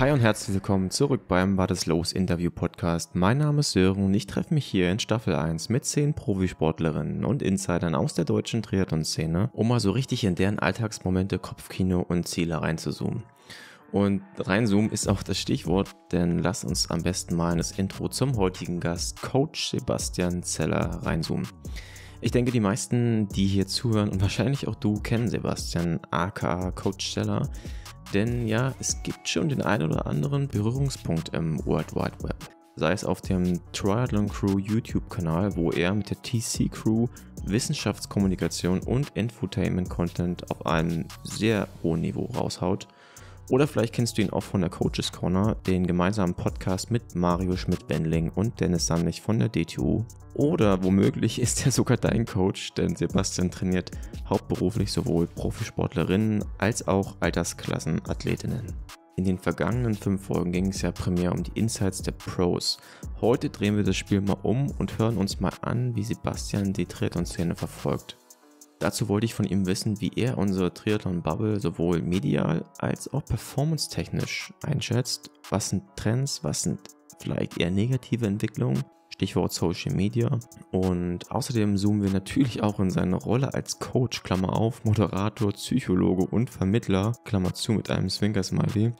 Hi und herzlich willkommen zurück beim War das Los Interview Podcast. Mein Name ist Sören und ich treffe mich hier in Staffel 1 mit 10 Profisportlerinnen und Insidern aus der deutschen Triathlon-Szene, um mal so richtig in deren Alltagsmomente, Kopfkino und Ziele reinzuzoomen. Und reinzoomen ist auch das Stichwort, denn lass uns am besten mal in das Intro zum heutigen Gast, Coach Sebastian Zeller, reinzoomen. Ich denke, die meisten, die hier zuhören und wahrscheinlich auch du, kennen Sebastian, aka Coach Zeller denn ja, es gibt schon den ein oder anderen Berührungspunkt im World Wide Web. Sei es auf dem Triathlon Crew YouTube-Kanal, wo er mit der TC Crew Wissenschaftskommunikation und Infotainment-Content auf einem sehr hohen Niveau raushaut oder vielleicht kennst du ihn auch von der Coaches Corner, den gemeinsamen Podcast mit Mario Schmidt-Bendling und Dennis Sandlich von der DTU. Oder womöglich ist er sogar dein Coach, denn Sebastian trainiert hauptberuflich sowohl Profisportlerinnen als auch Altersklassenathletinnen. In den vergangenen fünf Folgen ging es ja primär um die Insights der Pros. Heute drehen wir das Spiel mal um und hören uns mal an, wie Sebastian die Triathlon-Szene verfolgt. Dazu wollte ich von ihm wissen, wie er unsere Triathlon-Bubble sowohl medial als auch performance-technisch einschätzt. Was sind Trends, was sind vielleicht eher negative Entwicklungen, Stichwort Social Media. Und außerdem zoomen wir natürlich auch in seine Rolle als Coach, Klammer auf, Moderator, Psychologe und Vermittler, Klammer zu mit einem Zwinker-Smiley,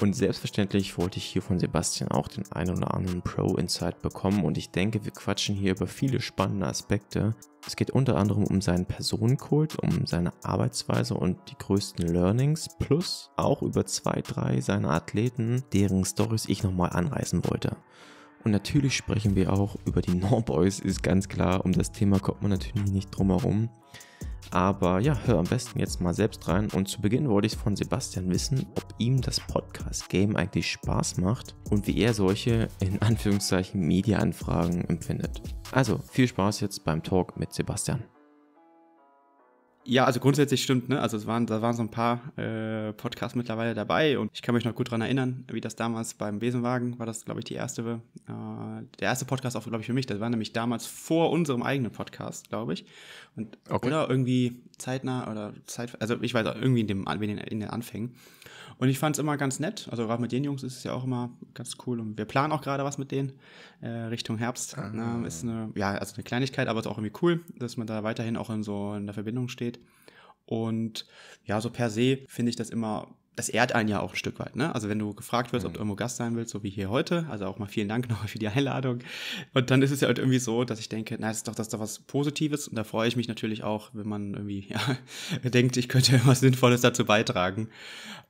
und selbstverständlich wollte ich hier von Sebastian auch den ein oder anderen Pro-Insight bekommen und ich denke, wir quatschen hier über viele spannende Aspekte. Es geht unter anderem um seinen Personenkult, um seine Arbeitsweise und die größten Learnings, plus auch über zwei, drei seiner Athleten, deren Stories ich nochmal anreißen wollte. Und natürlich sprechen wir auch über die Norboys, ist ganz klar. Um das Thema kommt man natürlich nicht drum herum. Aber ja, hör am besten jetzt mal selbst rein. Und zu Beginn wollte ich von Sebastian wissen, ob ihm das Podcast-Game eigentlich Spaß macht und wie er solche, in Anführungszeichen, Media-Anfragen empfindet. Also viel Spaß jetzt beim Talk mit Sebastian. Ja, also grundsätzlich stimmt, ne? Also es waren, da waren so ein paar äh, Podcasts mittlerweile dabei und ich kann mich noch gut dran erinnern, wie das damals beim Besenwagen war das, glaube ich, die erste, äh, der erste Podcast auch, glaube ich, für mich. Das war nämlich damals vor unserem eigenen Podcast, glaube ich. Und okay. oder irgendwie zeitnah oder Zeit, also ich weiß auch, irgendwie in, dem, in den Anfängen. Und ich fand es immer ganz nett. Also gerade mit den Jungs ist es ja auch immer ganz cool. Und wir planen auch gerade was mit denen äh, Richtung Herbst. Ah. Ne? Ist eine, ja, also eine Kleinigkeit, aber ist auch irgendwie cool, dass man da weiterhin auch in so in der Verbindung steht. Und ja, so per se finde ich das immer das ehrt einen ja auch ein Stück weit. Ne? Also wenn du gefragt wirst, ob du mhm. irgendwo Gast sein willst, so wie hier heute, also auch mal vielen Dank nochmal für die Einladung. Und dann ist es ja halt irgendwie so, dass ich denke, na, das ist doch, das ist doch was Positives. Und da freue ich mich natürlich auch, wenn man irgendwie ja, denkt, ich könnte was Sinnvolles dazu beitragen.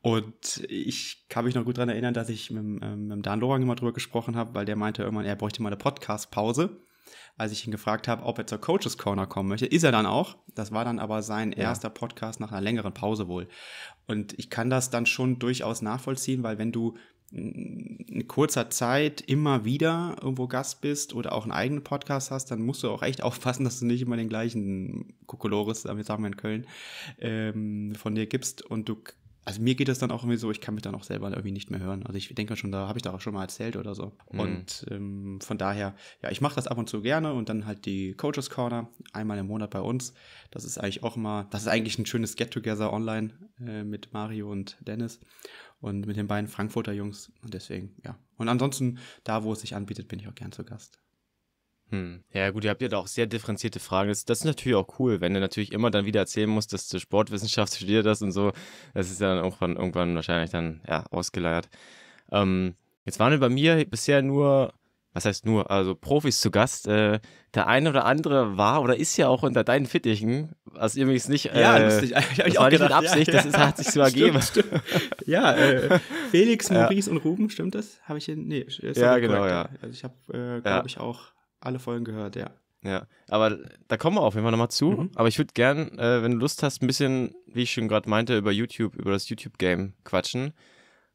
Und ich kann mich noch gut dran erinnern, dass ich mit, ähm, mit Dan Lorang immer drüber gesprochen habe, weil der meinte irgendwann, er bräuchte mal eine Podcast-Pause als ich ihn gefragt habe, ob er zur Coaches Corner kommen möchte. Ist er dann auch. Das war dann aber sein ja. erster Podcast nach einer längeren Pause wohl. Und ich kann das dann schon durchaus nachvollziehen, weil wenn du in kurzer Zeit immer wieder irgendwo Gast bist oder auch einen eigenen Podcast hast, dann musst du auch echt aufpassen, dass du nicht immer den gleichen Kokolores, damit sagen wir in Köln, ähm, von dir gibst und du also mir geht das dann auch irgendwie so, ich kann mich dann auch selber irgendwie nicht mehr hören. Also ich denke schon, da habe ich da auch schon mal erzählt oder so. Mhm. Und ähm, von daher, ja, ich mache das ab und zu gerne und dann halt die Coaches Corner einmal im Monat bei uns. Das ist eigentlich auch mal, das ist eigentlich ein schönes Get-Together online äh, mit Mario und Dennis und mit den beiden Frankfurter Jungs. Und deswegen, ja. Und ansonsten, da wo es sich anbietet, bin ich auch gern zu Gast. Hm. Ja, gut, ihr habt ja da auch sehr differenzierte Fragen. Das, das, ist natürlich auch cool, wenn du natürlich immer dann wieder erzählen musst, dass du Sportwissenschaft studiert hast und so. Das ist ja dann irgendwann, irgendwann wahrscheinlich dann ja, ausgeleiert. Ähm, jetzt waren wir bei mir bisher nur, was heißt nur, also Profis zu Gast. Äh, der eine oder andere war oder ist ja auch unter deinen Fittichen, was übrigens nicht. Äh, ja, lustig. Hab ich das auch war gedacht. nicht mit Absicht, ja, ja. das ist, hat sich so ergeben. Stimmt, stimmt. Ja, äh, Felix, Maurice und Ruben, stimmt das? Habe ich hier? Nee, ja, genau, ja. Also ich habe, äh, glaube ich, auch alle Folgen gehört, ja. Ja, aber da kommen wir auf jeden Fall nochmal zu. Mhm. Aber ich würde gern, äh, wenn du Lust hast, ein bisschen, wie ich schon gerade meinte, über YouTube, über das YouTube-Game quatschen.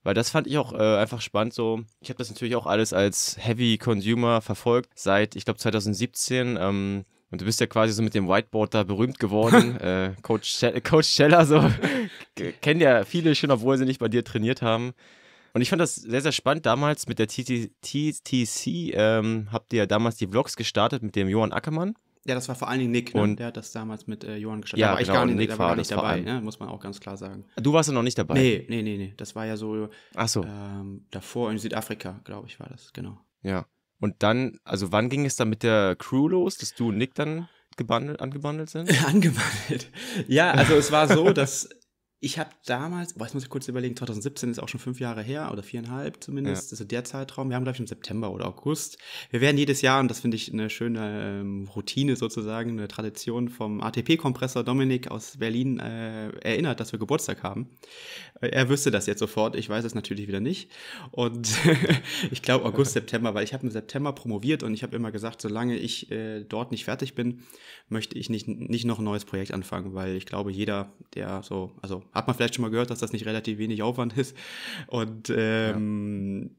Weil das fand ich auch äh, einfach spannend. So, ich habe das natürlich auch alles als Heavy Consumer verfolgt seit, ich glaube, 2017. Ähm, und du bist ja quasi so mit dem Whiteboard da berühmt geworden. äh, Coach, Coach Scheller, so kennen ja viele schon, obwohl sie nicht bei dir trainiert haben. Und ich fand das sehr, sehr spannend damals mit der TTC. Ähm, habt ihr ja damals die Vlogs gestartet mit dem Johann Ackermann. Ja, das war vor allen Dingen Nick, ne? und der hat das damals mit äh, Johann gestartet. Ja, da war genau, ich gar nicht, Nick da war gar nicht dabei, ne? muss man auch ganz klar sagen. Du warst ja noch nicht dabei? Nee, nee, nee, nee. Das war ja so, Ach so. Ähm, davor in Südafrika, glaube ich, war das, genau. Ja. Und dann, also wann ging es dann mit der Crew los, dass du und Nick dann angebandelt sind? angebandelt. Ja, also es war so, dass ich habe damals, weiß jetzt muss ich kurz überlegen, 2017 ist auch schon fünf Jahre her oder viereinhalb zumindest, ja. also der Zeitraum. Wir haben, glaube ich, im September oder August. Wir werden jedes Jahr, und das finde ich eine schöne ähm, Routine sozusagen, eine Tradition vom ATP-Kompressor Dominik aus Berlin äh, erinnert, dass wir Geburtstag haben. Er wüsste das jetzt sofort. Ich weiß es natürlich wieder nicht. Und ich glaube August, September, weil ich habe im September promoviert und ich habe immer gesagt, solange ich äh, dort nicht fertig bin, möchte ich nicht, nicht noch ein neues Projekt anfangen, weil ich glaube, jeder, der so, also hat man vielleicht schon mal gehört, dass das nicht relativ wenig Aufwand ist. Und ähm, ja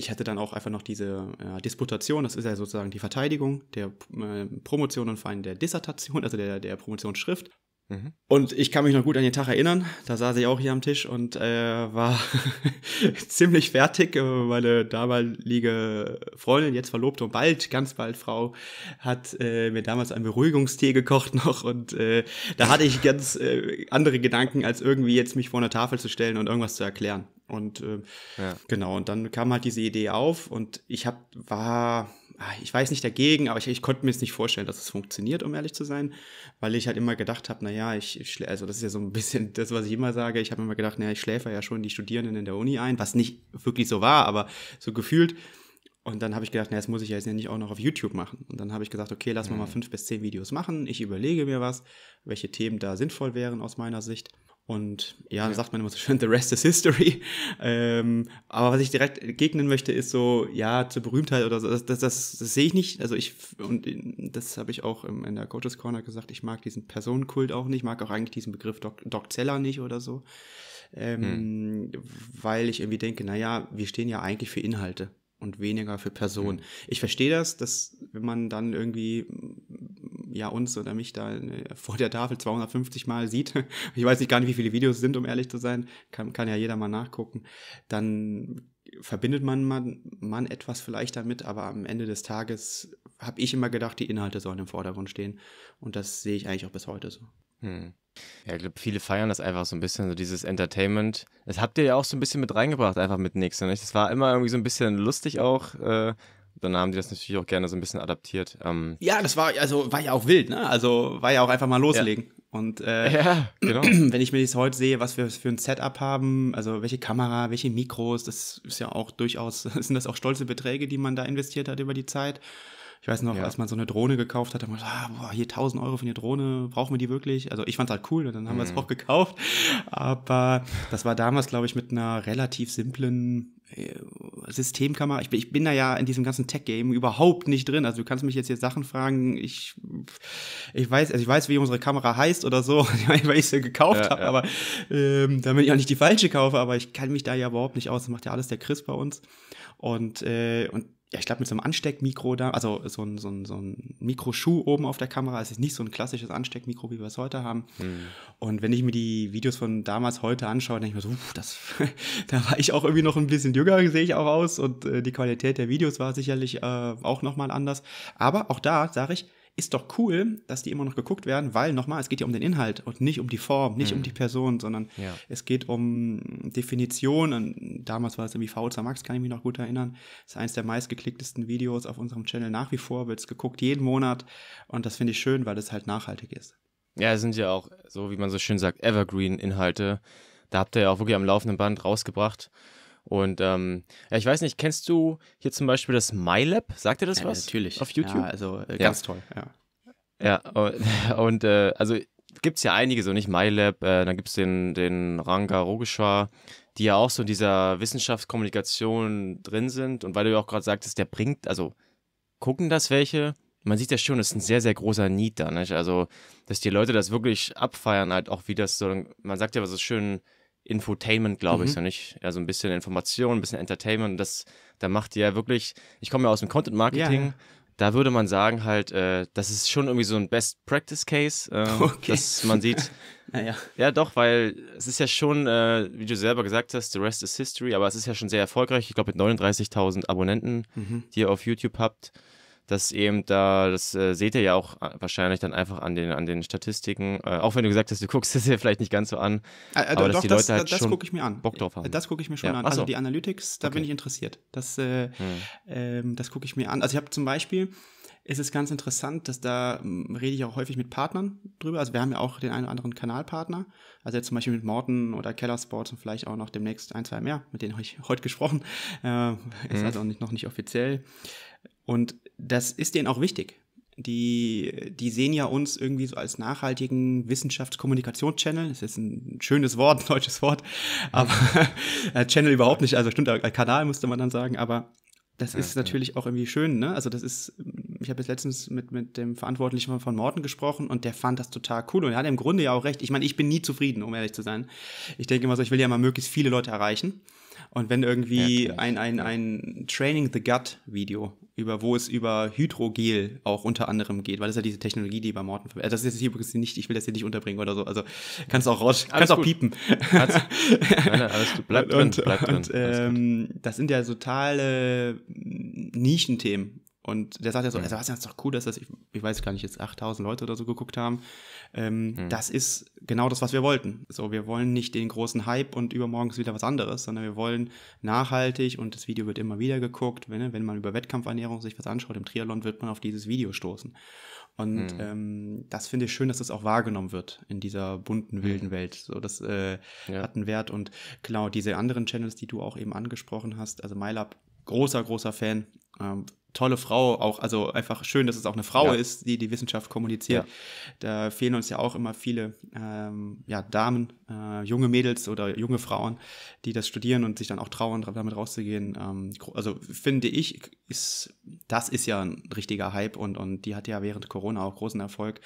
ich hatte dann auch einfach noch diese äh, Disputation, das ist ja sozusagen die Verteidigung der äh, Promotion und vor allem der Dissertation, also der, der Promotionsschrift. Mhm. Und ich kann mich noch gut an den Tag erinnern. Da saß ich auch hier am Tisch und äh, war ziemlich fertig. Äh, meine damalige Freundin, jetzt Verlobte und bald, ganz bald Frau, hat äh, mir damals einen Beruhigungstee gekocht noch. Und äh, da hatte ich ganz äh, andere Gedanken, als irgendwie jetzt mich vor eine Tafel zu stellen und irgendwas zu erklären. Und äh, ja. genau, und dann kam halt diese Idee auf und ich hab, war Ah, ich weiß nicht dagegen, aber ich, ich konnte mir es nicht vorstellen, dass es funktioniert, um ehrlich zu sein, weil ich halt immer gedacht habe, naja, ich, ich also das ist ja so ein bisschen das, was ich immer sage, ich habe immer gedacht, naja, ich schläfe ja schon die Studierenden in der Uni ein, was nicht wirklich so war, aber so gefühlt. Und dann habe ich gedacht, naja, das muss ich ja jetzt nicht auch noch auf YouTube machen. Und dann habe ich gesagt, okay, lass mhm. mal fünf bis zehn Videos machen. Ich überlege mir was, welche Themen da sinnvoll wären aus meiner Sicht. Und ja, ja. sagt man immer so schön, the rest is history. Ähm, aber was ich direkt gegnen möchte, ist so, ja, zur Berühmtheit oder so, das, das, das, das sehe ich nicht. Also ich, und das habe ich auch in der Coaches Corner gesagt, ich mag diesen Personenkult auch nicht, mag auch eigentlich diesen Begriff Doc, Doc Zeller nicht oder so. Ähm, hm. Weil ich irgendwie denke, naja, wir stehen ja eigentlich für Inhalte und weniger für Personen. Hm. Ich verstehe das, dass wenn man dann irgendwie ja uns oder mich da ne, vor der Tafel 250 Mal sieht, ich weiß nicht gar nicht, wie viele Videos es sind, um ehrlich zu sein, kann, kann ja jeder mal nachgucken, dann verbindet man, man, man etwas vielleicht damit, aber am Ende des Tages habe ich immer gedacht, die Inhalte sollen im Vordergrund stehen und das sehe ich eigentlich auch bis heute so. Hm. Ja, ich glaube, viele feiern das einfach so ein bisschen, so dieses Entertainment. Das habt ihr ja auch so ein bisschen mit reingebracht, einfach mit Nix. Ne? Das war immer irgendwie so ein bisschen lustig auch. Äh, dann haben die das natürlich auch gerne so ein bisschen adaptiert. Ähm, ja, das war also war ja auch wild, ne? Also war ja auch einfach mal loslegen. Ja. Und äh, ja, genau. wenn ich mir das heute sehe, was wir für ein Setup haben, also welche Kamera, welche Mikros, das ist ja auch durchaus, sind das auch stolze Beträge, die man da investiert hat über die Zeit. Ich weiß noch, ja. als man so eine Drohne gekauft hat, haben wir ah, boah, hier 1000 Euro für eine Drohne, brauchen wir die wirklich? Also ich fand's halt cool und ne? dann haben mhm. wir es mhm. auch gekauft. Aber das war damals, glaube ich, mit einer relativ simplen äh, Systemkamera, ich bin, ich bin da ja in diesem ganzen Tech-Game überhaupt nicht drin. Also du kannst mich jetzt hier Sachen fragen, ich, ich weiß, also ich weiß, wie unsere Kamera heißt oder so, weil ich sie gekauft ja, habe, ja. aber ähm, damit ich auch nicht die falsche kaufe, aber ich kann mich da ja überhaupt nicht aus. Das macht ja alles der Chris bei uns. Und, äh, und ja, ich glaube, mit so einem Ansteckmikro da, also so ein, so ein, so ein Mikroschuh oben auf der Kamera. Es ist nicht so ein klassisches Ansteckmikro, wie wir es heute haben. Mhm. Und wenn ich mir die Videos von damals heute anschaue, denke ich mir so, das, da war ich auch irgendwie noch ein bisschen jünger, sehe ich auch aus. Und äh, die Qualität der Videos war sicherlich äh, auch nochmal anders. Aber auch da sage ich, ist doch cool, dass die immer noch geguckt werden, weil nochmal, es geht ja um den Inhalt und nicht um die Form, nicht mhm. um die Person, sondern ja. es geht um Definitionen. Damals war es irgendwie VZ Max, kann ich mich noch gut erinnern. Das ist eines der meistgeklicktesten Videos auf unserem Channel nach wie vor, wird es geguckt jeden Monat und das finde ich schön, weil es halt nachhaltig ist. Ja, es sind ja auch, so wie man so schön sagt, Evergreen-Inhalte. Da habt ihr ja auch wirklich am laufenden Band rausgebracht. Und ähm, ja, ich weiß nicht, kennst du hier zum Beispiel das MyLab? Sagt dir das ja, äh, was? Natürlich. Auf YouTube? Ja, also äh, ganz toll, ja. und äh, also gibt es ja einige, so nicht MyLab, äh, dann gibt es den, den Ranga Rogeshwar, die ja auch so in dieser Wissenschaftskommunikation drin sind. Und weil du ja auch gerade sagtest, der bringt, also gucken das welche, man sieht ja schon, das ist ein sehr, sehr großer Need da. Nicht? Also, dass die Leute das wirklich abfeiern, halt auch wie das so, man sagt ja, was ist schön Infotainment, glaube ich, mhm. so nicht. Ja, so ein bisschen Information, ein bisschen Entertainment. Das, da macht ihr ja wirklich, ich komme ja aus dem Content Marketing. Ja. Da würde man sagen, halt, äh, das ist schon irgendwie so ein Best Practice Case, äh, okay. dass man sieht. naja. Ah, ja, doch, weil es ist ja schon, äh, wie du selber gesagt hast, the rest is history, aber es ist ja schon sehr erfolgreich. Ich glaube, mit 39.000 Abonnenten, mhm. die ihr auf YouTube habt dass eben da, das äh, seht ihr ja auch äh, wahrscheinlich dann einfach an den, an den Statistiken, äh, auch wenn du gesagt hast, du guckst es dir vielleicht nicht ganz so an, äh, äh aber doch, dass die das, Leute halt das, schon guck ich mir an. Bock drauf haben. Das gucke ich mir schon ja. an. Also so. Also die Analytics, da okay. bin ich interessiert. Das, äh, hm. ähm, das gucke ich mir an. Also ich habe zum Beispiel, ist es ganz interessant, dass da mh, hm, rede ich auch häufig mit Partnern drüber. Also wir haben ja auch den einen oder anderen Kanalpartner. Also jetzt zum Beispiel mit Morten oder Keller Sports und vielleicht auch noch demnächst ein, zwei mehr, mit denen habe ich heute gesprochen. ist hm. also nicht, noch nicht offiziell. Und das ist denen auch wichtig. Die, die sehen ja uns irgendwie so als nachhaltigen Wissenschaftskommunikationschannel. Das ist ein schönes Wort, ein deutsches Wort, aber äh, Channel überhaupt nicht. Also stimmt, äh, Kanal müsste man dann sagen, aber das ist ja, natürlich ja. auch irgendwie schön, ne? Also das ist, ich habe jetzt letztens mit, mit dem Verantwortlichen von, von Morten gesprochen und der fand das total cool und er hat im Grunde ja auch recht. Ich meine, ich bin nie zufrieden, um ehrlich zu sein. Ich denke immer so, ich will ja mal möglichst viele Leute erreichen. Und wenn irgendwie ein, ein, ein Training the Gut Video, über, wo es über Hydrogel auch unter anderem geht, weil das ist ja diese Technologie, die bei Morten verwendet. Also das ist jetzt hier übrigens nicht, ich will das hier nicht unterbringen oder so. Also kannst auch raus, kannst gut. auch piepen. Alles, nein, Bleib drin, und, bleib drin. Und, ähm, das sind ja totale hm, Nischenthemen. Und der sagt ja so, mhm. was ist doch cool, dass das, ich, ich, weiß gar nicht, jetzt 8000 Leute oder so geguckt haben. Ähm, mhm. Das ist genau das, was wir wollten. So, wir wollen nicht den großen Hype und übermorgen ist wieder was anderes, sondern wir wollen nachhaltig und das Video wird immer wieder geguckt. Wenn, wenn man über Wettkampfernährung sich was anschaut, im Triathlon wird man auf dieses Video stoßen. Und mhm. ähm, das finde ich schön, dass das auch wahrgenommen wird in dieser bunten, mhm. wilden Welt. So, das äh, ja. hat einen Wert. Und genau, diese anderen Channels, die du auch eben angesprochen hast, also MyLab, großer, großer Fan. Ähm, tolle Frau auch, also einfach schön, dass es auch eine Frau ja. ist, die die Wissenschaft kommuniziert. Ja. Da fehlen uns ja auch immer viele ähm, ja, Damen, äh, junge Mädels oder junge Frauen, die das studieren und sich dann auch trauen, damit rauszugehen. Ähm, also finde ich, ist, das ist ja ein richtiger Hype und, und die hat ja während Corona auch großen Erfolg.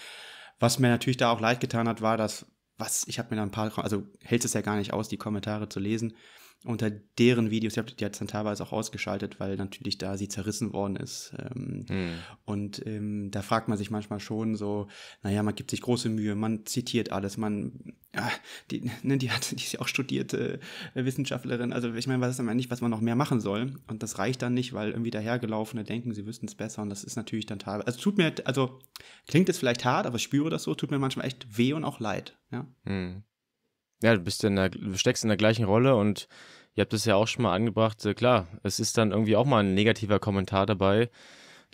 Was mir natürlich da auch leid getan hat, war, dass was, ich habe mir da ein paar, also hält es ja gar nicht aus, die Kommentare zu lesen unter deren Videos, die, die jetzt dann teilweise auch ausgeschaltet, weil natürlich da sie zerrissen worden ist. Ähm, hm. Und ähm, da fragt man sich manchmal schon so, naja, man gibt sich große Mühe, man zitiert alles, man, ja, ah, die, ne, die hat, die ist ja auch studierte äh, Wissenschaftlerin, also ich meine, was ist dann nicht, was man noch mehr machen soll und das reicht dann nicht, weil irgendwie dahergelaufene denken, sie wüssten es besser und das ist natürlich dann teilweise, also tut mir, also klingt es vielleicht hart, aber ich spüre das so, tut mir manchmal echt weh und auch leid, ja. Hm. Ja, du bist in der, du steckst in der gleichen Rolle und ihr habt es ja auch schon mal angebracht, äh, klar, es ist dann irgendwie auch mal ein negativer Kommentar dabei,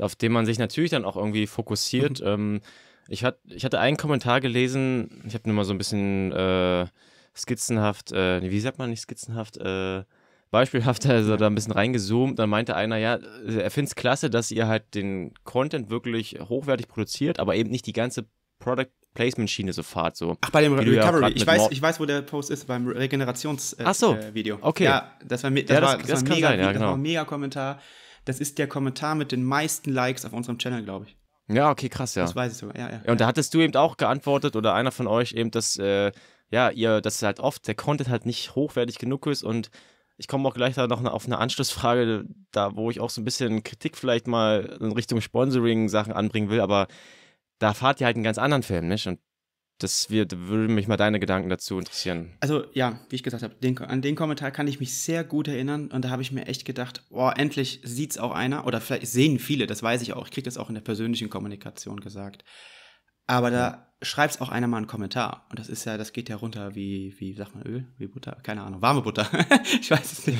auf den man sich natürlich dann auch irgendwie fokussiert. Mhm. ähm, ich, hat, ich hatte einen Kommentar gelesen, ich habe nur mal so ein bisschen äh, skizzenhaft, äh, wie sagt man nicht skizzenhaft, äh, beispielhaft, also da ein bisschen reingezoomt, dann meinte einer, ja, er findet es klasse, dass ihr halt den Content wirklich hochwertig produziert, aber eben nicht die ganze Product Placement-Schiene so fahrt. So. Ach, bei dem Re Recovery. Ja ich, weiß, ich weiß, wo der Post ist, beim Regenerationsvideo. Äh, Ach so. Äh, okay. Ja, das war, das, ja, das, war, das das war mega, sein, ja, genau. war mega Kommentar. Das ist der Kommentar mit den meisten Likes auf unserem Channel, glaube ich. Ja, okay, krass, ja. Das weiß ich sogar, ja, ja. ja und da hattest du eben auch geantwortet oder einer von euch eben, dass, äh, ja, ihr, dass halt oft der Content halt nicht hochwertig genug ist und ich komme auch gleich da noch auf eine Anschlussfrage, da wo ich auch so ein bisschen Kritik vielleicht mal in Richtung Sponsoring-Sachen anbringen will, aber da fahrt ihr halt einen ganz anderen Film, nicht? Und das wird, würde mich mal deine Gedanken dazu interessieren. Also ja, wie ich gesagt habe, den, an den Kommentar kann ich mich sehr gut erinnern und da habe ich mir echt gedacht, boah, endlich es auch einer oder vielleicht sehen viele, das weiß ich auch. Ich kriege das auch in der persönlichen Kommunikation gesagt. Aber da schreibt auch einer mal einen Kommentar. Und das ist ja, das geht ja runter wie, wie sagt man, Öl, wie Butter, keine Ahnung, warme Butter. ich weiß es nicht.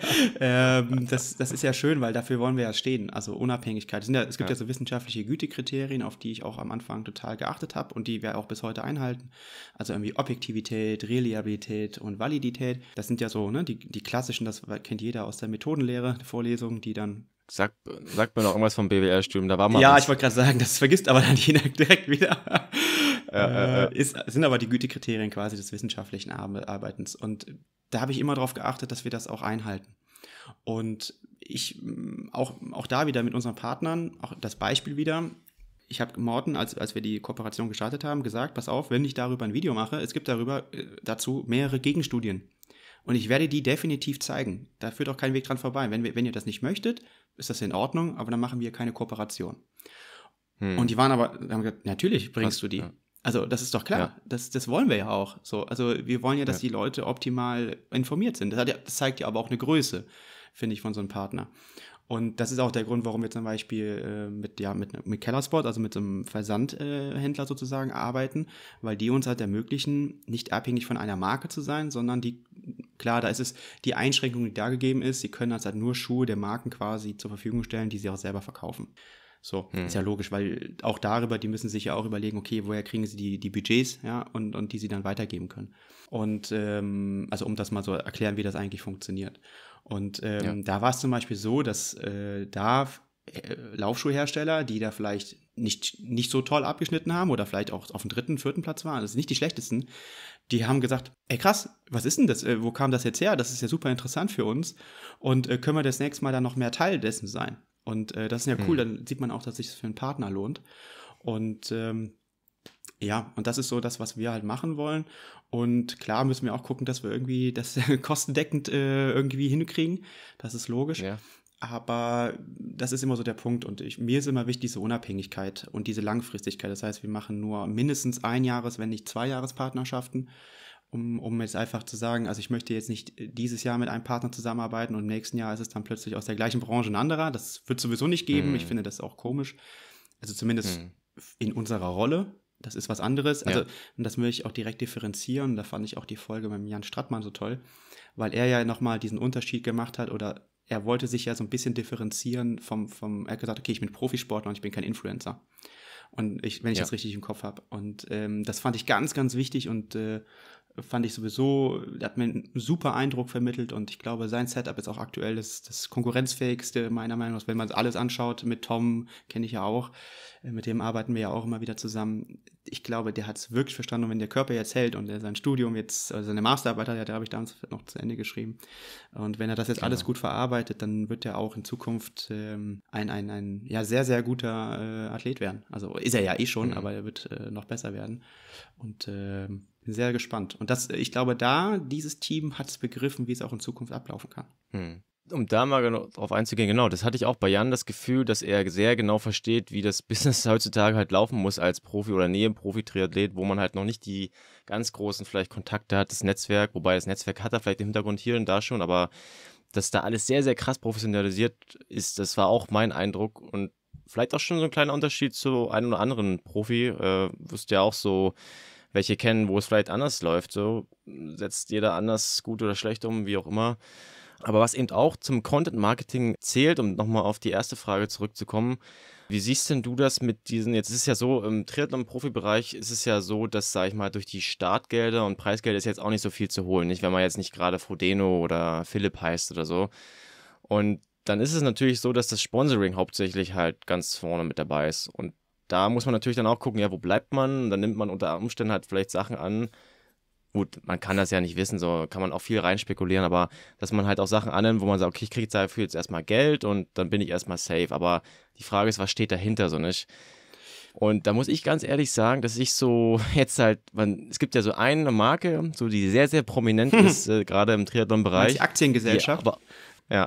ähm, das, das ist ja schön, weil dafür wollen wir ja stehen. Also Unabhängigkeit. Es, ja, es gibt ja. ja. so wissenschaftliche Gütekriterien, auf die ich auch am Anfang total geachtet habe und die wir auch bis heute einhalten. Also irgendwie Objektivität, Reliabilität und Validität. Das sind ja so, ne, die, die klassischen, das kennt jeder aus der Methodenlehre, Vorlesung, die dann Sag, sagt mir noch irgendwas vom BWL-Studium, da war mal. Ja, was. ich wollte gerade sagen, das vergisst aber dann jeder direkt wieder. Äh, äh, ist, sind aber die Gütekriterien quasi des wissenschaftlichen Arbeitens. Und da habe ich immer darauf geachtet, dass wir das auch einhalten. Und ich, auch, auch da wieder mit unseren Partnern, auch das Beispiel wieder, ich habe Morten, als, als wir die Kooperation gestartet haben, gesagt, pass auf, wenn ich darüber ein Video mache, es gibt darüber äh, dazu mehrere Gegenstudien. Und ich werde die definitiv zeigen. Da führt auch kein Weg dran vorbei. Wenn, wenn ihr das nicht möchtet, ist das in Ordnung, aber dann machen wir keine Kooperation. Hm. Und die waren aber, haben gesagt, natürlich bringst Was, du die. Ja. Also das ist doch klar, ja. das, das wollen wir ja auch. So, also wir wollen ja, dass ja. die Leute optimal informiert sind. Das, hat, das zeigt ja aber auch eine Größe, finde ich, von so einem Partner. Und das ist auch der Grund, warum wir zum Beispiel äh, mit, ja, mit, mit Kellersport, also mit einem Versandhändler äh, sozusagen arbeiten, weil die uns halt ermöglichen, nicht abhängig von einer Marke zu sein, sondern die, klar, da ist es die Einschränkung, die da gegeben ist, sie können uns halt nur Schuhe der Marken quasi zur Verfügung stellen, die sie auch selber verkaufen. So, hm. ist ja logisch, weil auch darüber, die müssen sich ja auch überlegen, okay, woher kriegen sie die, die Budgets, ja, und, und die sie dann weitergeben können. Und ähm, also um das mal so erklären, wie das eigentlich funktioniert. Und ähm, ja. da war es zum Beispiel so, dass äh, da äh, Laufschuhhersteller, die da vielleicht nicht, nicht so toll abgeschnitten haben oder vielleicht auch auf dem dritten, vierten Platz waren, das sind nicht die schlechtesten, die haben gesagt, ey krass, was ist denn das? Äh, wo kam das jetzt her? Das ist ja super interessant für uns und äh, können wir das nächste Mal dann noch mehr Teil dessen sein? Und äh, das ist ja cool, hm. dann sieht man auch, dass sich das für einen Partner lohnt. Und ähm, ja, und das ist so das, was wir halt machen wollen. Und klar müssen wir auch gucken, dass wir irgendwie das kostendeckend äh, irgendwie hinkriegen. Das ist logisch. Ja. Aber das ist immer so der Punkt. Und ich, mir ist immer wichtig diese Unabhängigkeit und diese Langfristigkeit. Das heißt, wir machen nur mindestens ein Jahres, wenn nicht zwei Jahrespartnerschaften. Um, um jetzt einfach zu sagen, also ich möchte jetzt nicht dieses Jahr mit einem Partner zusammenarbeiten und im nächsten Jahr ist es dann plötzlich aus der gleichen Branche ein anderer. Das wird sowieso nicht geben. Hm. Ich mhm. finde das auch komisch. Also zumindest hm. in unserer Rolle das ist was anderes. Also, ja. und das möchte ich auch direkt differenzieren. Da fand ich auch die Folge mit Jan Strattmann so toll, weil er ja nochmal diesen Unterschied gemacht hat oder er wollte sich ja so ein bisschen differenzieren vom, vom er hat gesagt, okay, ich bin Profisportler und ich bin kein Influencer. Und ich, wenn ich ja. das richtig im Kopf habe. Und ähm, das fand ich ganz, ganz wichtig und äh, fand ich sowieso, hat mir einen super Eindruck vermittelt und ich glaube, sein Setup ist auch aktuell das, das konkurrenzfähigste meiner Meinung nach, wenn man alles anschaut mit Tom, kenne ich ja auch, äh, mit dem arbeiten wir ja auch immer wieder zusammen, ich glaube, der hat es wirklich verstanden. Und wenn der Körper jetzt hält und er sein Studium jetzt, also seine Masterarbeit hat, da habe ich damals noch zu Ende geschrieben. Und wenn er das jetzt genau. alles gut verarbeitet, dann wird er auch in Zukunft ähm, ein, ein, ein ja, sehr, sehr guter äh, Athlet werden. Also ist er ja eh schon, mhm. aber er wird äh, noch besser werden. Und äh, bin sehr gespannt. Und das, ich glaube, da, dieses Team hat es begriffen, wie es auch in Zukunft ablaufen kann. Mhm um da mal genau drauf einzugehen, genau, das hatte ich auch bei Jan das Gefühl, dass er sehr genau versteht, wie das Business heutzutage halt laufen muss als Profi oder Nähe-Profi-Triathlet, wo man halt noch nicht die ganz großen vielleicht Kontakte hat, das Netzwerk, wobei das Netzwerk hat er vielleicht im Hintergrund hier und da schon, aber dass da alles sehr, sehr krass professionalisiert ist, das war auch mein Eindruck und vielleicht auch schon so ein kleiner Unterschied zu einem oder anderen Profi, äh, wusste ja auch so, welche kennen, wo es vielleicht anders läuft, so setzt jeder anders gut oder schlecht um, wie auch immer. Aber was eben auch zum Content Marketing zählt, um nochmal auf die erste Frage zurückzukommen, wie siehst denn du das mit diesen, jetzt ist es ja so, im Triathlon-Profibereich ist es ja so, dass, sag ich mal, durch die Startgelder und Preisgelder ist jetzt auch nicht so viel zu holen, nicht? Wenn man jetzt nicht gerade Frodeno oder Philipp heißt oder so. Und dann ist es natürlich so, dass das Sponsoring hauptsächlich halt ganz vorne mit dabei ist. Und da muss man natürlich dann auch gucken, ja, wo bleibt man? Und dann nimmt man unter Umständen halt vielleicht Sachen an, gut, man kann das ja nicht wissen, so kann man auch viel reinspekulieren, aber dass man halt auch Sachen annimmt, wo man sagt, okay, ich kriege dafür jetzt erstmal Geld und dann bin ich erstmal safe. Aber die Frage ist, was steht dahinter so nicht? Und da muss ich ganz ehrlich sagen, dass ich so jetzt halt, man, es gibt ja so eine Marke, so die sehr, sehr prominent hm. ist, äh, gerade im Triathlon-Bereich. Die Aktiengesellschaft. Die, aber, ja.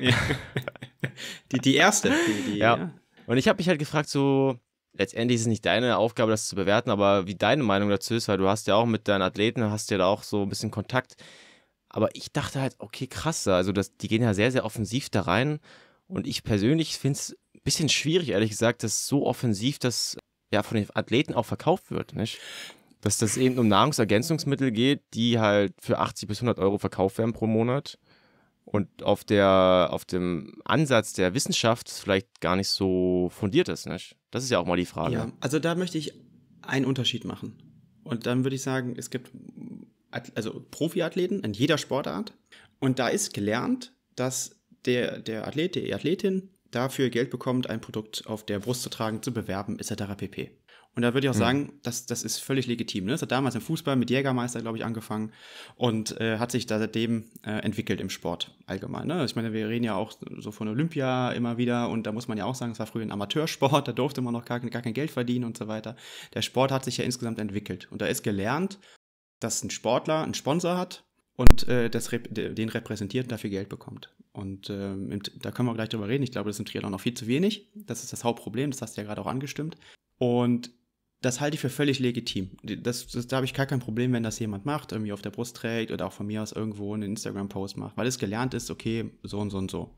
die, die erste. Die, die, ja. ja. Und ich habe mich halt gefragt, so, letztendlich ist es nicht deine Aufgabe, das zu bewerten, aber wie deine Meinung dazu ist, weil du hast ja auch mit deinen Athleten, hast ja da auch so ein bisschen Kontakt. Aber ich dachte halt, okay, krass, also das, die gehen ja sehr, sehr offensiv da rein. Und ich persönlich finde es ein bisschen schwierig, ehrlich gesagt, dass so offensiv das ja von den Athleten auch verkauft wird, nicht? Dass das eben um Nahrungsergänzungsmittel geht, die halt für 80 bis 100 Euro verkauft werden pro Monat und auf, der, auf dem Ansatz der Wissenschaft vielleicht gar nicht so fundiert ist. Nicht? Das ist ja auch mal die Frage. Ja, also da möchte ich einen Unterschied machen. Und dann würde ich sagen, es gibt also Profiathleten in jeder Sportart. Und da ist gelernt, dass der, der Athlet, die Athletin dafür Geld bekommt, ein Produkt auf der Brust zu tragen, zu bewerben, etc. pp. Und da würde ich auch mhm. sagen, das, das ist völlig legitim. Ne? Das hat damals im Fußball mit Jägermeister, glaube ich, angefangen und äh, hat sich da seitdem äh, entwickelt im Sport allgemein. Ne? Ich meine, wir reden ja auch so von Olympia immer wieder und da muss man ja auch sagen, es war früher ein Amateursport, da durfte man noch gar, gar kein Geld verdienen und so weiter. Der Sport hat sich ja insgesamt entwickelt und da ist gelernt, dass ein Sportler einen Sponsor hat, und äh, das rep den repräsentiert und dafür Geld bekommt. Und ähm, da können wir gleich drüber reden. Ich glaube, das ist im Triathlon noch viel zu wenig. Das ist das Hauptproblem, das hast du ja gerade auch angestimmt. Und das halte ich für völlig legitim. Das, das, da habe ich gar kein Problem, wenn das jemand macht, irgendwie auf der Brust trägt oder auch von mir aus irgendwo einen Instagram-Post macht, weil es gelernt ist, okay, so und so und so.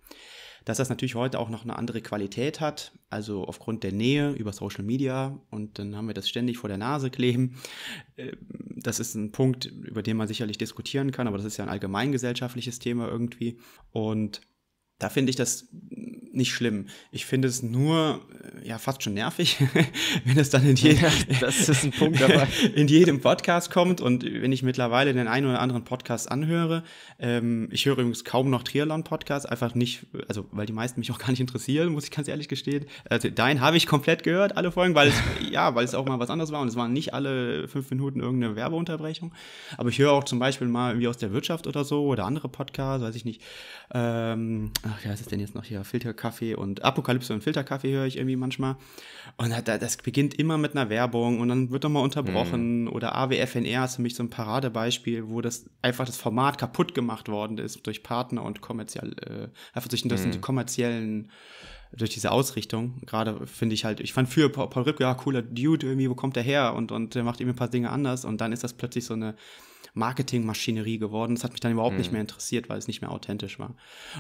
Dass das natürlich heute auch noch eine andere Qualität hat, also aufgrund der Nähe über Social Media und dann haben wir das ständig vor der Nase kleben. Äh, das ist ein Punkt, über den man sicherlich diskutieren kann, aber das ist ja ein allgemeingesellschaftliches Thema irgendwie. Und da finde ich das nicht schlimm. Ich finde es nur äh, ja fast schon nervig, wenn es dann in, das ist ein Punkt ja, in jedem Podcast kommt und wenn ich mittlerweile den einen oder anderen Podcast anhöre. Ähm, ich höre übrigens kaum noch Triathlon-Podcasts, einfach nicht, also weil die meisten mich auch gar nicht interessieren, muss ich ganz ehrlich gestehen. Also dein habe ich komplett gehört, alle Folgen, weil es ja, weil es auch mal was anderes war und es waren nicht alle fünf Minuten irgendeine Werbeunterbrechung. Aber ich höre auch zum Beispiel mal wie aus der Wirtschaft oder so oder andere Podcasts, weiß ich nicht. Ähm, ach, wie heißt es denn jetzt noch hier? Filterkaffee und Apokalypse und Filterkaffee höre ich irgendwie manchmal. Und das beginnt immer mit einer Werbung und dann wird nochmal unterbrochen. Mhm. Oder AWFNR ist für mich so ein Paradebeispiel, wo das einfach das Format kaputt gemacht worden ist durch Partner und kommerziell, äh, einfach durch, durch mhm. die kommerziellen durch diese Ausrichtung. Gerade finde ich halt, ich fand für Paul Ripke, ja, cooler Dude irgendwie, wo kommt der her? Und, und der macht irgendwie ein paar Dinge anders. Und dann ist das plötzlich so eine Marketingmaschinerie geworden. Das hat mich dann überhaupt mhm. nicht mehr interessiert, weil es nicht mehr authentisch war.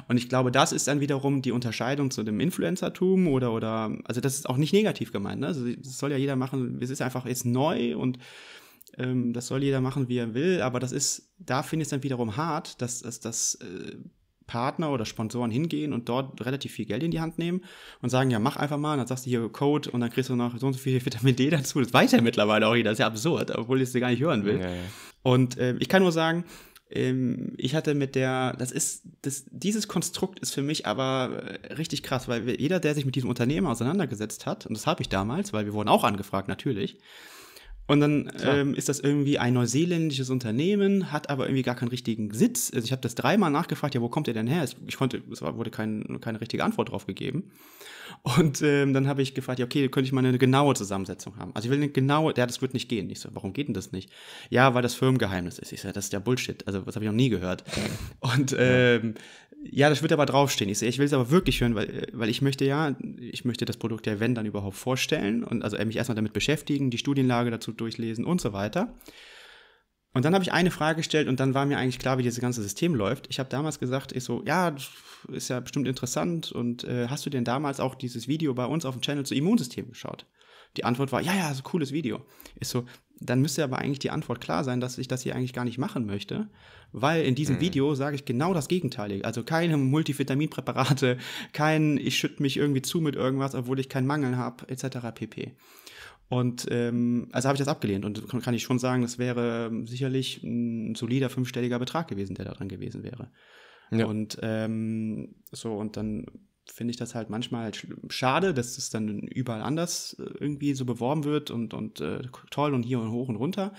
Und ich glaube, das ist dann wiederum die Unterscheidung zu dem Influencertum oder, oder, also das ist auch nicht negativ gemeint, ne? Also das soll ja jeder machen, es ist einfach jetzt neu und ähm, das soll jeder machen, wie er will, aber das ist, da finde ich es dann wiederum hart, dass, dass, dass äh, Partner oder Sponsoren hingehen und dort relativ viel Geld in die Hand nehmen und sagen, ja, mach einfach mal, und dann sagst du hier Code und dann kriegst du noch so und so viel Vitamin D dazu. Das weiß ja mittlerweile auch jeder, das ist ja absurd, obwohl ich es dir gar nicht hören will. Ja, ja. Und äh, ich kann nur sagen, ähm, ich hatte mit der, das ist, das, dieses Konstrukt ist für mich aber äh, richtig krass, weil jeder, der sich mit diesem Unternehmen auseinandergesetzt hat, und das habe ich damals, weil wir wurden auch angefragt, natürlich, und dann ähm, ist das irgendwie ein neuseeländisches Unternehmen, hat aber irgendwie gar keinen richtigen Sitz. Also ich habe das dreimal nachgefragt, ja, wo kommt ihr denn her? Ich konnte, es wurde kein, keine richtige Antwort drauf gegeben. Und ähm, dann habe ich gefragt, ja, okay, könnte ich mal eine genaue Zusammensetzung haben? Also ich will eine genaue, ja, das wird nicht gehen. Ich so, warum geht denn das nicht? Ja, weil das Firmengeheimnis ist. Ich so, das ist ja Bullshit. Also das habe ich noch nie gehört. Und ähm, ja, das wird aber draufstehen. Ich, ich will es aber wirklich hören, weil, weil ich möchte ja, ich möchte das Produkt ja, wenn, dann überhaupt vorstellen und also mich erstmal damit beschäftigen, die Studienlage dazu durchlesen und so weiter. Und dann habe ich eine Frage gestellt und dann war mir eigentlich klar, wie dieses ganze System läuft. Ich habe damals gesagt, ich so, ja, ist ja bestimmt interessant und äh, hast du denn damals auch dieses Video bei uns auf dem Channel zu Immunsystem geschaut? Die Antwort war, ja, ja, so cooles Video. Ist so, dann müsste aber eigentlich die Antwort klar sein, dass ich das hier eigentlich gar nicht machen möchte. Weil in diesem mhm. Video sage ich genau das Gegenteil. Also keine Multivitaminpräparate, kein ich schütte mich irgendwie zu mit irgendwas, obwohl ich keinen Mangel habe, etc. pp. Und ähm, also habe ich das abgelehnt und kann ich schon sagen, das wäre sicherlich ein solider fünfstelliger Betrag gewesen, der da dran gewesen wäre. Ja. Und ähm, so, und dann finde ich das halt manchmal halt schade, dass es dann überall anders äh, irgendwie so beworben wird und, und äh, toll und hier und hoch und runter.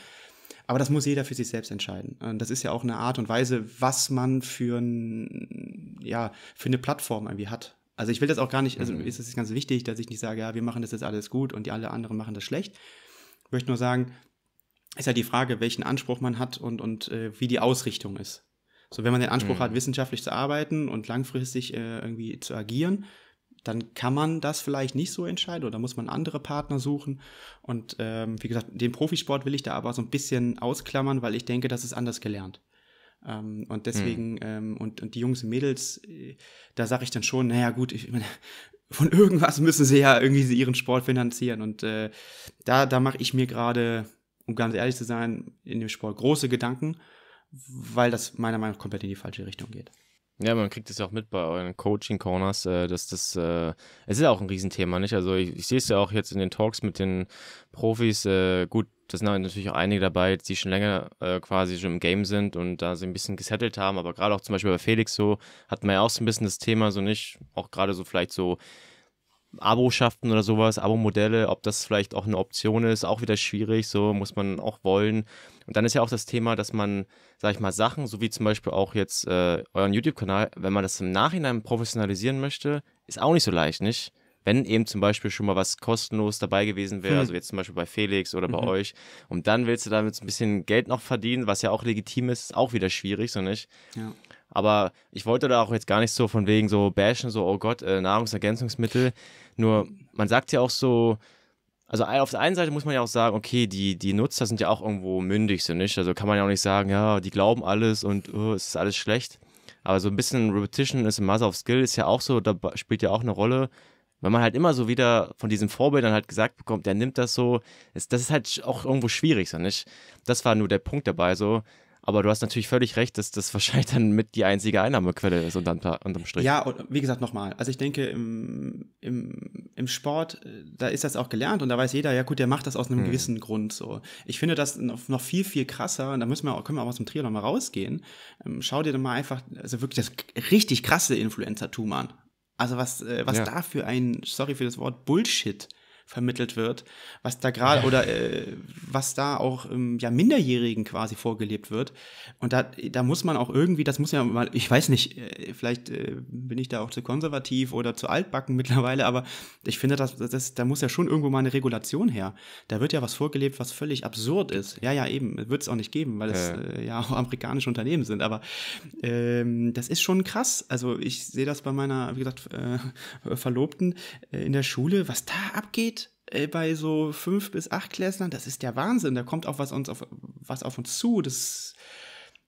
Aber das muss jeder für sich selbst entscheiden. Und äh, das ist ja auch eine Art und Weise, was man für, ein, ja, für eine Plattform irgendwie hat. Also ich will das auch gar nicht, also mhm. ist es ganz wichtig, dass ich nicht sage, ja, wir machen das jetzt alles gut und die alle anderen machen das schlecht. Ich möchte nur sagen, ist ja die Frage, welchen Anspruch man hat und, und äh, wie die Ausrichtung ist. So, wenn man den Anspruch mhm. hat, wissenschaftlich zu arbeiten und langfristig äh, irgendwie zu agieren, dann kann man das vielleicht nicht so entscheiden oder muss man andere Partner suchen. Und ähm, wie gesagt, den Profisport will ich da aber so ein bisschen ausklammern, weil ich denke, das ist anders gelernt. Ähm, und deswegen, mhm. ähm, und, und die Jungs und Mädels, äh, da sage ich dann schon, naja gut, ich, meine, von irgendwas müssen sie ja irgendwie ihren Sport finanzieren. Und äh, da, da mache ich mir gerade, um ganz ehrlich zu sein, in dem Sport große Gedanken, weil das meiner Meinung nach komplett in die falsche Richtung geht. Ja, man kriegt es ja auch mit bei euren Coaching-Corners, äh, dass das, äh, es ist ja auch ein Riesenthema, nicht? Also ich, ich sehe es ja auch jetzt in den Talks mit den Profis, äh, gut, da sind natürlich auch einige dabei, die schon länger äh, quasi schon im Game sind und da sie ein bisschen gesettelt haben, aber gerade auch zum Beispiel bei Felix so, hat man ja auch so ein bisschen das Thema, so nicht, auch gerade so vielleicht so Aboschaften oder sowas, Abo-Modelle, ob das vielleicht auch eine Option ist, auch wieder schwierig, so muss man auch wollen. Und dann ist ja auch das Thema, dass man, sag ich mal, Sachen, so wie zum Beispiel auch jetzt äh, euren YouTube-Kanal, wenn man das im Nachhinein professionalisieren möchte, ist auch nicht so leicht, nicht? Wenn eben zum Beispiel schon mal was kostenlos dabei gewesen wäre, hm. also jetzt zum Beispiel bei Felix oder bei mhm. euch, und dann willst du damit ein bisschen Geld noch verdienen, was ja auch legitim ist, ist auch wieder schwierig, so nicht? Ja. Aber ich wollte da auch jetzt gar nicht so von wegen so bashen, so, oh Gott, äh, Nahrungsergänzungsmittel. Nur, man sagt ja auch so, also auf der einen Seite muss man ja auch sagen, okay, die, die Nutzer sind ja auch irgendwo mündig, so nicht? Also kann man ja auch nicht sagen, ja, die glauben alles und oh, es ist alles schlecht. Aber so ein bisschen Repetition ist a Mother of Skill ist ja auch so, da spielt ja auch eine Rolle. Wenn man halt immer so wieder von diesen Vorbildern halt gesagt bekommt, der nimmt das so. Das, das ist halt auch irgendwo schwierig, so nicht? Das war nur der Punkt dabei, so aber du hast natürlich völlig recht, dass das wahrscheinlich dann mit die einzige Einnahmequelle ist unterm, unterm Strich. Ja, und wie gesagt, nochmal. Also ich denke, im, im, im Sport, äh, da ist das auch gelernt und da weiß jeder, ja gut, der macht das aus einem hm. gewissen Grund so. Ich finde das noch viel, viel krasser und da müssen wir auch, können wir auch aus dem Trio nochmal rausgehen. Ähm, schau dir dann mal einfach, also wirklich das richtig krasse Influencer-Tum an. Also was, äh, was ja. da für ein, sorry für das Wort, Bullshit vermittelt wird, was da gerade oder äh, was da auch ähm, ja Minderjährigen quasi vorgelebt wird. Und da, da muss man auch irgendwie, das muss ja mal, ich weiß nicht, äh, vielleicht äh, bin ich da auch zu konservativ oder zu altbacken mittlerweile, aber ich finde, das, das, da muss ja schon irgendwo mal eine Regulation her. Da wird ja was vorgelebt, was völlig absurd ist. Ja, ja, eben, wird es auch nicht geben, weil es ja. Äh, ja auch amerikanische Unternehmen sind. Aber ähm, das ist schon krass. Also ich sehe das bei meiner, wie gesagt, äh, Verlobten äh, in der Schule, was da abgeht äh, bei so fünf bis acht Klässlern, das ist der Wahnsinn. Da kommt auch was, uns auf, was auf uns zu. Das,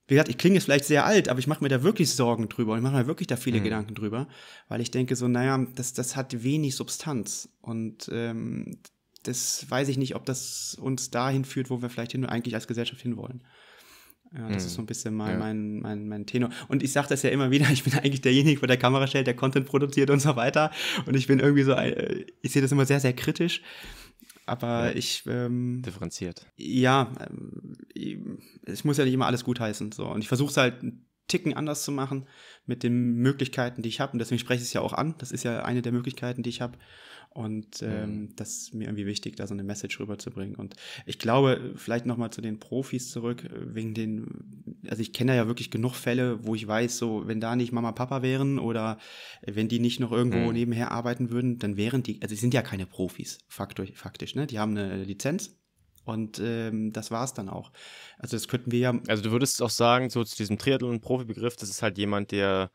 wie gesagt, ich klinge jetzt vielleicht sehr alt, aber ich mache mir da wirklich Sorgen drüber und ich mache mir wirklich da viele mhm. Gedanken drüber, weil ich denke so, naja, das, das hat wenig Substanz und ähm, das weiß ich nicht, ob das uns dahin führt, wo wir vielleicht hin, eigentlich als Gesellschaft hinwollen. Ja, das mhm. ist so ein bisschen mein, ja. mein, mein, mein Tenor. Und ich sage das ja immer wieder, ich bin eigentlich derjenige, der vor der Kamera stellt, der Content produziert und so weiter. Und ich bin irgendwie so, äh, ich sehe das immer sehr, sehr kritisch. Aber ja. ich. Ähm, Differenziert. Ja, ähm, es muss ja nicht immer alles gut heißen. So. Und ich versuche es halt einen Ticken anders zu machen mit den Möglichkeiten, die ich habe. Und deswegen spreche ich es ja auch an. Das ist ja eine der Möglichkeiten, die ich habe. Und ähm, mhm. das ist mir irgendwie wichtig, da so eine Message rüberzubringen. Und ich glaube, vielleicht nochmal zu den Profis zurück, äh, wegen den, also ich kenne ja wirklich genug Fälle, wo ich weiß, so, wenn da nicht Mama, Papa wären oder wenn die nicht noch irgendwo mhm. nebenher arbeiten würden, dann wären die, also die sind ja keine Profis, faktisch, faktisch ne? Die haben eine Lizenz. Und ähm, das war es dann auch. Also das könnten wir ja. Also du würdest auch sagen, so zu diesem Triathlon-Profi-Begriff, das ist halt jemand, der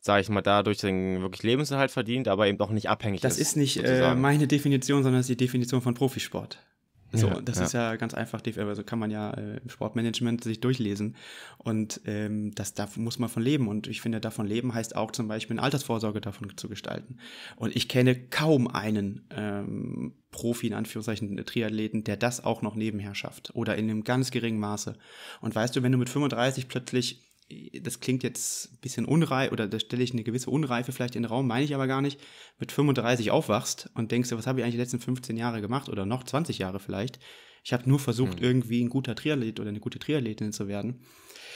sage ich mal, dadurch den wirklich Lebenserhalt verdient, aber eben auch nicht abhängig das ist. Das ist nicht äh, meine Definition, sondern das ist die Definition von Profisport. So, ja, das ja. ist ja ganz einfach, also kann man ja äh, im Sportmanagement sich durchlesen. Und ähm, das da muss man von leben. Und ich finde, davon leben heißt auch zum Beispiel eine Altersvorsorge davon zu gestalten. Und ich kenne kaum einen ähm, Profi, in Anführungszeichen, äh, Triathleten, der das auch noch nebenher schafft. Oder in einem ganz geringen Maße. Und weißt du, wenn du mit 35 plötzlich das klingt jetzt ein bisschen unreif oder da stelle ich eine gewisse Unreife vielleicht in den Raum, meine ich aber gar nicht, mit 35 aufwachst und denkst, was habe ich eigentlich die letzten 15 Jahre gemacht oder noch 20 Jahre vielleicht. Ich habe nur versucht, mhm. irgendwie ein guter Triathlet oder eine gute Triathletin zu werden.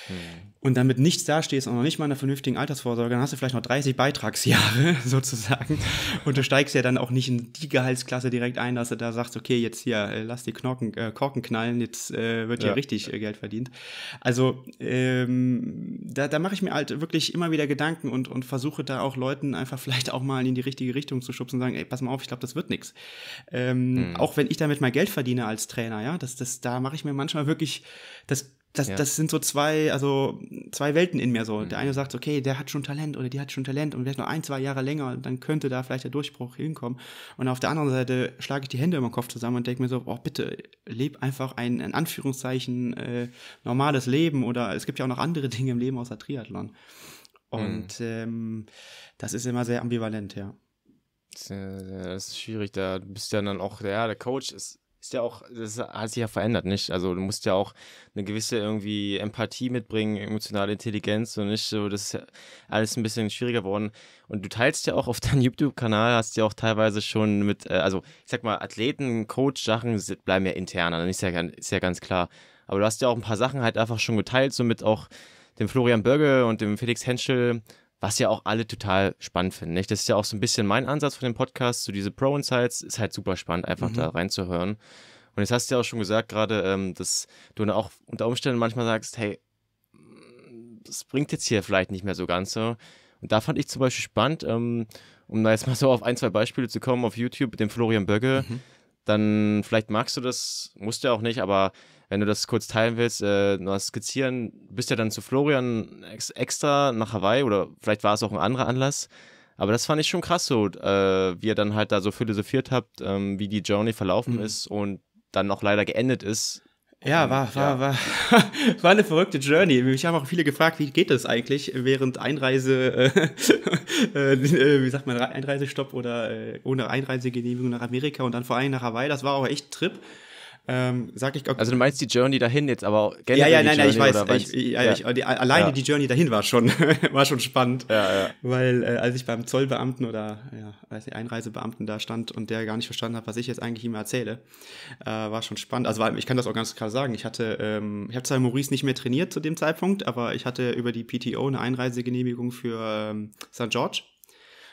Hm. und damit nichts dastehst und noch nicht mal in einer vernünftigen Altersvorsorge, dann hast du vielleicht noch 30 Beitragsjahre sozusagen und du steigst ja dann auch nicht in die Gehaltsklasse direkt ein, dass du da sagst, okay, jetzt hier, äh, lass die Knorken, äh, Korken knallen, jetzt äh, wird hier ja. richtig äh, Geld verdient. Also ähm, da, da mache ich mir halt wirklich immer wieder Gedanken und, und versuche da auch Leuten einfach vielleicht auch mal in die richtige Richtung zu schubsen und sagen, ey, pass mal auf, ich glaube, das wird nichts. Ähm, hm. Auch wenn ich damit mal Geld verdiene als Trainer, ja, das, das, da mache ich mir manchmal wirklich, das das, ja. das sind so zwei, also zwei Welten in mir so. Mhm. Der eine sagt, okay, der hat schon Talent oder die hat schon Talent und vielleicht noch ein, zwei Jahre länger, dann könnte da vielleicht der Durchbruch hinkommen. Und auf der anderen Seite schlage ich die Hände über den Kopf zusammen und denke mir so, oh bitte, leb einfach ein, in Anführungszeichen, äh, normales Leben oder es gibt ja auch noch andere Dinge im Leben außer Triathlon. Mhm. Und mhm. ähm, das ist immer sehr ambivalent, ja. Das ist schwierig, da bist du ja dann auch, ja, der Coach ist ist ja auch, das hat sich ja verändert, nicht? Also du musst ja auch eine gewisse irgendwie Empathie mitbringen, emotionale Intelligenz und nicht so, das ist ja alles ein bisschen schwieriger geworden. Und du teilst ja auch auf deinem YouTube-Kanal, hast ja auch teilweise schon mit, äh, also ich sag mal, Athleten, Coach, Sachen bleiben ja intern, also ne? ist ja, ist ja ganz klar. Aber du hast ja auch ein paar Sachen halt einfach schon geteilt, so mit auch dem Florian Böge und dem Felix Henschel was ja auch alle total spannend finden. Nicht? Das ist ja auch so ein bisschen mein Ansatz von dem Podcast, so diese Pro-Insights, ist halt super spannend, einfach mhm. da reinzuhören. Und jetzt hast du ja auch schon gesagt gerade, ähm, dass du auch unter Umständen manchmal sagst, hey, das bringt jetzt hier vielleicht nicht mehr so ganz so. Und da fand ich zum Beispiel spannend, ähm, um da jetzt mal so auf ein, zwei Beispiele zu kommen auf YouTube mit dem Florian Böcke, mhm. dann vielleicht magst du das, musst du ja auch nicht, aber wenn du das kurz teilen willst, äh, mal skizzieren, bist ja dann zu Florian ex extra nach Hawaii oder vielleicht war es auch ein anderer Anlass. Aber das fand ich schon krass so, äh, wie ihr dann halt da so philosophiert habt, ähm, wie die Journey verlaufen mhm. ist und dann auch leider geendet ist. Ja, ähm, war, war, war, war eine verrückte Journey. Mich haben auch viele gefragt, wie geht das eigentlich während Einreise, äh, äh, wie sagt man, Einreisestopp oder äh, ohne Einreisegenehmigung nach Amerika und dann vor allem nach Hawaii. Das war auch echt Trip. Ähm, sag ich, okay. Also du meinst die Journey dahin jetzt, aber generell Ja, ja, nein, nein, ich weiß. Ich, ich, ja. ich, die, alleine ja. die Journey dahin war schon, war schon spannend. Ja, ja. weil äh, als ich beim Zollbeamten oder ja, weiß nicht, Einreisebeamten da stand und der gar nicht verstanden hat, was ich jetzt eigentlich ihm erzähle, äh, war schon spannend. Also ich kann das auch ganz klar sagen. Ich hatte, ähm, ich habe zwar Maurice nicht mehr trainiert zu dem Zeitpunkt, aber ich hatte über die PTO eine Einreisegenehmigung für ähm, St. George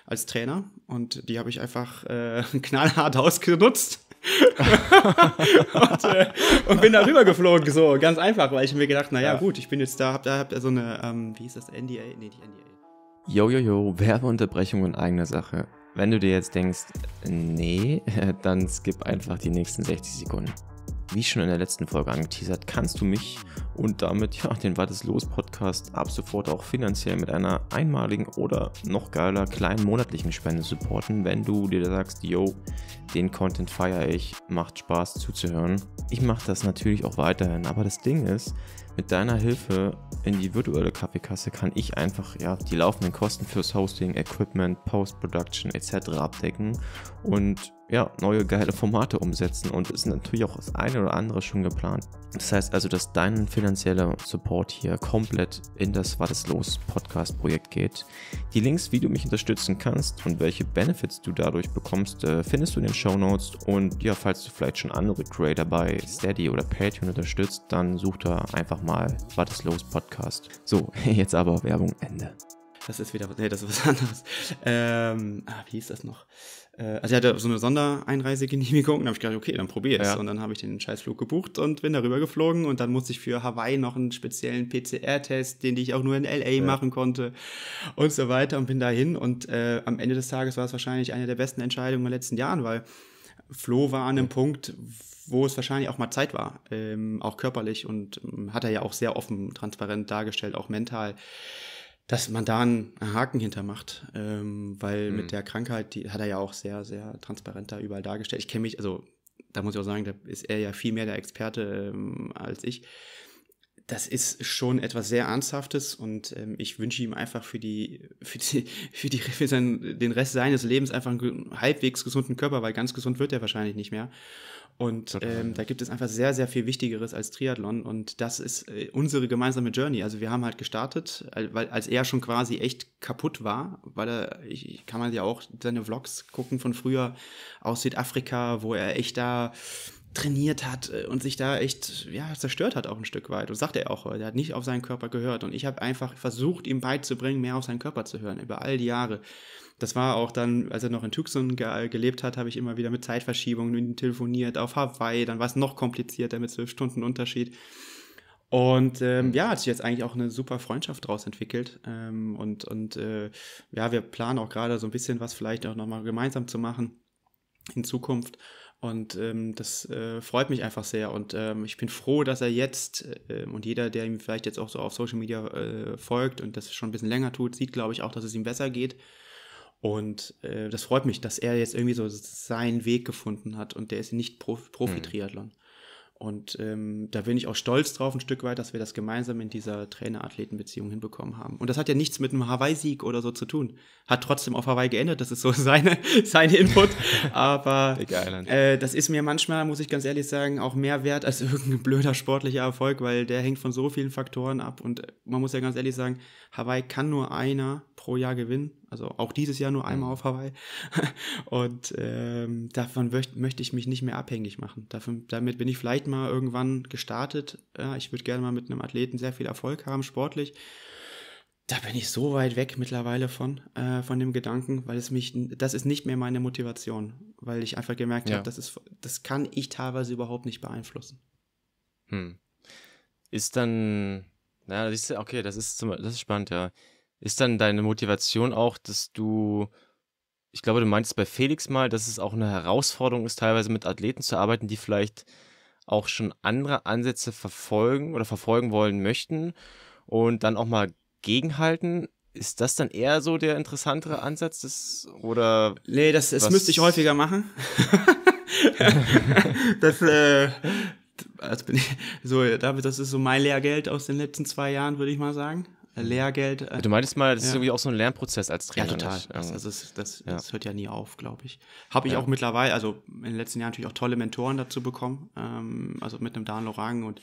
als Trainer und die habe ich einfach äh, knallhart ausgenutzt und, äh, und, bin da rübergeflogen, so ganz einfach, weil ich mir gedacht, naja, ja. gut, ich bin jetzt da, hab da, hab da so eine, ähm, wie ist das, NDA? Nee, die NDA. Jojojo, Werbeunterbrechung und eigene Sache. Wenn du dir jetzt denkst, nee, dann skip einfach die nächsten 60 Sekunden. Wie schon in der letzten Folge angeteasert, kannst du mich und damit ja, den Weites Los Podcast ab sofort auch finanziell mit einer einmaligen oder noch geiler kleinen monatlichen Spende supporten, wenn du dir sagst, yo, den Content feiere ich, macht Spaß zuzuhören. Ich mache das natürlich auch weiterhin, aber das Ding ist, mit deiner Hilfe in die virtuelle Kaffeekasse kann ich einfach ja, die laufenden Kosten fürs Hosting, Equipment, Post-Production etc. abdecken und ja, neue geile Formate umsetzen und es ist natürlich auch das eine oder andere schon geplant. Das heißt also, dass dein finanzieller Support hier komplett in das War das Los Podcast Projekt geht. Die Links, wie du mich unterstützen kannst und welche Benefits du dadurch bekommst, äh, findest du in den Show Notes und ja, falls du vielleicht schon andere Creator bei Steady oder Patreon unterstützt, dann such da einfach mal nochmal war das Los Podcast. So, jetzt aber Werbung Ende. Das ist wieder, nee, das ist was anderes. Ähm, ah, wie hieß das noch? Äh, also, ich hatte so eine Sondereinreisegenehmigung und habe ich gedacht, okay, dann probier es. Ja. Und dann habe ich den Scheißflug gebucht und bin darüber geflogen und dann musste ich für Hawaii noch einen speziellen PCR-Test, den ich auch nur in LA ja. machen konnte und so weiter und bin dahin. Und äh, am Ende des Tages war es wahrscheinlich eine der besten Entscheidungen der letzten Jahren, weil Flo war an einem ja. Punkt, wo es wahrscheinlich auch mal Zeit war, ähm, auch körperlich und ähm, hat er ja auch sehr offen, transparent dargestellt, auch mental, dass man da einen Haken hintermacht, ähm, weil mhm. mit der Krankheit, die hat er ja auch sehr, sehr transparent da überall dargestellt. Ich kenne mich, also da muss ich auch sagen, da ist er ja viel mehr der Experte ähm, als ich. Das ist schon etwas sehr Ernsthaftes und ähm, ich wünsche ihm einfach für die, für die, für die, für seinen, den Rest seines Lebens einfach einen halbwegs gesunden Körper, weil ganz gesund wird er wahrscheinlich nicht mehr. Und ähm, da gibt es einfach sehr, sehr viel Wichtigeres als Triathlon. Und das ist äh, unsere gemeinsame Journey. Also wir haben halt gestartet, weil als er schon quasi echt kaputt war, weil er, ich, kann man halt ja auch seine Vlogs gucken von früher aus Südafrika, wo er echt da trainiert hat äh, und sich da echt ja zerstört hat auch ein Stück weit und sagt er auch er hat nicht auf seinen Körper gehört und ich habe einfach versucht ihm beizubringen mehr auf seinen Körper zu hören über all die Jahre das war auch dann, als er noch in Tucson ge gelebt hat, habe ich immer wieder mit Zeitverschiebungen telefoniert, auf Hawaii, dann war es noch komplizierter mit zwölf Stunden Unterschied. Und ähm, ja, hat sich jetzt eigentlich auch eine super Freundschaft daraus entwickelt. Ähm, und und äh, ja, wir planen auch gerade so ein bisschen was vielleicht auch nochmal gemeinsam zu machen in Zukunft. Und ähm, das äh, freut mich einfach sehr. Und ähm, ich bin froh, dass er jetzt äh, und jeder, der ihm vielleicht jetzt auch so auf Social Media äh, folgt und das schon ein bisschen länger tut, sieht, glaube ich, auch, dass es ihm besser geht. Und äh, das freut mich, dass er jetzt irgendwie so seinen Weg gefunden hat und der ist nicht Profi-Triathlon. Mhm. Und ähm, da bin ich auch stolz drauf, ein Stück weit, dass wir das gemeinsam in dieser Trainer-Athleten-Beziehung hinbekommen haben. Und das hat ja nichts mit einem Hawaii-Sieg oder so zu tun. Hat trotzdem auf Hawaii geändert, das ist so seine, seine Input. Aber äh, das ist mir manchmal, muss ich ganz ehrlich sagen, auch mehr wert als irgendein blöder sportlicher Erfolg, weil der hängt von so vielen Faktoren ab. Und äh, man muss ja ganz ehrlich sagen, Hawaii kann nur einer pro Jahr gewinnen also auch dieses Jahr nur einmal mhm. auf Hawaii. Und ähm, davon möcht, möchte ich mich nicht mehr abhängig machen. Davon, damit bin ich vielleicht mal irgendwann gestartet. Ja, ich würde gerne mal mit einem Athleten sehr viel Erfolg haben, sportlich. Da bin ich so weit weg mittlerweile von, äh, von dem Gedanken, weil es mich, das ist nicht mehr meine Motivation, weil ich einfach gemerkt ja. habe, das das kann ich teilweise überhaupt nicht beeinflussen. Hm. Ist dann, na, ja, okay, das ist, das ist spannend, ja ist dann deine Motivation auch, dass du, ich glaube, du meintest bei Felix mal, dass es auch eine Herausforderung ist, teilweise mit Athleten zu arbeiten, die vielleicht auch schon andere Ansätze verfolgen oder verfolgen wollen möchten und dann auch mal gegenhalten. Ist das dann eher so der interessantere Ansatz? Das, oder nee, das, das müsste ich häufiger machen. das, äh, das also bin ich, so, das ist so mein Lehrgeld aus den letzten zwei Jahren, würde ich mal sagen. Äh, Lehrgeld. Äh, du meintest mal, das ja. ist irgendwie auch so ein Lernprozess als Trainer. Ja, ne? total. Das, also das, das, ja. das, hört ja nie auf, glaube ich. Habe ich ja. auch mittlerweile, also in den letzten Jahren natürlich auch tolle Mentoren dazu bekommen. Ähm, also mit einem Dan Lorang und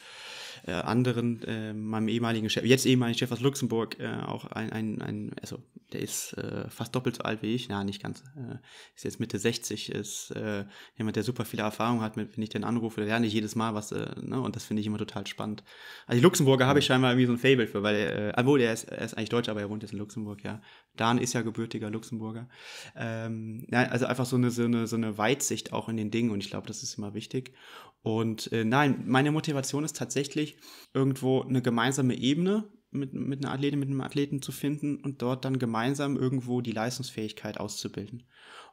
äh, anderen, äh, meinem ehemaligen Chef, jetzt ehemaligen Chef aus Luxemburg, äh, auch ein, ein, ein, also der ist äh, fast doppelt so alt wie ich, na, nicht ganz, äh, ist jetzt Mitte 60, ist äh, jemand, der super viele Erfahrungen hat, mit, wenn ich den anrufe, der lerne ich jedes Mal was, äh, ne, und das finde ich immer total spannend. Also die Luxemburger ja. habe ich scheinbar irgendwie so ein Fable für, weil, äh, obwohl er ist, er ist eigentlich Deutsch, aber er wohnt jetzt in Luxemburg, ja, Dan ist ja gebürtiger Luxemburger. Ähm, also einfach so eine, so, eine, so eine Weitsicht auch in den Dingen und ich glaube, das ist immer wichtig. Und äh, nein, meine Motivation ist tatsächlich, irgendwo eine gemeinsame Ebene mit, mit einer Athletin, mit einem Athleten zu finden und dort dann gemeinsam irgendwo die Leistungsfähigkeit auszubilden.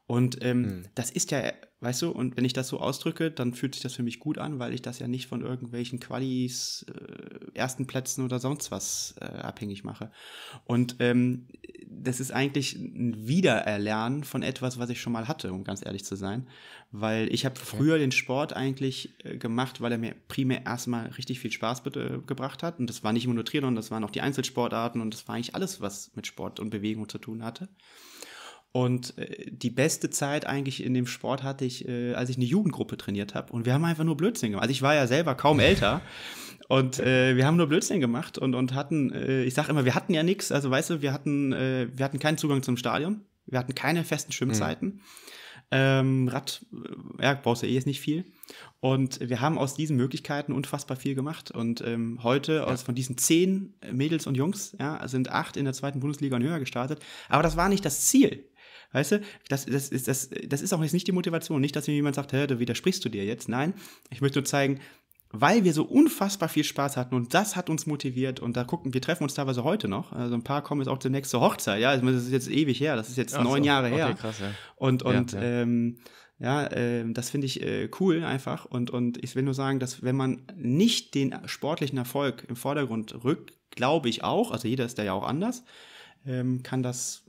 Und ähm, mhm. das ist ja, weißt du, und wenn ich das so ausdrücke, dann fühlt sich das für mich gut an, weil ich das ja nicht von irgendwelchen Qualis, äh, ersten Plätzen oder sonst was äh, abhängig mache. Und ähm, das ist eigentlich ein Wiedererlernen von etwas, was ich schon mal hatte, um ganz ehrlich zu sein. Weil ich habe okay. früher den Sport eigentlich äh, gemacht, weil er mir primär erstmal richtig viel Spaß gebracht hat. Und das war nicht immer nur Triathlon, das waren auch die Einzelsportarten und das war eigentlich alles, was mit Sport und Bewegung zu tun hatte. Und äh, die beste Zeit eigentlich in dem Sport hatte ich, äh, als ich eine Jugendgruppe trainiert habe. Und wir haben einfach nur Blödsinn gemacht. Also ich war ja selber kaum älter. Und äh, wir haben nur Blödsinn gemacht und, und hatten, äh, ich sag immer, wir hatten ja nichts. Also weißt du, wir hatten, äh, wir hatten keinen Zugang zum Stadion. Wir hatten keine festen Schwimmzeiten. Mhm. Ähm, Rad, äh, ja, brauchst du eh jetzt nicht viel. Und wir haben aus diesen Möglichkeiten unfassbar viel gemacht. Und ähm, heute, ja. aus, von diesen zehn Mädels und Jungs, ja, sind acht in der zweiten Bundesliga und höher gestartet. Aber das war nicht das Ziel. Weißt du, das, das, ist, das, das ist auch jetzt nicht die Motivation. Nicht, dass mir jemand sagt, hä, da widersprichst du dir jetzt. Nein, ich möchte nur zeigen, weil wir so unfassbar viel Spaß hatten und das hat uns motiviert und da gucken, wir treffen uns teilweise heute noch, also ein paar kommen jetzt auch zur nächsten Hochzeit, ja, also das ist jetzt ewig her, das ist jetzt Ach neun so. Jahre okay, her. Krass, ja. Und, und, ja, ja. Ähm, ja, äh, das finde ich äh, cool einfach und, und ich will nur sagen, dass wenn man nicht den sportlichen Erfolg im Vordergrund rückt, glaube ich auch, also jeder ist da ja auch anders, ähm, kann das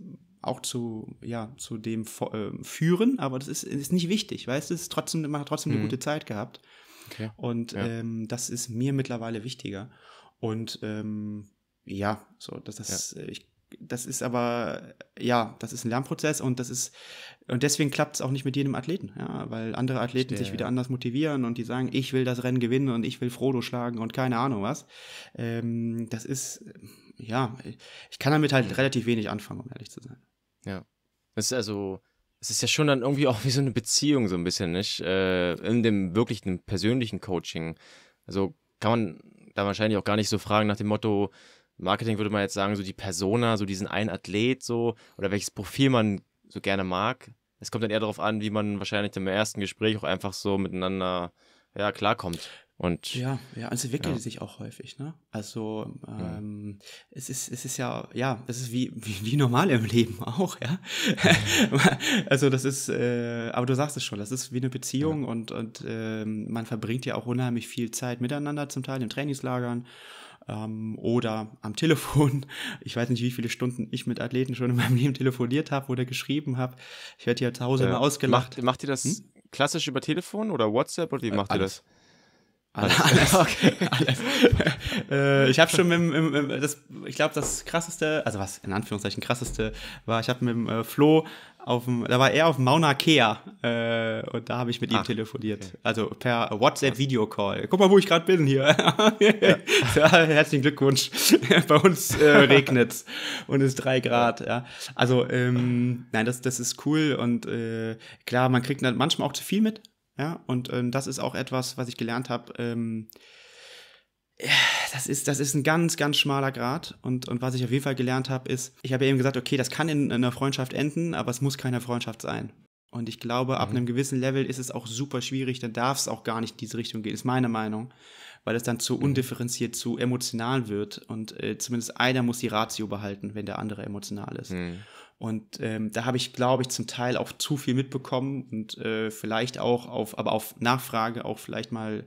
auch zu, ja, zu dem äh, führen, aber das ist, ist nicht wichtig, weißt du, es ist trotzdem, man hat trotzdem mhm. eine gute Zeit gehabt. Okay. Und ja. ähm, das ist mir mittlerweile wichtiger. Und ähm, ja, so, dass das, ja. Äh, ich das ist aber, ja, das ist ein Lernprozess und das ist, und deswegen klappt es auch nicht mit jedem Athleten, ja, weil andere Athleten Verstehe. sich wieder anders motivieren und die sagen, ich will das Rennen gewinnen und ich will Frodo schlagen und keine Ahnung was. Ähm, das ist, ja, ich kann damit halt relativ wenig anfangen, um ehrlich zu sein. Ja. Es ist also, es ist ja schon dann irgendwie auch wie so eine Beziehung, so ein bisschen, nicht? Äh, in dem wirklichen persönlichen Coaching. Also kann man da wahrscheinlich auch gar nicht so fragen nach dem Motto, Marketing würde man jetzt sagen, so die Persona, so diesen einen Athlet, so, oder welches Profil man so gerne mag. Es kommt dann eher darauf an, wie man wahrscheinlich im ersten Gespräch auch einfach so miteinander ja, klarkommt. Und ja, ja, also entwickeln ja. sich auch häufig, ne? Also mhm. ähm, ja. es ist, es ist ja, ja, das ist wie, wie, wie normal im Leben auch, ja. Mhm. also das ist, äh, aber du sagst es schon, das ist wie eine Beziehung ja. und, und äh, man verbringt ja auch unheimlich viel Zeit miteinander, zum Teil in Trainingslagern ähm, oder am Telefon. Ich weiß nicht, wie viele Stunden ich mit Athleten schon in meinem Leben telefoniert habe oder geschrieben habe. Ich werde ja zu Hause äh, immer ausgelacht. Macht, macht ihr das hm? klassisch über Telefon oder WhatsApp oder wie äh, macht ihr das? Alles. alles. okay. alles. äh, ich habe schon mit dem, das, ich glaube, das krasseste, also was in Anführungszeichen krasseste war, ich habe mit dem äh, Flo auf dem, da war er auf Mauna Kea äh, und da habe ich mit Ach, ihm ah, telefoniert. Okay. Also per whatsapp videocall Guck mal, wo ich gerade bin hier. ja, herzlichen Glückwunsch. Bei uns äh, regnet's und ist drei Grad. Ja. Also, ähm, nein, das, das ist cool und äh, klar, man kriegt manchmal auch zu viel mit ja, und ähm, das ist auch etwas, was ich gelernt habe. Ähm, das ist, das ist ein ganz, ganz schmaler Grad. Und, und was ich auf jeden Fall gelernt habe, ist, ich habe ja eben gesagt, okay, das kann in einer Freundschaft enden, aber es muss keine Freundschaft sein. Und ich glaube, mhm. ab einem gewissen Level ist es auch super schwierig, dann darf es auch gar nicht in diese Richtung gehen, ist meine Meinung, weil es dann zu mhm. undifferenziert, zu emotional wird. Und äh, zumindest einer muss die Ratio behalten, wenn der andere emotional ist. Mhm. Und ähm, da habe ich, glaube ich, zum Teil auch zu viel mitbekommen und äh, vielleicht auch auf, aber auf Nachfrage auch vielleicht mal,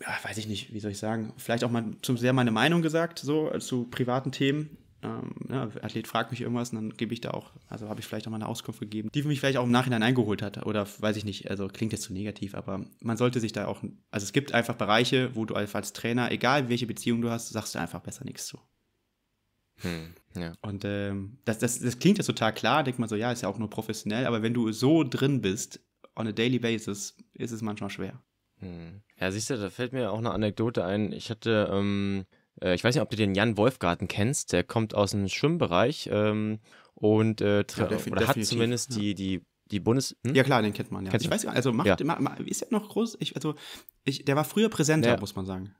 ja, weiß ich nicht, wie soll ich sagen, vielleicht auch mal zu sehr meine Meinung gesagt, so äh, zu privaten Themen. Ähm, ja, Athlet fragt mich irgendwas und dann gebe ich da auch, also habe ich vielleicht auch mal eine Auskunft gegeben, die für mich vielleicht auch im Nachhinein eingeholt hat oder weiß ich nicht, also klingt jetzt zu negativ, aber man sollte sich da auch, also es gibt einfach Bereiche, wo du als Trainer, egal welche Beziehung du hast, sagst du einfach besser nichts zu. Hm. Ja. Und ähm, das, das, das klingt ja total klar, denkt man so, ja, ist ja auch nur professionell, aber wenn du so drin bist, on a daily basis, ist es manchmal schwer. Hm. Ja, siehst du, da fällt mir auch eine Anekdote ein. Ich hatte, ähm, äh, ich weiß nicht, ob du den Jan Wolfgarten kennst, der kommt aus dem Schwimmbereich ähm, und äh, ja, oder hat zumindest ja. die, die die Bundes. Hm? Ja klar, den kennt man ja. Kennt ich weiß gar nicht, also macht, ja. ist ja noch groß. Ich, also ich, der war früher präsenter, ja. muss man sagen.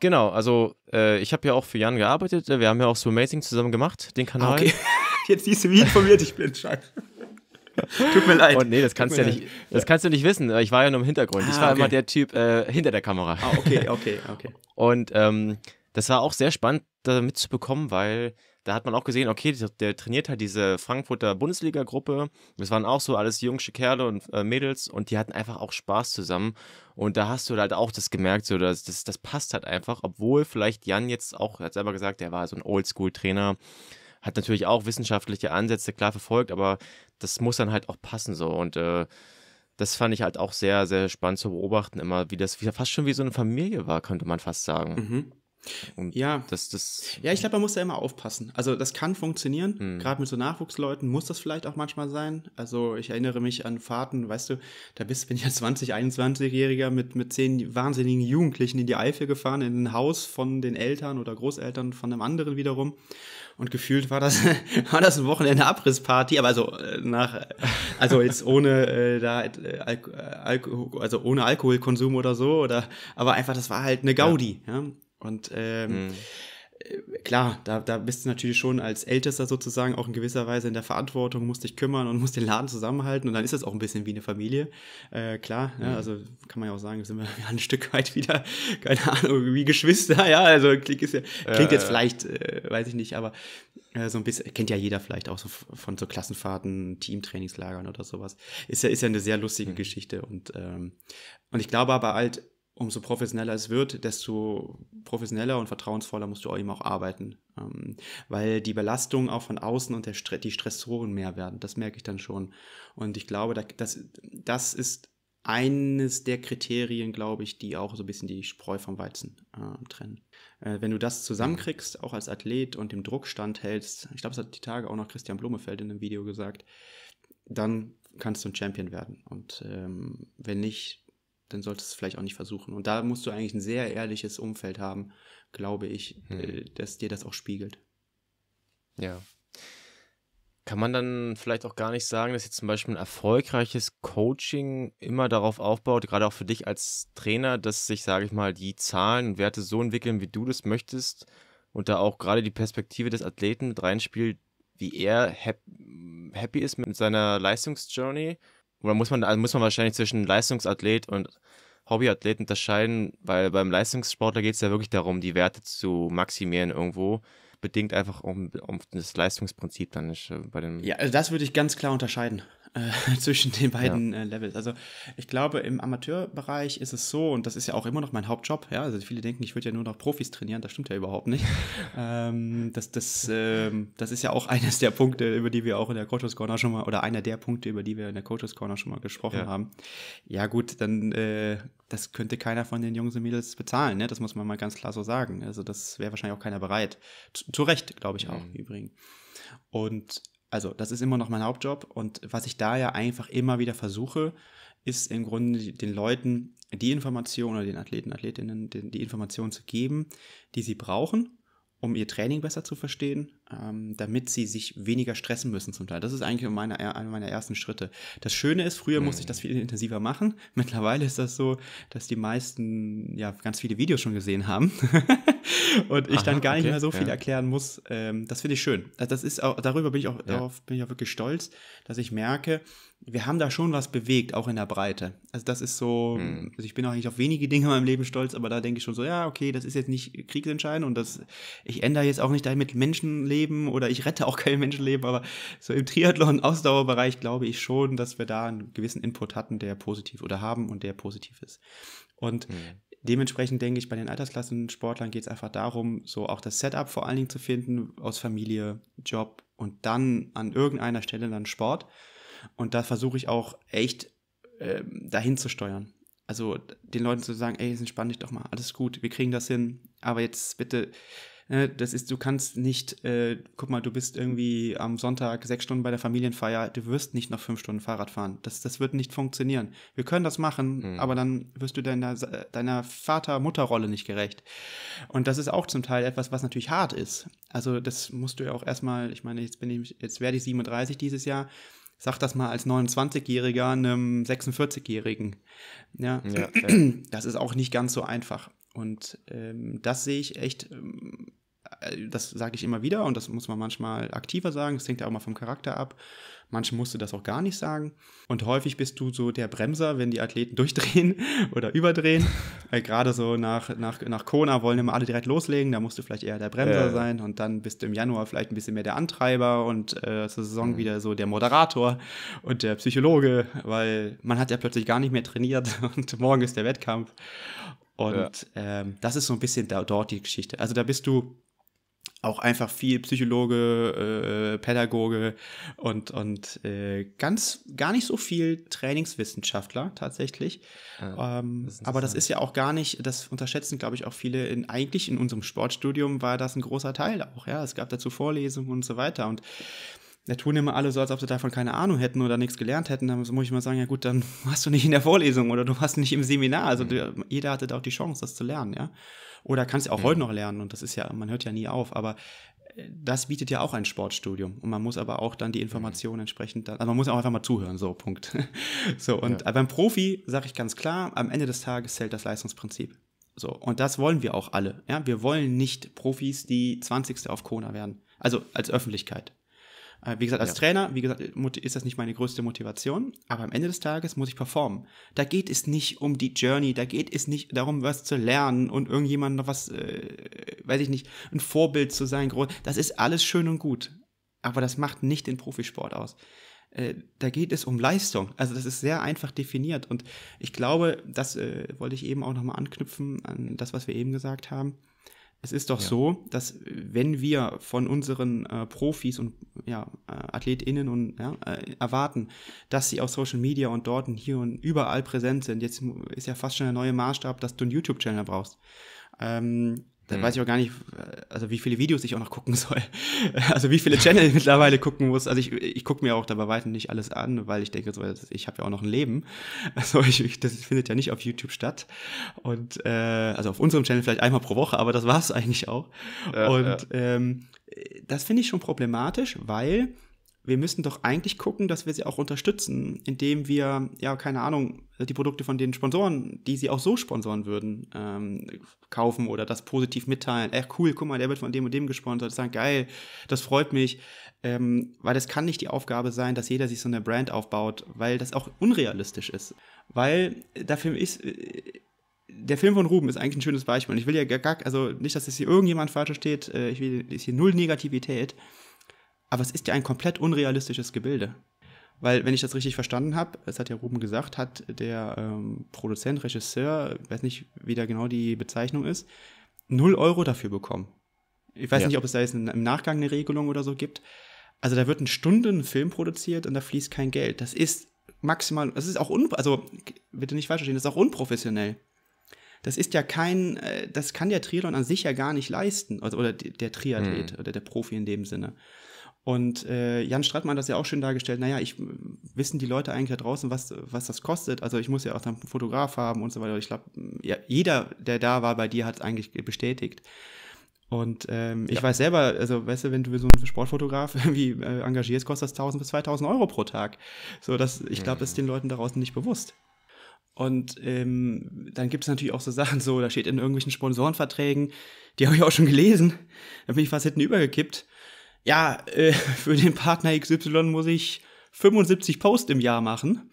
Genau, also äh, ich habe ja auch für Jan gearbeitet. Äh, wir haben ja auch so Amazing zusammen gemacht, den Kanal. okay. Jetzt siehst du, wie informiert ich bin, Scheiße. Tut mir leid. Und oh, nee, das kannst, du ja nicht, das kannst du nicht wissen. Äh, ich war ja nur im Hintergrund. Ah, ich war okay. immer der Typ äh, hinter der Kamera. Ah, okay, okay, okay. Und ähm, das war auch sehr spannend, da mitzubekommen, weil da hat man auch gesehen, okay, der, der trainiert halt diese Frankfurter Bundesliga-Gruppe. Das waren auch so alles jungsche Kerle und äh, Mädels und die hatten einfach auch Spaß zusammen. Und da hast du halt auch das gemerkt, so dass das, das passt halt einfach, obwohl vielleicht Jan jetzt auch, er hat selber gesagt, er war so ein Oldschool-Trainer hat natürlich auch wissenschaftliche Ansätze klar verfolgt, aber das muss dann halt auch passen so und äh, das fand ich halt auch sehr, sehr spannend zu beobachten, immer wie das wie, fast schon wie so eine Familie war, könnte man fast sagen. Mhm. Und ja. Das, das ja, ich glaube, man muss da immer aufpassen. Also das kann funktionieren. Mhm. Gerade mit so Nachwuchsleuten muss das vielleicht auch manchmal sein. Also ich erinnere mich an Fahrten, weißt du, da bist, bin ich als 20, 21-Jähriger mit, mit zehn wahnsinnigen Jugendlichen in die Eifel gefahren, in ein Haus von den Eltern oder Großeltern von einem anderen wiederum. Und gefühlt war das, war das ein Wochenende Abrissparty, aber also äh, nach, äh, also jetzt ohne äh, da äh, Alko, äh, also ohne Alkoholkonsum oder so, oder aber einfach, das war halt eine Gaudi. Ja. ja. Und ähm, mhm. Äh, klar, da, da bist du natürlich schon als Ältester sozusagen auch in gewisser Weise in der Verantwortung, musst dich kümmern und musst den Laden zusammenhalten und dann ist das auch ein bisschen wie eine Familie. Äh, klar, ne, mhm. ja, also kann man ja auch sagen, sind wir ein Stück weit wieder, keine Ahnung, wie Geschwister, ja, also klingt, ja, klingt jetzt vielleicht, äh, weiß ich nicht, aber äh, so ein bisschen, kennt ja jeder vielleicht auch so von so Klassenfahrten, Teamtrainingslagern oder sowas. Ist ja, ist ja eine sehr lustige mhm. Geschichte und, ähm, und ich glaube aber halt, umso professioneller es wird, desto professioneller und vertrauensvoller musst du auch eben auch arbeiten. Ähm, weil die Belastung auch von außen und der St die Stressoren mehr werden. Das merke ich dann schon. Und ich glaube, das, das ist eines der Kriterien, glaube ich, die auch so ein bisschen die Spreu vom Weizen äh, trennen. Äh, wenn du das zusammenkriegst, auch als Athlet und dem Druck standhältst, ich glaube, es hat die Tage auch noch Christian Blumefeld in einem Video gesagt, dann kannst du ein Champion werden. Und ähm, wenn nicht, dann solltest du es vielleicht auch nicht versuchen. Und da musst du eigentlich ein sehr ehrliches Umfeld haben, glaube ich, hm. Äh, dass dir das auch spiegelt. Ja. Kann man dann vielleicht auch gar nicht sagen, dass jetzt zum Beispiel ein erfolgreiches Coaching immer darauf aufbaut, gerade auch für dich als Trainer, dass sich, sage ich mal, die Zahlen und Werte so entwickeln, wie du das möchtest und da auch gerade die Perspektive des Athleten mit reinspielt, wie er happy ist mit seiner Leistungsjourney oder muss man, also muss man wahrscheinlich zwischen Leistungsathlet und Hobbyathlet unterscheiden, weil beim Leistungssportler geht es ja wirklich darum, die Werte zu maximieren irgendwo. Bedingt einfach um, um das Leistungsprinzip dann nicht äh, bei dem. Ja, also das würde ich ganz klar unterscheiden äh, zwischen den beiden ja. äh, Levels. Also ich glaube, im Amateurbereich ist es so, und das ist ja auch immer noch mein Hauptjob, ja, also viele denken, ich würde ja nur noch Profis trainieren, das stimmt ja überhaupt nicht. ähm, das, das, ähm, das ist ja auch eines der Punkte, über die wir auch in der Coaches Corner schon mal, oder einer der Punkte, über die wir in der Coaches Corner schon mal gesprochen ja. haben. Ja gut, dann äh, das könnte keiner von den Jungs und Mädels bezahlen, ne? das muss man mal ganz klar so sagen. Also das wäre wahrscheinlich auch keiner bereit. Zu, zu Recht, glaube ich auch, mhm. übrigens. Und also das ist immer noch mein Hauptjob und was ich da ja einfach immer wieder versuche, ist im Grunde den Leuten die Information oder den Athleten, Athletinnen die Information zu geben, die sie brauchen, um ihr Training besser zu verstehen, ähm, damit sie sich weniger stressen müssen zum Teil. Das ist eigentlich meine, äh, einer meiner ersten Schritte. Das Schöne ist, früher mhm. musste ich das mhm. viel intensiver machen. Mittlerweile ist das so, dass die meisten ja ganz viele Videos schon gesehen haben und ich Aha, dann gar okay, nicht mehr so viel ja. erklären muss. Ähm, das finde ich schön. Also Das ist auch, darüber bin ich auch, ja. darauf bin ich auch wirklich stolz, dass ich merke, wir haben da schon was bewegt, auch in der Breite. Also das ist so, mhm. also ich bin auch nicht auf wenige Dinge in meinem Leben stolz, aber da denke ich schon so, ja, okay, das ist jetzt nicht kriegsentscheidend und das, ich ändere jetzt auch nicht damit Menschenleben Menschenleben oder ich rette auch kein Menschenleben, aber so im Triathlon-Ausdauerbereich glaube ich schon, dass wir da einen gewissen Input hatten, der positiv oder haben und der positiv ist. Und mhm. dementsprechend denke ich, bei den Altersklassensportlern geht es einfach darum, so auch das Setup vor allen Dingen zu finden aus Familie, Job und dann an irgendeiner Stelle dann Sport. Und da versuche ich auch echt äh, dahin zu steuern. Also den Leuten zu sagen, ey, entspann dich doch mal, alles gut, wir kriegen das hin, aber jetzt bitte Ne, das ist, du kannst nicht, äh, guck mal, du bist irgendwie am Sonntag sechs Stunden bei der Familienfeier, du wirst nicht noch fünf Stunden Fahrrad fahren. Das, das wird nicht funktionieren. Wir können das machen, mhm. aber dann wirst du deiner, deiner Vater-Mutter-Rolle nicht gerecht. Und das ist auch zum Teil etwas, was natürlich hart ist. Also das musst du ja auch erstmal, ich meine, jetzt bin ich, jetzt werde ich 37 dieses Jahr sag das mal als 29-Jähriger einem 46-Jährigen. Ja. ja, das ist auch nicht ganz so einfach. Und ähm, das sehe ich echt, ähm, äh, das sage ich immer wieder und das muss man manchmal aktiver sagen, das hängt ja auch mal vom Charakter ab. Manchmal musst du das auch gar nicht sagen. Und häufig bist du so der Bremser, wenn die Athleten durchdrehen oder überdrehen. Äh, Gerade so nach, nach, nach Kona wollen immer alle direkt loslegen, da musst du vielleicht eher der Bremser äh. sein und dann bist du im Januar vielleicht ein bisschen mehr der Antreiber und äh, zur Saison mhm. wieder so der Moderator und der Psychologe, weil man hat ja plötzlich gar nicht mehr trainiert und morgen ist der Wettkampf. Und ja. ähm, das ist so ein bisschen da, dort die Geschichte. Also da bist du auch einfach viel Psychologe, äh, Pädagoge und, und äh, ganz gar nicht so viel Trainingswissenschaftler tatsächlich. Ja, ähm, das aber das ist ja auch gar nicht, das unterschätzen, glaube ich, auch viele. In, eigentlich in unserem Sportstudium war das ein großer Teil auch, ja. Es gab dazu Vorlesungen und so weiter. Und da tun immer alle so, als ob sie davon keine Ahnung hätten oder nichts gelernt hätten. Dann muss ich mal sagen, ja gut, dann warst du nicht in der Vorlesung oder du warst nicht im Seminar. Also mhm. jeder hatte da auch die Chance, das zu lernen, ja. Oder kannst ja auch mhm. heute noch lernen und das ist ja, man hört ja nie auf, aber äh, das bietet ja auch ein Sportstudium. Und man muss aber auch dann die Informationen mhm. entsprechend, dann, also man muss auch einfach mal zuhören, so, Punkt. so, und ja. Äh, beim Profi sage ich ganz klar, am Ende des Tages zählt das Leistungsprinzip. So, und das wollen wir auch alle. Ja? Wir wollen nicht Profis, die 20. auf Kona werden. Also als Öffentlichkeit. Äh, wie gesagt, als ja. Trainer, wie gesagt, ist das nicht meine größte Motivation, aber am Ende des Tages muss ich performen. Da geht es nicht um die Journey, da geht es nicht darum, was zu lernen und irgendjemand noch was, äh, weiß ich nicht, ein Vorbild zu sein. Das ist alles schön und gut, aber das macht nicht den Profisport aus. Äh, da geht es um Leistung. Also das ist sehr einfach definiert und ich glaube, das äh, wollte ich eben auch nochmal anknüpfen an das, was wir eben gesagt haben es ist doch ja. so, dass wenn wir von unseren äh, Profis und ja, äh, AthletInnen und ja, äh, erwarten, dass sie auf Social Media und dort und hier und überall präsent sind, jetzt ist ja fast schon der neue Maßstab, dass du einen YouTube-Channel brauchst. Ähm, dann hm. weiß ich auch gar nicht, also wie viele Videos ich auch noch gucken soll. Also wie viele Channel mittlerweile gucken muss. Also ich, ich gucke mir auch dabei bei weitem nicht alles an, weil ich denke, so, ich habe ja auch noch ein Leben. Also ich, ich, das findet ja nicht auf YouTube statt. Und äh, also auf unserem Channel vielleicht einmal pro Woche, aber das war's eigentlich auch. Ja, Und ja. Ähm, das finde ich schon problematisch, weil wir müssen doch eigentlich gucken, dass wir sie auch unterstützen, indem wir, ja, keine Ahnung, die Produkte von den Sponsoren, die sie auch so sponsoren würden, ähm, kaufen oder das positiv mitteilen. Ach cool, guck mal, der wird von dem und dem gesponsert. Sagen, geil, das freut mich. Ähm, weil das kann nicht die Aufgabe sein, dass jeder sich so eine Brand aufbaut, weil das auch unrealistisch ist. Weil äh, der Film ist, äh, der Film von Ruben ist eigentlich ein schönes Beispiel. Und ich will ja gar, also nicht, dass es hier irgendjemand falsch steht. Äh, ich will, ist hier null Negativität. Aber es ist ja ein komplett unrealistisches Gebilde. Weil, wenn ich das richtig verstanden habe, es hat ja Ruben gesagt, hat der ähm, Produzent, Regisseur, weiß nicht, wie da genau die Bezeichnung ist, null Euro dafür bekommen. Ich weiß ja. nicht, ob es da jetzt im Nachgang eine Regelung oder so gibt. Also da wird eine Stunde ein Film produziert und da fließt kein Geld. Das ist maximal, das ist auch un, also bitte nicht falsch verstehen, das ist auch unprofessionell. Das ist ja kein, äh, das kann der Triathlon an sich ja gar nicht leisten, also, oder der Triathlet hm. oder der Profi in dem Sinne. Und äh, Jan Strattmann hat das ja auch schön dargestellt, naja, ich wissen die Leute eigentlich da draußen, was, was das kostet. Also ich muss ja auch dann einen Fotograf haben und so weiter. Ich glaube, ja, jeder, der da war bei dir, hat es eigentlich bestätigt. Und ähm, ich weiß selber, also weißt du, wenn du so einen Sportfotograf irgendwie äh, engagierst, kostet das 1000 bis 2000 Euro pro Tag. So, das, ich glaube, das ist mhm. den Leuten da draußen nicht bewusst. Und ähm, dann gibt es natürlich auch so Sachen, so, da steht in irgendwelchen Sponsorenverträgen, die habe ich auch schon gelesen, da bin ich fast hinten übergekippt ja, äh, für den Partner XY muss ich 75 Posts im Jahr machen.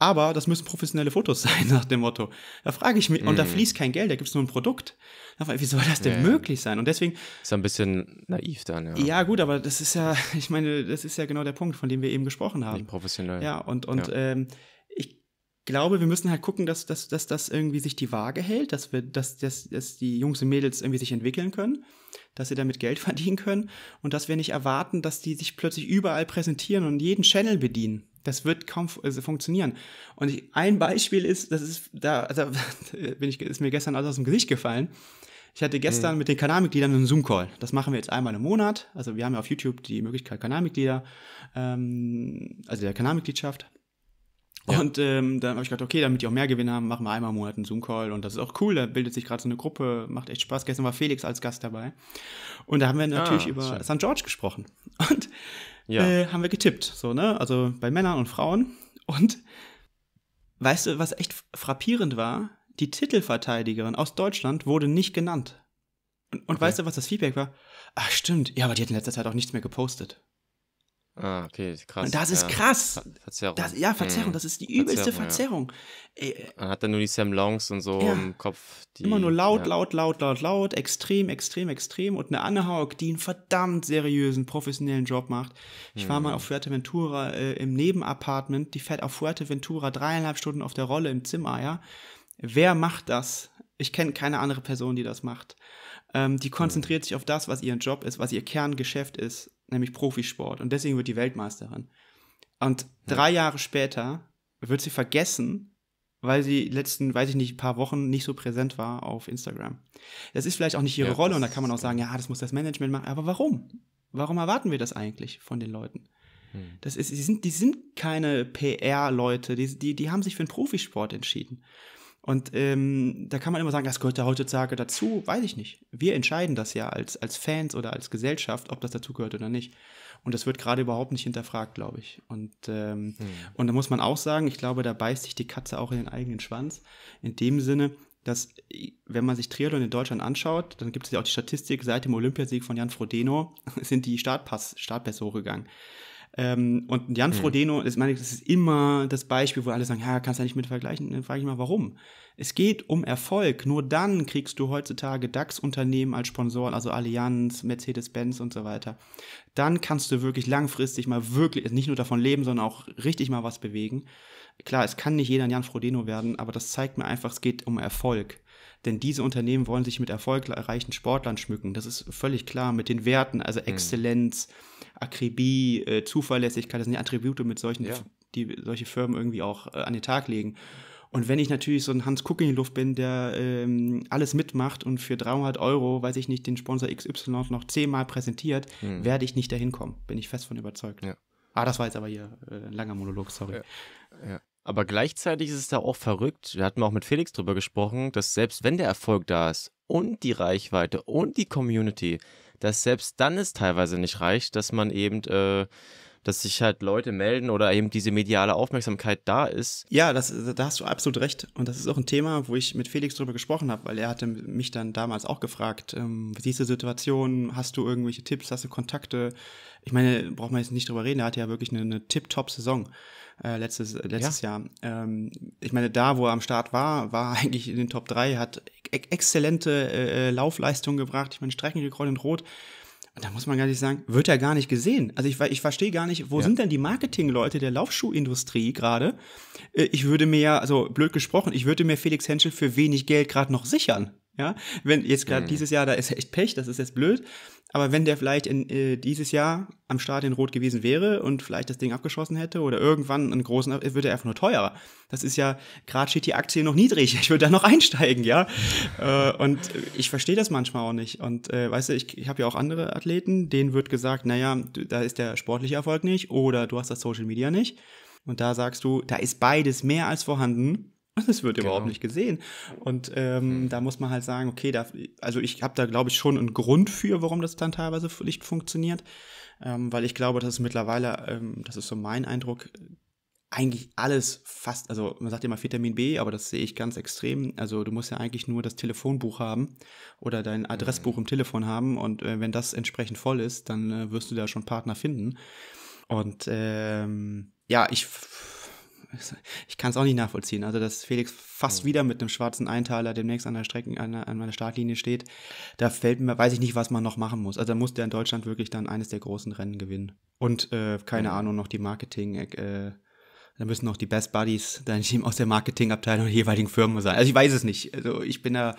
Aber das müssen professionelle Fotos sein, nach dem Motto. Da frage ich mich, mm. und da mhm. fließt kein Geld, da gibt es nur ein Produkt. Wie soll das denn ja, möglich sein? Und deswegen. Ist ein bisschen naiv dann, ja. Ja, gut, aber das ist ja, ich meine, das ist ja genau der Punkt, von dem wir eben gesprochen haben. Nicht professionell. Ja, und, und ja. Ähm, glaube, wir müssen halt gucken, dass, dass, dass das irgendwie sich die Waage hält, dass wir, dass, dass, dass die Jungs und Mädels irgendwie sich entwickeln können, dass sie damit Geld verdienen können und dass wir nicht erwarten, dass die sich plötzlich überall präsentieren und jeden Channel bedienen. Das wird kaum also funktionieren. Und ich, ein Beispiel ist, das ist, da, also, bin ich, ist mir gestern alles aus dem Gesicht gefallen. Ich hatte gestern mhm. mit den Kanalmitgliedern einen Zoom-Call. Das machen wir jetzt einmal im Monat. Also wir haben ja auf YouTube die Möglichkeit Kanalmitglieder, ähm, also der Kanalmitgliedschaft und ähm, dann habe ich gedacht, okay, damit die auch mehr Gewinn haben, machen wir einmal im Monat einen Zoom-Call und das ist auch cool, da bildet sich gerade so eine Gruppe, macht echt Spaß. Gestern war Felix als Gast dabei und da haben wir ah, natürlich ah, über schön. St. George gesprochen und ja. äh, haben wir getippt, so, ne? Also bei Männern und Frauen und weißt du, was echt frappierend war? Die Titelverteidigerin aus Deutschland wurde nicht genannt. Und, und okay. weißt du, was das Feedback war? Ach stimmt, ja, aber die hat in letzter Zeit auch nichts mehr gepostet. Ah, okay, krass. Und das ist ja. krass. Verzerrung. Das, ja, mhm. Verzerrung, mhm. das ist die übelste Verzerrung. Verzerrung. Ja. Man hat dann nur die Sam Longs und so ja. im Kopf. Die, Immer nur laut, laut, laut, laut, laut, extrem, extrem, extrem. Und eine Anne Haug, die einen verdammt seriösen, professionellen Job macht. Ich mhm. war mal mhm. auf Fuerteventura äh, im Nebenapartment, die fährt auf Fuerteventura dreieinhalb Stunden auf der Rolle im Zimmer, ja. Wer macht das? Ich kenne keine andere Person, die das macht. Ähm, die konzentriert mhm. sich auf das, was ihr Job ist, was ihr Kerngeschäft ist nämlich Profisport. Und deswegen wird die Weltmeisterin. Und drei Jahre später wird sie vergessen, weil sie letzten, weiß ich nicht, paar Wochen nicht so präsent war auf Instagram. Das ist vielleicht auch nicht ihre ja, Rolle und da kann man auch sagen, ja, das muss das Management machen. Aber warum? Warum erwarten wir das eigentlich von den Leuten? Hm. Das ist, die sind, die sind keine PR-Leute, die, die, die haben sich für den Profisport entschieden. Und ähm, da kann man immer sagen, das gehört ja heutzutage dazu, weiß ich nicht. Wir entscheiden das ja als, als Fans oder als Gesellschaft, ob das dazu gehört oder nicht. Und das wird gerade überhaupt nicht hinterfragt, glaube ich. Und, ähm, hm. und da muss man auch sagen, ich glaube, da beißt sich die Katze auch in den eigenen Schwanz. In dem Sinne, dass, äh, wenn man sich Triathlon in Deutschland anschaut, dann gibt es ja auch die Statistik, seit dem Olympiasieg von Jan Frodeno sind die Startpass, Startpässe hochgegangen. Ähm, und Jan mhm. Frodeno, das meine ich, das ist immer das Beispiel, wo alle sagen, ja, kannst du ja nicht mit vergleichen. Dann frage ich mal, warum? Es geht um Erfolg. Nur dann kriegst du heutzutage DAX-Unternehmen als Sponsoren, also Allianz, Mercedes-Benz und so weiter. Dann kannst du wirklich langfristig mal wirklich, also nicht nur davon leben, sondern auch richtig mal was bewegen. Klar, es kann nicht jeder ein Jan Frodeno werden, aber das zeigt mir einfach, es geht um Erfolg. Denn diese Unternehmen wollen sich mit erfolgreichen Sportlern schmücken. Das ist völlig klar mit den Werten, also hm. Exzellenz, Akribie, äh, Zuverlässigkeit, das sind die Attribute mit solchen, ja. die solche Firmen irgendwie auch äh, an den Tag legen. Und wenn ich natürlich so ein Hans Kuck in die Luft bin, der ähm, alles mitmacht und für 300 Euro, weiß ich nicht, den Sponsor XY noch zehnmal präsentiert, mhm. werde ich nicht dahin kommen. Bin ich fest von überzeugt. Ja. Ah, das war jetzt aber hier äh, ein langer Monolog, sorry. Ja. ja. Aber gleichzeitig ist es da auch verrückt, wir hatten auch mit Felix drüber gesprochen, dass selbst wenn der Erfolg da ist und die Reichweite und die Community, dass selbst dann es teilweise nicht reicht, dass man eben, äh, dass sich halt Leute melden oder eben diese mediale Aufmerksamkeit da ist. Ja, das, äh, da hast du absolut recht. Und das ist auch ein Thema, wo ich mit Felix drüber gesprochen habe, weil er hatte mich dann damals auch gefragt, ähm, wie siehst du Situation, hast du irgendwelche Tipps, hast du Kontakte? Ich meine, braucht man jetzt nicht drüber reden, er hatte ja wirklich eine, eine tip top saison äh, letztes, äh, letztes ja. Jahr. Ähm, ich meine, da, wo er am Start war, war eigentlich in den Top 3, hat e, e- exzellente äh, äh, Laufleistung gebracht. Ich meine, Streckenrekord in Rot. Und da muss man gar nicht sagen, wird er gar nicht gesehen. Also ich, ich verstehe gar nicht, wo ja. sind denn die Marketingleute der Laufschuhindustrie gerade? Äh, ich würde mir ja, also blöd gesprochen, ich würde mir Felix Henschel für wenig Geld gerade noch sichern. Ja, wenn jetzt gerade mhm. dieses Jahr, da ist echt Pech, das ist jetzt blöd. Aber wenn der vielleicht in, äh, dieses Jahr am Start in Rot gewesen wäre und vielleicht das Ding abgeschossen hätte oder irgendwann einen großen, äh, wird er einfach nur teurer. Das ist ja, gerade steht die Aktie noch niedrig. Ich würde da noch einsteigen, ja. äh, und ich verstehe das manchmal auch nicht. Und äh, weißt du, ich, ich habe ja auch andere Athleten, denen wird gesagt, naja, da ist der sportliche Erfolg nicht oder du hast das Social Media nicht. Und da sagst du, da ist beides mehr als vorhanden. Das wird genau. überhaupt nicht gesehen. Und ähm, mhm. da muss man halt sagen, okay, da, also ich habe da, glaube ich, schon einen Grund für, warum das dann teilweise nicht funktioniert. Ähm, weil ich glaube, dass es mittlerweile, ähm, das ist so mein Eindruck, eigentlich alles fast, also man sagt immer Vitamin B, aber das sehe ich ganz extrem. Also du musst ja eigentlich nur das Telefonbuch haben oder dein mhm. Adressbuch mhm. im Telefon haben und äh, wenn das entsprechend voll ist, dann äh, wirst du da schon Partner finden. Und ähm, ja, ich ich kann es auch nicht nachvollziehen. Also, dass Felix fast ja. wieder mit einem schwarzen Einteiler demnächst an der Strecken, an, an meiner Startlinie steht, da fällt mir, weiß ich nicht, was man noch machen muss. Also, da muss der in Deutschland wirklich dann eines der großen Rennen gewinnen. Und, äh, keine ja. Ahnung, noch die Marketing, äh, da müssen noch die Best Buddies dein Team aus der Marketingabteilung der jeweiligen Firmen sein. Also, ich weiß es nicht. Also, ich bin da,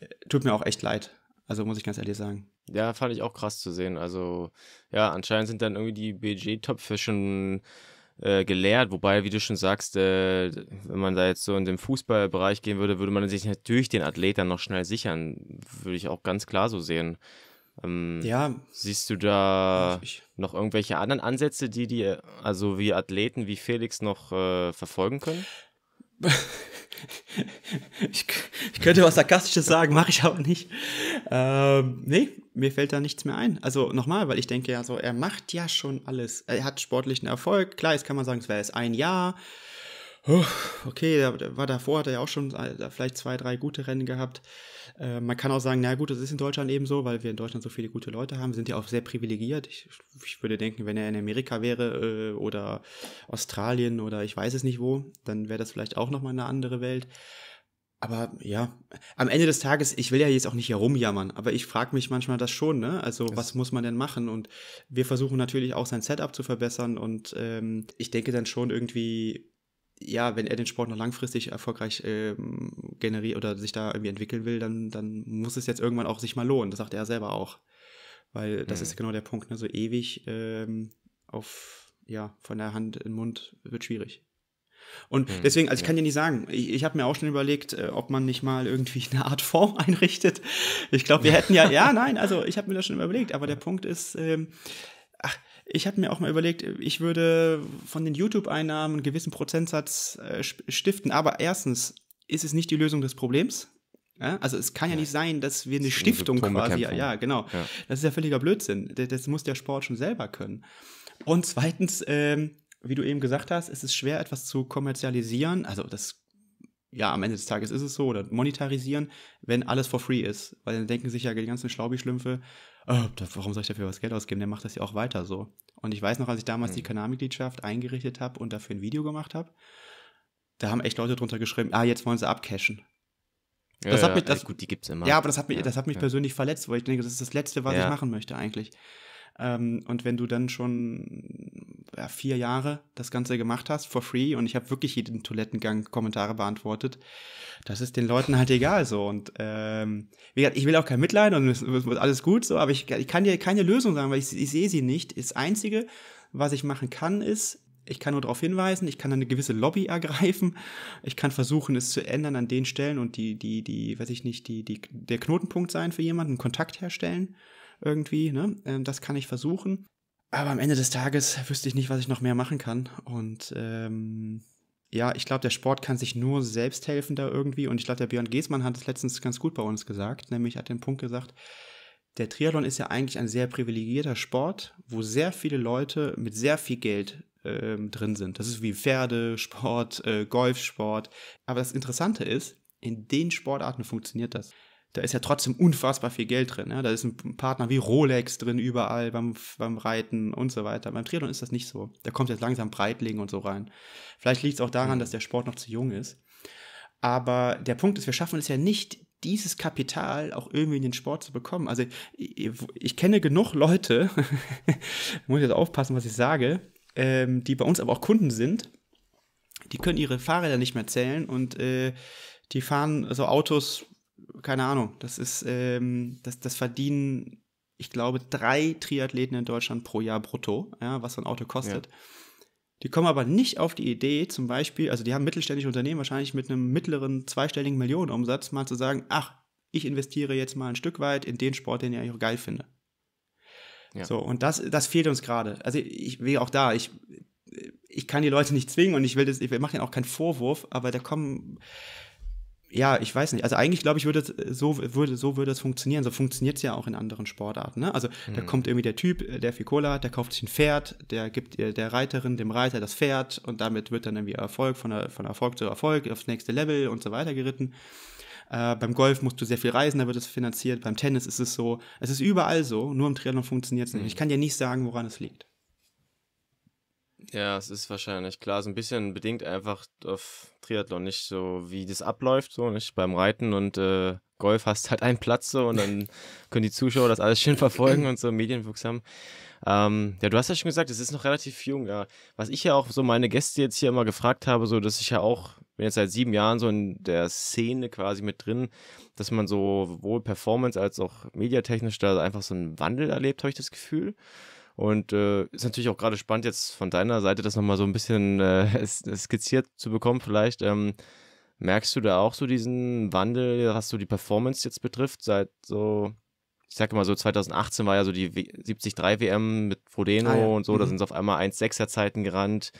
äh, tut mir auch echt leid. Also, muss ich ganz ehrlich sagen. Ja, fand ich auch krass zu sehen. Also, ja, anscheinend sind dann irgendwie die budget topfischen schon äh, gelehrt. Wobei, wie du schon sagst, äh, wenn man da jetzt so in den Fußballbereich gehen würde, würde man sich natürlich den Athleten noch schnell sichern. Würde ich auch ganz klar so sehen. Ähm, ja. Siehst du da ich, noch irgendwelche anderen Ansätze, die die, also wie Athleten wie Felix noch äh, verfolgen können? ich, ich, könnte was Sarkastisches sagen, mache ich aber nicht. Ähm, nee, mir fällt da nichts mehr ein. Also nochmal, weil ich denke ja so, er macht ja schon alles. Er hat sportlichen Erfolg. Klar, jetzt kann man sagen, es wäre jetzt ein Jahr. Okay, da war davor, hat er ja auch schon äh, vielleicht zwei, drei gute Rennen gehabt. Äh, man kann auch sagen, na gut, das ist in Deutschland eben so, weil wir in Deutschland so viele gute Leute haben, wir sind ja auch sehr privilegiert. Ich, ich würde denken, wenn er in Amerika wäre äh, oder Australien oder ich weiß es nicht wo, dann wäre das vielleicht auch nochmal eine andere Welt. Aber ja, am Ende des Tages, ich will ja jetzt auch nicht herumjammern, aber ich frage mich manchmal das schon, ne? Also, das was muss man denn machen? Und wir versuchen natürlich auch sein Setup zu verbessern und ähm, ich denke dann schon irgendwie, ja, wenn er den Sport noch langfristig erfolgreich ähm, generiert oder sich da irgendwie entwickeln will, dann, dann muss es jetzt irgendwann auch sich mal lohnen. Das sagt er selber auch. Weil das mhm. ist genau der Punkt, ne? so ewig ähm, auf, ja, von der Hand in den Mund wird schwierig. Und mhm. deswegen, also ich kann dir nicht sagen, ich, ich habe mir auch schon überlegt, äh, ob man nicht mal irgendwie eine Art Form einrichtet. Ich glaube, wir hätten ja, ja, nein, also ich habe mir das schon überlegt, aber der Punkt ist, ähm, ich habe mir auch mal überlegt, ich würde von den YouTube-Einnahmen einen gewissen Prozentsatz äh, stiften. Aber erstens ist es nicht die Lösung des Problems. Ja? also es kann ja, ja, nicht sein, dass wir eine das Stiftung eine quasi, ja, genau. Ja. Das ist ja völliger Blödsinn. Das muss der Sport schon selber können. Und zweitens, ähm, wie du eben gesagt hast, es ist schwer, etwas zu kommerzialisieren. Also das ja, am Ende des Tages ist es so, oder monetarisieren, wenn alles for free ist. Weil dann denken sich ja die ganzen Schlaubi-Schlümpfe, oh, warum soll ich dafür was Geld ausgeben? Der macht das ja auch weiter so. Und ich weiß noch, als ich damals mhm. die hm. Kanalmitgliedschaft eingerichtet habe und dafür ein Video gemacht habe, da haben echt Leute drunter geschrieben, ah, jetzt wollen sie abcashen. Das ja, hat mich, das, gut, die gibt's immer. Ja, aber das hat mich, ja, das hat mich ja. persönlich verletzt, weil ich denke, das ist das Letzte, was ich machen möchte eigentlich. Ähm, und wenn du dann schon ja, vier Jahre das Ganze gemacht hast, for free, und ich habe wirklich jeden Toilettengang Kommentare beantwortet, das ist den Leuten halt egal so. Und ähm, wie gesagt, ich will auch kein Mitleid und es wird alles gut so, aber ich, ich, kann dir keine Lösung sagen, weil ich, ich sehe sie nicht. Das Einzige, was ich machen kann, ist, ich kann nur darauf hinweisen, ich kann eine gewisse Lobby ergreifen, ich kann versuchen, es zu ändern an den Stellen und die, die, die, weiß ich nicht, die, die, der Knotenpunkt sein für jemanden, Kontakt herstellen irgendwie. Ne? Ähm, das kann ich versuchen. Aber am Ende des Tages wüsste ich nicht, was ich noch mehr machen kann. Und ähm, ja, ich glaube, der Sport kann sich nur selbst helfen da irgendwie. Und ich glaube, der Björn Geßmann hat es letztens ganz gut bei uns gesagt. Nämlich hat den Punkt gesagt, der Triathlon ist ja eigentlich ein sehr privilegierter Sport, wo sehr viele Leute mit sehr viel Geld äh, drin sind. Das ist wie Pferdesport, äh, Golfsport. Aber das Interessante ist, in den Sportarten funktioniert das da ist ja trotzdem unfassbar viel Geld drin. Ja? Da ist ein Partner wie Rolex drin überall beim, beim Reiten und so weiter. Beim Triathlon ist das nicht so. Da kommt jetzt langsam Breitling und so rein. Vielleicht liegt es auch daran, mhm. dass der Sport noch zu jung ist. Aber der Punkt ist, wir schaffen es ja nicht, dieses Kapital auch irgendwie in den Sport zu bekommen. Also ich, ich kenne genug Leute, muss jetzt aufpassen, was ich sage, ähm, die bei uns aber auch Kunden sind, die können ihre Fahrräder nicht mehr zählen und äh, die fahren so Autos keine Ahnung, das ist, ähm, das, das verdienen, ich glaube, drei Triathleten in Deutschland pro Jahr brutto, ja, was so ein Auto kostet. Ja. Die kommen aber nicht auf die Idee, zum Beispiel, also die haben mittelständische Unternehmen wahrscheinlich mit einem mittleren zweistelligen Millionenumsatz mal zu sagen, ach, ich investiere jetzt mal ein Stück weit in den Sport, den ich auch geil finde. Ja. So, und das, das fehlt uns gerade. Also ich will auch da, ich, ich kann die Leute nicht zwingen und ich will das, ich mache ihnen auch keinen Vorwurf, aber da kommen, ja, ich weiß nicht. Also eigentlich glaube ich, würde es, äh, so würde so würde es funktionieren. So funktioniert es ja auch in anderen Sportarten. Ne? Also mhm. da kommt irgendwie der Typ, äh, der viel Cola hat, der kauft sich ein Pferd, der gibt der Reiterin, dem Reiter das Pferd und damit wird dann irgendwie Erfolg von, von Erfolg zu Erfolg aufs nächste Level und so weiter geritten. Äh, beim Golf musst du sehr viel reisen, da wird es finanziert. Beim Tennis ist es so. Es ist überall so. Nur im Triathlon funktioniert es nicht. Mhm. Ich kann dir nicht sagen, woran es liegt. Ja, es ist wahrscheinlich klar, so ein bisschen bedingt einfach auf Triathlon nicht so, wie das abläuft, so nicht beim Reiten und äh, Golf hast halt einen Platz so und dann können die Zuschauer das alles schön verfolgen und so medienwirksam. Ähm, ja, du hast ja schon gesagt, es ist noch relativ jung. Ja. Was ich ja auch so meine Gäste jetzt hier immer gefragt habe, so dass ich ja auch bin jetzt seit sieben Jahren so in der Szene quasi mit drin, dass man sowohl Performance als auch mediatechnisch da einfach so einen Wandel erlebt, habe ich das Gefühl. Und äh, ist natürlich auch gerade spannend, jetzt von deiner Seite das nochmal so ein bisschen äh, skizziert zu bekommen, vielleicht. Ähm, merkst du da auch so diesen Wandel, was so die Performance jetzt betrifft, seit so, ich sage mal so 2018 war ja so die 73 WM mit Frodeno ah, ja. und so, mhm. da sind es auf einmal 1,6er Zeiten gerannt.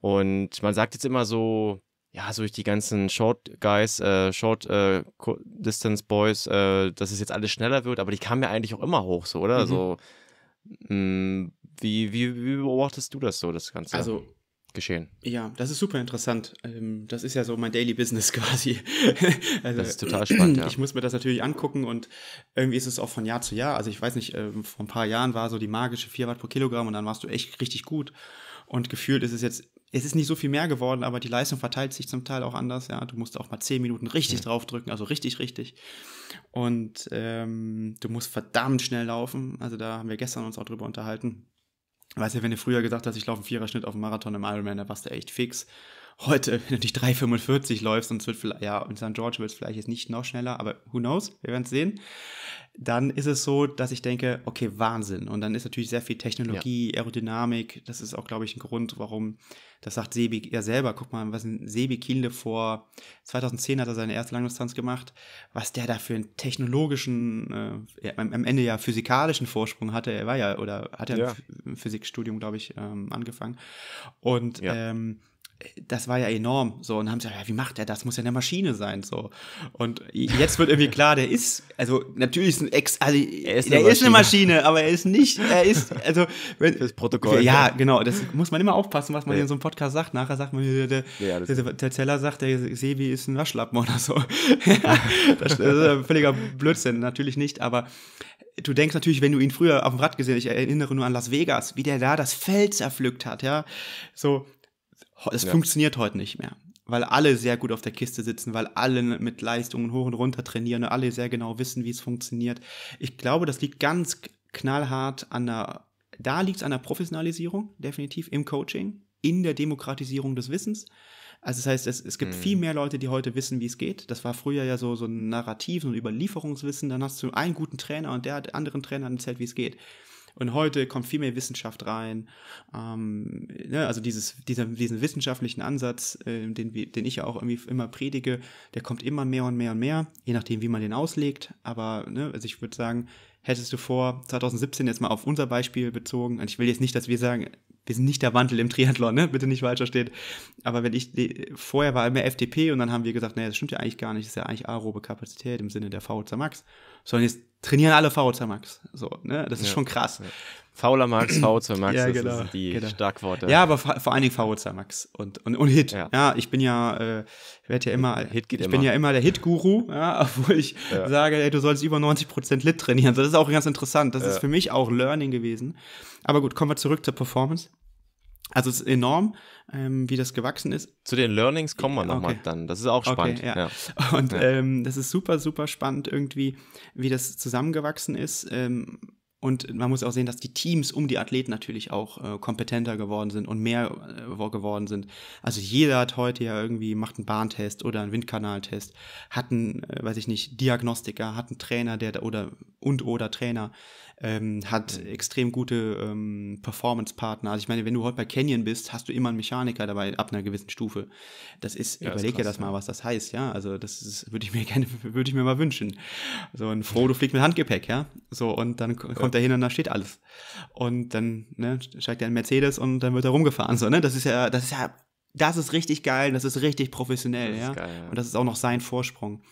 Und man sagt jetzt immer so, ja, so durch die ganzen Short Guys, äh, Short äh, Distance Boys, äh, dass es jetzt alles schneller wird, aber die kamen ja eigentlich auch immer hoch, so, oder? Mhm. So hm, wie, wie, wie beobachtest du das so, das Ganze? Also, geschehen. Ja, das ist super interessant. Ähm, das ist ja so mein Daily Business quasi. Also, das ist total spannend. Ja. Ich muss mir das natürlich angucken und irgendwie ist es auch von Jahr zu Jahr. Also ich weiß nicht, ähm, vor ein paar Jahren war so die magische 4 Watt pro Kilogramm und dann warst du echt richtig gut. Und gefühlt ist es jetzt, es ist nicht so viel mehr geworden, aber die Leistung verteilt sich zum Teil auch anders. Ja, du musst auch mal zehn Minuten richtig mhm. draufdrücken, also richtig, richtig. Und ähm, du musst verdammt schnell laufen. Also da haben wir gestern uns auch drüber unterhalten. Weißt du, wenn du früher gesagt hast, ich laufe einen Viererschnitt auf dem Marathon im Ironman, da warst du echt fix. Heute, wenn du dich 3,45 läufst, und wird vielleicht, ja, in St. George wird es vielleicht jetzt nicht noch schneller, aber who knows, wir werden es sehen dann ist es so, dass ich denke, okay, Wahnsinn. Und dann ist natürlich sehr viel Technologie, ja. Aerodynamik. Das ist auch, glaube ich, ein Grund, warum, das sagt Sebi ja selber, guck mal, was ein Sebi Kienle vor 2010 hat er seine erste Langdistanz gemacht, was der da für einen technologischen, äh, am Ende ja physikalischen Vorsprung hatte. Er war ja, oder hat er ja. ein Physikstudium, glaube ich, ähm, angefangen. Und ja. ähm, das war ja enorm. So, und haben gesagt, ja, wie macht er das? Muss ja eine Maschine sein. So. Und jetzt wird irgendwie klar, der ist, also natürlich ist ein Ex, also er ist, eine, Maschine. ist eine Maschine, aber er ist nicht, er ist, also wenn, das Protokoll. Ja, genau, das muss man immer aufpassen, was man ja. in so einem Podcast sagt. Nachher sagt man, der, der, ja, der, der Zeller sagt, der Sebi ist ein Waschlappen oder so. das, das ist völliger Blödsinn, natürlich nicht, aber du denkst natürlich, wenn du ihn früher auf dem Rad gesehen hast, ich erinnere nur an Las Vegas, wie der da das Feld zerpflückt hat, ja. So, es ja. funktioniert heute nicht mehr, weil alle sehr gut auf der Kiste sitzen, weil alle mit Leistungen hoch und runter trainieren, und alle sehr genau wissen, wie es funktioniert. Ich glaube, das liegt ganz knallhart an der, da liegt es an der Professionalisierung, definitiv im Coaching, in der Demokratisierung des Wissens. Also das heißt, es, es gibt mhm. viel mehr Leute, die heute wissen, wie es geht. Das war früher ja so, so ein Narrativ, so ein Überlieferungswissen. Dann hast du einen guten Trainer und der hat anderen Trainer erzählt, wie es geht. Und heute kommt viel mehr Wissenschaft rein. Ähm, ne, also dieses, dieser, diesen wissenschaftlichen Ansatz, äh, den, den ich ja auch irgendwie immer predige, der kommt immer mehr und mehr und mehr, je nachdem, wie man den auslegt. Aber ne, also ich würde sagen, hättest du vor 2017 jetzt mal auf unser Beispiel bezogen, und ich will jetzt nicht, dass wir sagen, wir sind nicht der Wandel im Triathlon, ne? bitte nicht falsch versteht, aber wenn ich, vorher war immer FDP und dann haben wir gesagt, naja, das stimmt ja eigentlich gar nicht, das ist ja eigentlich aerobe Kapazität im Sinne der VZ Max, sondern jetzt trainieren alle VZ Max, so, ne, das ist ja, schon krass. Ja. Fauler Max, V2 Max, ja, das genau, sind die genau. Starkworte. Ja, aber vor allen Dingen V2 Max und, und, und Hit. Ja. ja ich bin ja, äh, werd ja immer, Hit ich immer. bin ja immer der Hit-Guru, ja, obwohl ich ja. sage, ey, du sollst über 90% Lit trainieren. Das ist auch ganz interessant. Das ist für mich auch Learning gewesen. Aber gut, kommen wir zurück zur Performance. Also es ist enorm, ähm, wie das gewachsen ist. Zu den Learnings kommen wir nochmal okay. dann. Das ist auch spannend. Okay, ja. Ja. Und ja. Ähm, das ist super, super spannend irgendwie, wie das zusammengewachsen ist. Ähm, und man muss auch sehen, dass die Teams um die Athleten natürlich auch äh, kompetenter geworden sind und mehr äh, geworden sind. Also jeder hat heute ja irgendwie, macht einen Bahntest oder einen Windkanaltest, hat einen, äh, weiß ich nicht, Diagnostiker, hat einen Trainer, der oder und oder Trainer, ähm, hat mhm. extrem gute ähm, Performance-Partner. Also ich meine, wenn du heute bei Canyon bist, hast du immer einen Mechaniker dabei ab einer gewissen Stufe. Das ist, ja, überleg dir das mal, was das heißt, ja. Also das würde ich mir gerne, würde ich mir mal wünschen. So ein Frodo fliegt mit Handgepäck, ja. So, und dann kommt ja. er hin und da steht alles. Und dann ne, steigt er in Mercedes und dann wird er rumgefahren. So, ne? Das ist ja, das ist ja das ist richtig geil, das ist richtig professionell, das ist ja? Geil, ja? Und das ist auch noch sein Vorsprung.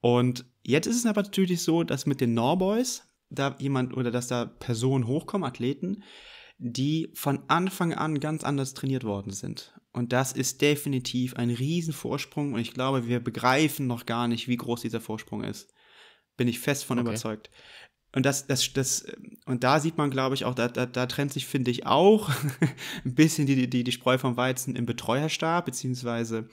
Und jetzt ist es aber natürlich so, dass mit den Norboys da jemand oder dass da Personen hochkommen, Athleten, die von Anfang an ganz anders trainiert worden sind. Und das ist definitiv ein Riesenvorsprung und ich glaube, wir begreifen noch gar nicht, wie groß dieser Vorsprung ist. Bin ich fest von okay. überzeugt. Und das, das, das, und da sieht man, glaube ich, auch, da, da, da trennt sich, finde ich, auch ein bisschen die, die, die Spreu vom Weizen im Betreuerstab, beziehungsweise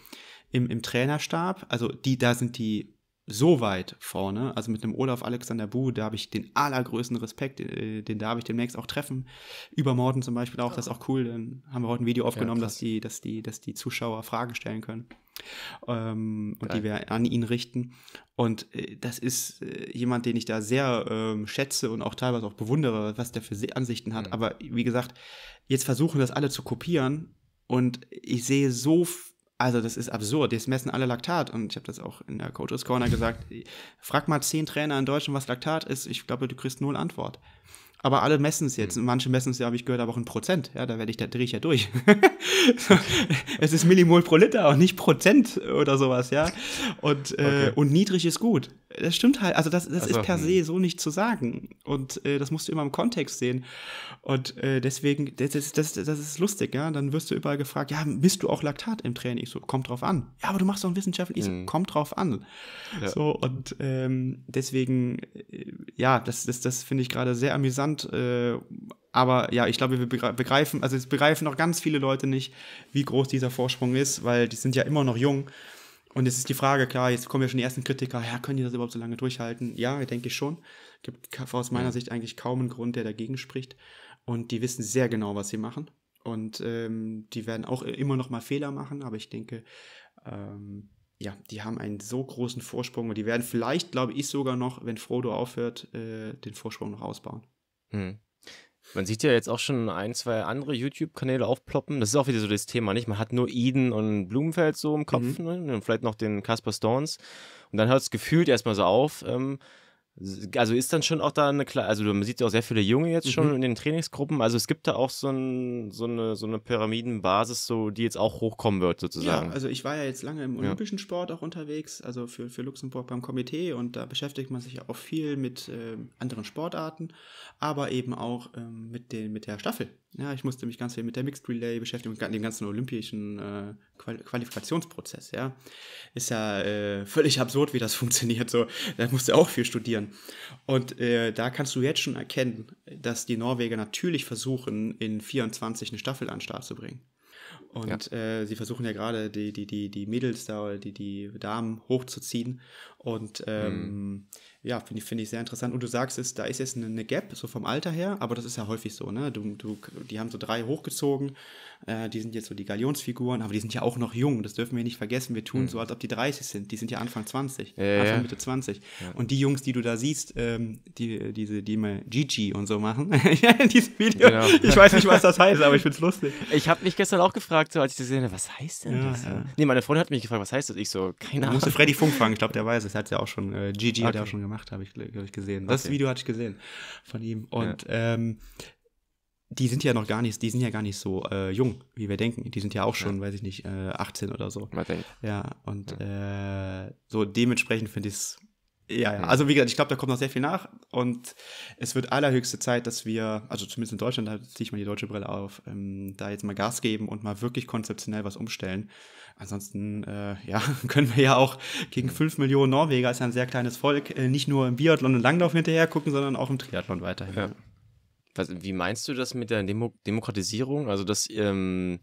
im, im Trainerstab. Also die, da sind die so weit vorne. Also mit einem Olaf Alexander Bu, da habe ich den allergrößten Respekt. Äh, den da habe ich demnächst auch treffen. Übermorden zum Beispiel auch, das ist oh. auch cool. Dann haben wir heute ein Video aufgenommen, ja, dass, die, dass, die, dass die Zuschauer Fragen stellen können. Ähm, und die wir an ihn richten. Und äh, das ist äh, jemand, den ich da sehr äh, schätze und auch teilweise auch bewundere, was der für Ansichten hat. Mhm. Aber wie gesagt, jetzt versuchen das alle zu kopieren. Und ich sehe so also das ist absurd. Jetzt messen alle Laktat und ich habe das auch in der Coaches Corner gesagt. Frag mal zehn Trainer in Deutschland, was Laktat ist. Ich glaube, du kriegst null Antwort. Aber alle messen es jetzt. Und hm. manche messen es ja, habe ich gehört, aber auch in Prozent. Ja, da werde ich, da drehe ich ja durch. es ist Millimol pro Liter und nicht Prozent oder sowas, ja. Und, äh, okay. und niedrig ist gut. Das stimmt halt. Also das, das also, ist per se hm. so nicht zu sagen. Und äh, das musst du immer im Kontext sehen. Und äh, deswegen, das ist, das, das ist lustig, ja. Dann wirst du überall gefragt, ja, bist du auch Laktat im Training? Ich so, kommt drauf an. Ja, aber du machst doch ein wissenschaftliches, mhm. kommt drauf an. Ja. So, und ähm, deswegen, äh, ja, das, das, das finde ich gerade sehr amüsant. Äh, aber ja, ich glaube, wir begreifen, also es begreifen noch ganz viele Leute nicht, wie groß dieser Vorsprung ist, weil die sind ja immer noch jung. Und jetzt ist die Frage, klar, jetzt kommen ja schon die ersten Kritiker, ja, können die das überhaupt so lange durchhalten? Ja, denke ich schon. Gibt aus meiner Sicht eigentlich kaum einen Grund, der dagegen spricht. Und die wissen sehr genau, was sie machen. Und ähm, die werden auch äh, immer noch mal Fehler machen, aber ich denke, ähm, ja, die haben einen so großen Vorsprung und die werden vielleicht, glaube ich, sogar noch, wenn Frodo aufhört, äh, den Vorsprung noch ausbauen. Hm. Man sieht ja jetzt auch schon ein, zwei andere YouTube-Kanäle aufploppen. Das ist auch wieder so das Thema, nicht? Man hat nur Eden und Blumenfeld so im Kopf mhm. ne? und vielleicht noch den Casper Stones. Und dann hört es gefühlt erstmal so auf. Ähm, also ist dann schon auch da eine klar, also man sieht ja auch sehr viele Junge jetzt schon mhm. in den Trainingsgruppen. Also es gibt da auch so, ein, so, eine, so eine Pyramidenbasis, so, die jetzt auch hochkommen wird sozusagen. Ja, also ich war ja jetzt lange im olympischen ja. Sport auch unterwegs, also für, für Luxemburg beim Komitee und da beschäftigt man sich ja auch viel mit äh, anderen Sportarten, aber eben auch ähm, mit, den, mit der Staffel ja, ich musste mich ganz viel mit der Mixed Relay beschäftigen und dem ganzen olympischen äh, Qualifikationsprozess, ja. Ist ja äh, völlig absurd, wie das funktioniert, so. Da musst du auch viel studieren. Und äh, da kannst du jetzt schon erkennen, dass die Norweger natürlich versuchen, in 24 eine Staffel an den Start zu bringen. Und ja. Äh, sie versuchen ja gerade die, die, die, die Mädels da oder die, die Damen hochzuziehen. Und hm. ähm, hm. ja, finde ich, find ich sehr interessant. Und du sagst es, da ist jetzt eine, eine, Gap, so vom Alter her, aber das ist ja häufig so, ne? Du, du, die haben so drei hochgezogen, äh, die sind jetzt so die Galionsfiguren, aber die sind ja auch noch jung, das dürfen wir nicht vergessen. Wir tun hm. so, als ob die 30 sind, die sind ja Anfang 20, ja, Anfang ja. Mitte 20. Ja. Und die Jungs, die du da siehst, ähm, die, diese, die immer Gigi und so machen, in diesem Video, genau. ich weiß nicht, was das heißt, aber ich finde es lustig. Ich habe mich gestern auch gefragt, so als ich das sehe, was heißt denn das? Ja. Nee, meine Freundin hat mich gefragt, was heißt das? Ich so, keine Ahnung. Du musst Freddy Funk fangen, ich glaube, der weiß es das hat ja auch schon, äh, Gigi okay. hat ja auch schon gemacht, habe ich, glaube ich, gesehen. Das okay. Video hatte ich gesehen von ihm. Und ja. ähm, die sind ja noch gar nicht, die sind ja gar nicht so äh, jung, wie wir denken. Die sind ja auch schon, ja. weiß ich nicht, äh, 18 oder so. Man denkt. Ja, und ja. Äh, so dementsprechend finde ich es ja, ja. Also wie gesagt, ich glaube, da kommt noch sehr viel nach und es wird allerhöchste Zeit, dass wir, also zumindest in Deutschland, da ziehe ich mal die deutsche Brille auf, ähm, da jetzt mal Gas geben und mal wirklich konzeptionell was umstellen. Ansonsten, äh, ja, können wir ja auch gegen fünf Millionen Norweger, ist ja ein sehr kleines Volk, äh, nicht nur im Biathlon und Langlauf hinterher gucken, sondern auch im Triathlon weiterhin. Ja. Was, wie meinst du das mit der Demo Demokratisierung? Also, dass ähm,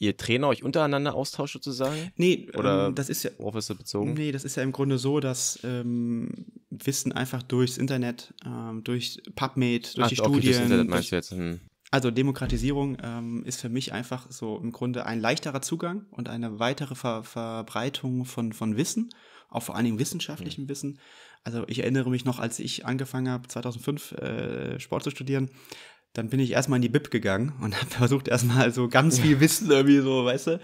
ihr Trainer euch untereinander austauscht sozusagen? Nee, oder ähm, das ist ja worauf bezogen? Nee, das ist ja im Grunde so, dass ähm, Wissen einfach durchs Internet, ähm, durch PubMed, durch Ach, die okay, Studien. Durchs Internet meinst du jetzt? Hm. Also Demokratisierung ähm, ist für mich einfach so im Grunde ein leichterer Zugang und eine weitere Ver Verbreitung von, von Wissen, auch vor allen Dingen wissenschaftlichem hm. Wissen. Also ich erinnere mich noch, als ich angefangen habe, 2005 äh, Sport zu studieren, dann bin ich erstmal in die Bib gegangen und habe versucht erstmal so ganz viel Wissen irgendwie so, weißt du?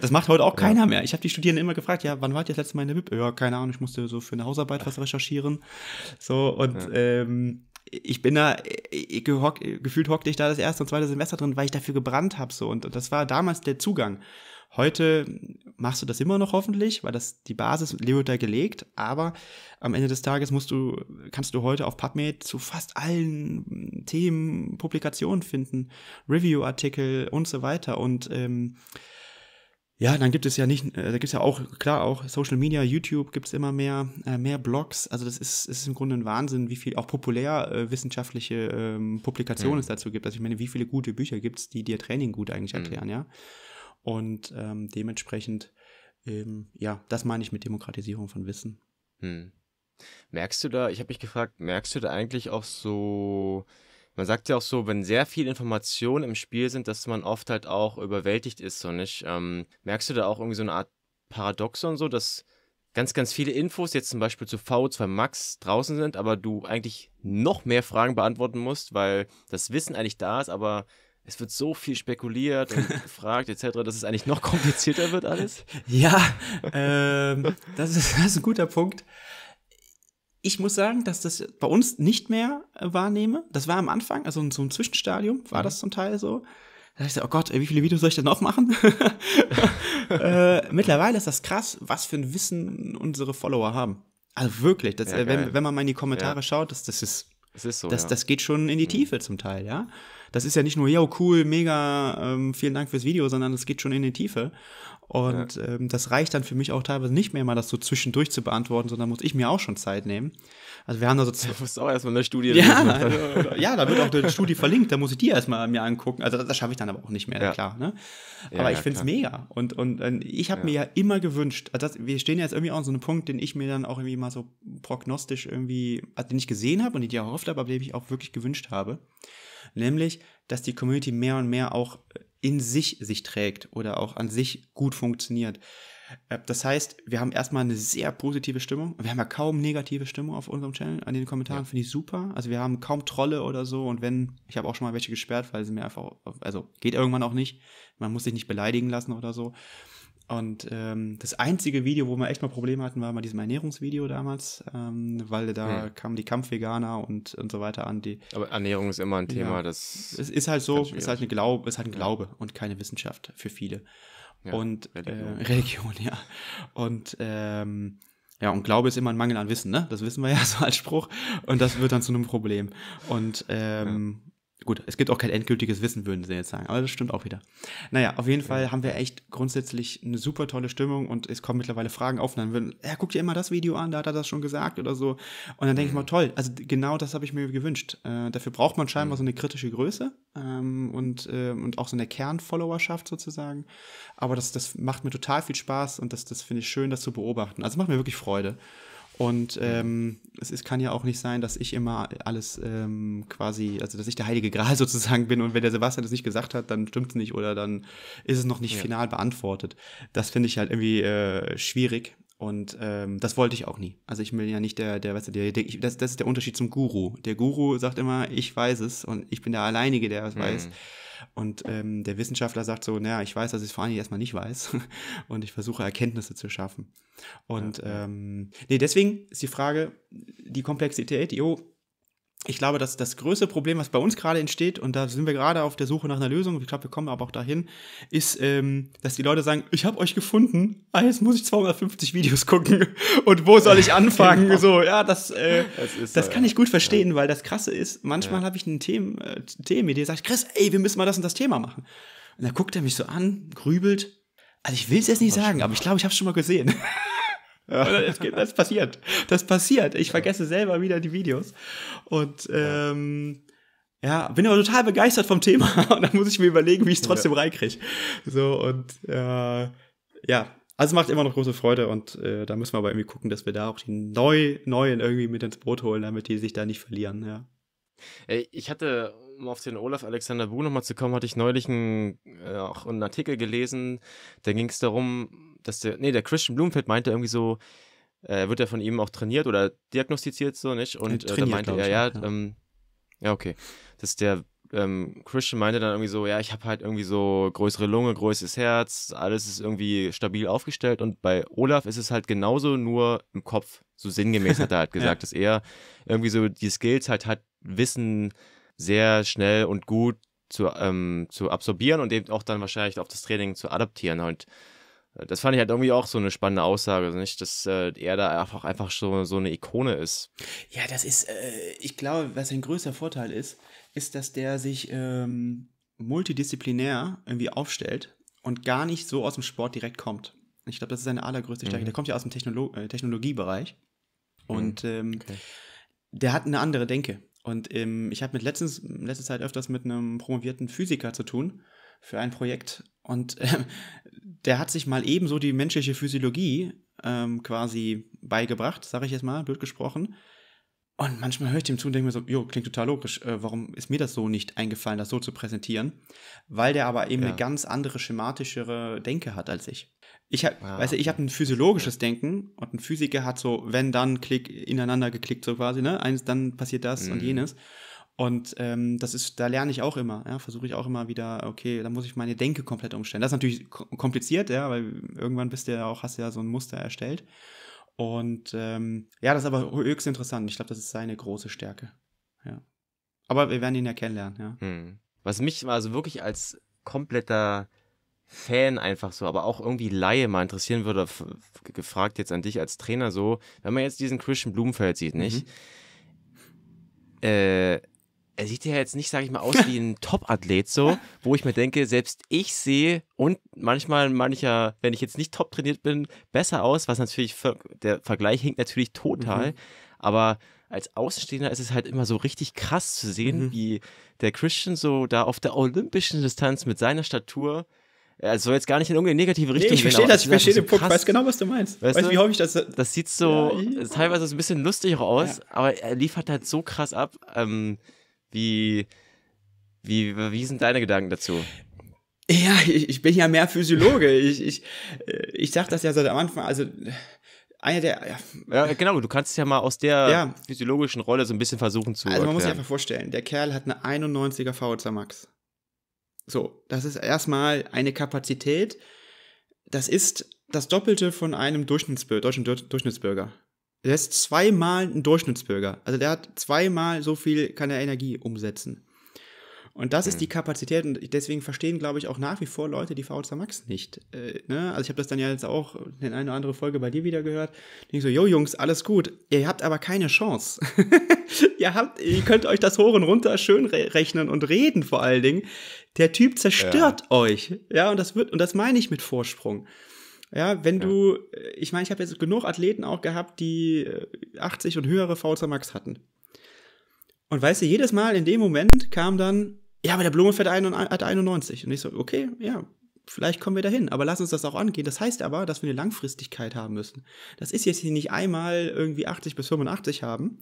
Das macht heute auch keiner ja. mehr. Ich habe die Studierenden immer gefragt, ja, wann wart ihr das letzte Mal in der Bib? Ja, keine Ahnung, ich musste so für eine Hausarbeit was recherchieren. So und ja. ähm, ich bin da, ich gehock, gefühlt hockte ich da das erste und zweite Semester drin, weil ich dafür gebrannt habe so und das war damals der Zugang. Heute machst du das immer noch hoffentlich, weil das die Basis Leo da gelegt, aber am Ende des Tages musst du, kannst du heute auf PubMed zu fast allen Themen Publikationen finden, Review-Artikel und so weiter. Und ähm, ja, dann gibt es ja nicht, äh, da gibt es ja auch, klar, auch Social Media, YouTube gibt es immer mehr, äh, mehr Blogs. Also das ist, ist im Grunde ein Wahnsinn, wie viel auch populär äh, ähm, Publikationen mhm. es dazu gibt. Also ich meine, wie viele gute Bücher gibt es, die dir Training gut eigentlich mhm. erklären, mhm. ja. Und ähm, dementsprechend, ähm, ja, das meine ich mit Demokratisierung von Wissen. Hm. Merkst du da, ich habe mich gefragt, merkst du da eigentlich auch so, man sagt ja auch so, wenn sehr viel Informationen im Spiel sind, dass man oft halt auch überwältigt ist, so nicht? Ähm, merkst du da auch irgendwie so eine Art Paradoxon so, dass ganz, ganz viele Infos jetzt zum Beispiel zu vo 2 Max draußen sind, aber du eigentlich noch mehr Fragen beantworten musst, weil das Wissen eigentlich da ist, aber es wird so viel spekuliert und gefragt etc., dass es eigentlich noch komplizierter wird alles? Ja, ähm, das, ist, das ist ein guter Punkt. Ich muss sagen, dass das bei uns nicht mehr äh, wahrnehme. Das war am Anfang, also in so einem Zwischenstadium war mhm. das zum Teil so. Da dachte ich, so, oh Gott, wie viele Videos soll ich denn noch machen? äh, mittlerweile ist das krass, was für ein Wissen unsere Follower haben. Also wirklich, das, ja, äh, wenn, wenn, man mal in die Kommentare ja. schaut, das, das ist, das, ist so, das, ja. das geht schon in die mhm. Tiefe mhm. zum Teil, ja das ist ja nicht nur, yo, cool, mega, ähm, vielen Dank fürs Video, sondern das geht schon in die Tiefe. Und ja. ähm, das reicht dann für mich auch teilweise nicht mehr mal, das so zwischendurch zu beantworten, sondern muss ich mir auch schon Zeit nehmen. Also wir haben da so zwei. Du musst auch erstmal eine Studie ja, lesen. Also, ja, da wird auch eine Studie verlinkt, da muss ich die erstmal mir angucken. Also das, das schaffe ich dann aber auch nicht mehr, ja. klar. Ne? Aber ja, ich finde es mega. Und, und, und ich habe mir ja immer gewünscht, also das, wir stehen jetzt irgendwie auch an so einem Punkt, den ich mir dann auch irgendwie mal so prognostisch irgendwie, also den ich gesehen habe und den ich auch erhofft habe, aber den ich auch wirklich gewünscht habe nämlich, dass die Community mehr und mehr auch äh, in sich sich trägt oder auch an sich gut funktioniert. Äh, das heißt, wir haben erstmal eine sehr positive Stimmung. Wir haben ja kaum negative Stimmung auf unserem Channel, an den Kommentaren, ja. finde ich super. Also wir haben kaum Trolle oder so und wenn, ich habe auch schon mal welche gesperrt, weil sie mir einfach, also geht irgendwann auch nicht. Man muss sich nicht beleidigen lassen oder so. Und ähm, das einzige Video, wo wir echt mal Probleme hatten, war bei diesem Ernährungsvideo damals, ähm, weil da hm. kamen die Kampfveganer und, und so weiter an. Die, Aber Ernährung ist immer ein Thema, ja, das. Es ist halt so, es ist halt, eine Glaube, es ist halt ein Glaube ja. und keine Wissenschaft für viele. Ja, und äh, Religion. Äh, Religion, ja. Und ähm, ja, und Glaube ist immer ein Mangel an Wissen, ne? Das wissen wir ja so als Spruch. Und das wird dann zu einem Problem. Und ähm, ja Gut, es gibt auch kein endgültiges Wissen, würden sie jetzt sagen, aber das stimmt auch wieder. Naja, auf jeden Fall haben wir echt grundsätzlich eine super tolle Stimmung und es kommen mittlerweile Fragen auf. Und dann werden, ja, guck dir immer das Video an, da hat er das schon gesagt oder so. Und dann denke ich mal, mhm. toll, also genau das habe ich mir gewünscht. Äh, dafür braucht man scheinbar mhm. so eine kritische Größe ähm, und, äh, und auch so eine Kernfollowerschaft sozusagen. Aber das, das macht mir total viel Spaß und das, das finde ich schön, das zu beobachten. Also macht mir wirklich Freude. Und ähm, es ist, kann ja auch nicht sein, dass ich immer alles ähm, quasi, also dass ich der heilige Gral sozusagen bin und wenn der Sebastian das nicht gesagt hat, dann stimmt es nicht oder dann ist es noch nicht ja. final beantwortet. Das finde ich halt irgendwie äh, schwierig. Und ähm, das wollte ich auch nie. Also ich will ja nicht der, der, weißt du, der, der ich, das, das ist der Unterschied zum Guru. Der Guru sagt immer, ich weiß es und ich bin der Alleinige, der es mhm. weiß. Und ähm, der Wissenschaftler sagt so, naja, ich weiß, dass ich es vor allem erstmal nicht weiß. Und ich versuche Erkenntnisse zu schaffen. Und ja. ähm, nee, deswegen ist die Frage, die Komplexität, jo, ich glaube, dass das größte Problem, was bei uns gerade entsteht, und da sind wir gerade auf der Suche nach einer Lösung, ich glaube, wir kommen aber auch dahin, ist, ähm, dass die Leute sagen, ich habe euch gefunden, ah, jetzt muss ich 250 Videos gucken und wo soll ich anfangen? genau. So, ja, das, äh, das, das so, kann ja. ich gut verstehen, ja. weil das Krasse ist, manchmal ja. habe ich einen Themen, äh, Themenidee, sage ich, Chris, ey, wir müssen mal das und das Thema machen. Und dann guckt er mich so an, grübelt, also ich will es jetzt nicht sagen, aber ich glaube, ich habe es schon mal gesehen. Das, das, passiert. Das passiert. Ich vergesse selber wieder die Videos. Und ähm, ja, bin aber total begeistert vom Thema. Und dann muss ich mir überlegen, wie ich es trotzdem ja. reinkriege. So, und äh, ja, also macht immer noch große Freude und äh, da müssen wir aber irgendwie gucken, dass wir da auch die neu, neuen irgendwie mit ins Boot holen, damit die sich da nicht verlieren, ja. Ey, ich hatte, um auf den Olaf Alexander Bu nochmal zu kommen, hatte ich neulich einen, äh, auch einen Artikel gelesen, da ging es darum, dass der, nee, der Christian Blumenfeld meinte irgendwie so, äh, wird ja von ihm auch trainiert oder diagnostiziert so, nicht? Äh, und äh, dann meinte er, ja, ja, ähm, ja, okay. Dass der ähm, Christian meinte dann irgendwie so, ja, ich habe halt irgendwie so größere Lunge, größeres Herz, alles ist irgendwie stabil aufgestellt und bei Olaf ist es halt genauso, nur im Kopf, so sinngemäß hat er halt gesagt, ja. dass er irgendwie so die Skills halt hat, Wissen sehr schnell und gut zu, ähm, zu absorbieren und eben auch dann wahrscheinlich auf das Training zu adaptieren und das fand ich halt irgendwie auch so eine spannende Aussage, also nicht? Dass äh, er da einfach, einfach so, so eine Ikone ist. Ja, das ist, äh, ich glaube, was ein größter Vorteil ist, ist, dass der sich ähm, multidisziplinär irgendwie aufstellt und gar nicht so aus dem Sport direkt kommt. Ich glaube, das ist seine allergrößte Stärke. Mhm. Der kommt ja aus dem Technolo äh, Technologiebereich mhm. und ähm, okay. der hat eine andere Denke. Und ähm, ich habe mit letztens, letzter Zeit öfters mit einem promovierten Physiker zu tun für ein Projekt. Und äh, der hat sich mal ebenso die menschliche Physiologie ähm, quasi beigebracht, sage ich jetzt mal, blöd gesprochen. Und manchmal höre ich dem zu und denke mir so, jo, klingt total logisch. Äh, warum ist mir das so nicht eingefallen, das so zu präsentieren? Weil der aber eben ja. eine ganz andere, schematischere Denke hat als ich. Ich habe, ah, weißt du, ich habe ein physiologisches Denken und ein Physiker hat so, wenn dann Klick ineinander geklickt so quasi, ne? Eins, dann passiert das mhm. und jenes. Und ähm, das ist, da lerne ich auch immer, ja, versuche ich auch immer wieder, okay, da muss ich meine Denke komplett umstellen. Das ist natürlich kompliziert, ja, weil irgendwann bist du ja auch, hast du ja so ein Muster erstellt. Und ähm, ja, das ist aber höchst interessant. Ich glaube, das ist seine große Stärke. Ja. Aber wir werden ihn ja kennenlernen, ja. Hm. Was mich also wirklich als kompletter Fan einfach so, aber auch irgendwie Laie mal interessieren würde, gefragt jetzt an dich als Trainer so, wenn man jetzt diesen Christian Blumenfeld sieht, nicht? Mhm. Äh, er sieht ja jetzt nicht, sage ich mal, aus wie ein Top-Athlet so, wo ich mir denke, selbst ich sehe und manchmal mancher, wenn ich jetzt nicht top trainiert bin, besser aus, was natürlich, der Vergleich hinkt natürlich total, mhm. aber als Außenstehender ist es halt immer so richtig krass zu sehen, mhm. wie der Christian so da auf der olympischen Distanz mit seiner Statur also soll jetzt gar nicht in irgendeine negative Richtung nee, ich verstehe das, ich verstehe den Punkt, so weiß genau, was du meinst. Weißt, weißt du, wie häufig das... Das sieht so ja, teilweise so ein bisschen lustig aus, ja. aber er liefert halt so krass ab. Ähm, wie, wie, wie sind deine Gedanken dazu? Ja, ich, ich bin ja mehr Physiologe. ich, ich, ich sag das ja seit am Anfang, also einer der. Ja. ja, genau, du kannst es ja mal aus der ja. physiologischen Rolle so ein bisschen versuchen zu. Also man erklären. muss sich einfach vorstellen, der Kerl hat eine 91er VZ Max. So, das ist erstmal eine Kapazität. Das ist das Doppelte von einem Durchschnittsbürger, deutschen Durchschnittsbürger. Der ist zweimal ein Durchschnittsbürger. Also der hat zweimal so viel, kann er Energie umsetzen. Und das mhm. ist die mhm. Kapazität und deswegen verstehen, glaube ich, auch nach wie vor Leute die VZ Max nicht. Äh, ne? Also ich habe das dann ja jetzt auch in eine oder andere Folge bei dir wieder gehört. Denke so, yo Jungs, alles gut. Ihr habt aber keine Chance. ihr, habt, ihr könnt euch das hoch und runter schön re rechnen und reden vor allen Dingen. Der Typ zerstört ja. euch. Ja, und das wird, und das meine ich mit Vorsprung. Ja, wenn ja. du, äh, ich meine, ich habe jetzt genug Athleten auch gehabt, die 80 äh, und höhere VZ Max hatten. Und weißt du, jedes Mal in dem Moment kam dann, ja, aber der Blumenfeld hat 91. Und ich so, okay, ja, vielleicht kommen wir dahin, aber lass uns das auch angehen. Das heißt aber, dass wir eine Langfristigkeit haben müssen. Das ist jetzt nicht einmal irgendwie 80 bis 85 haben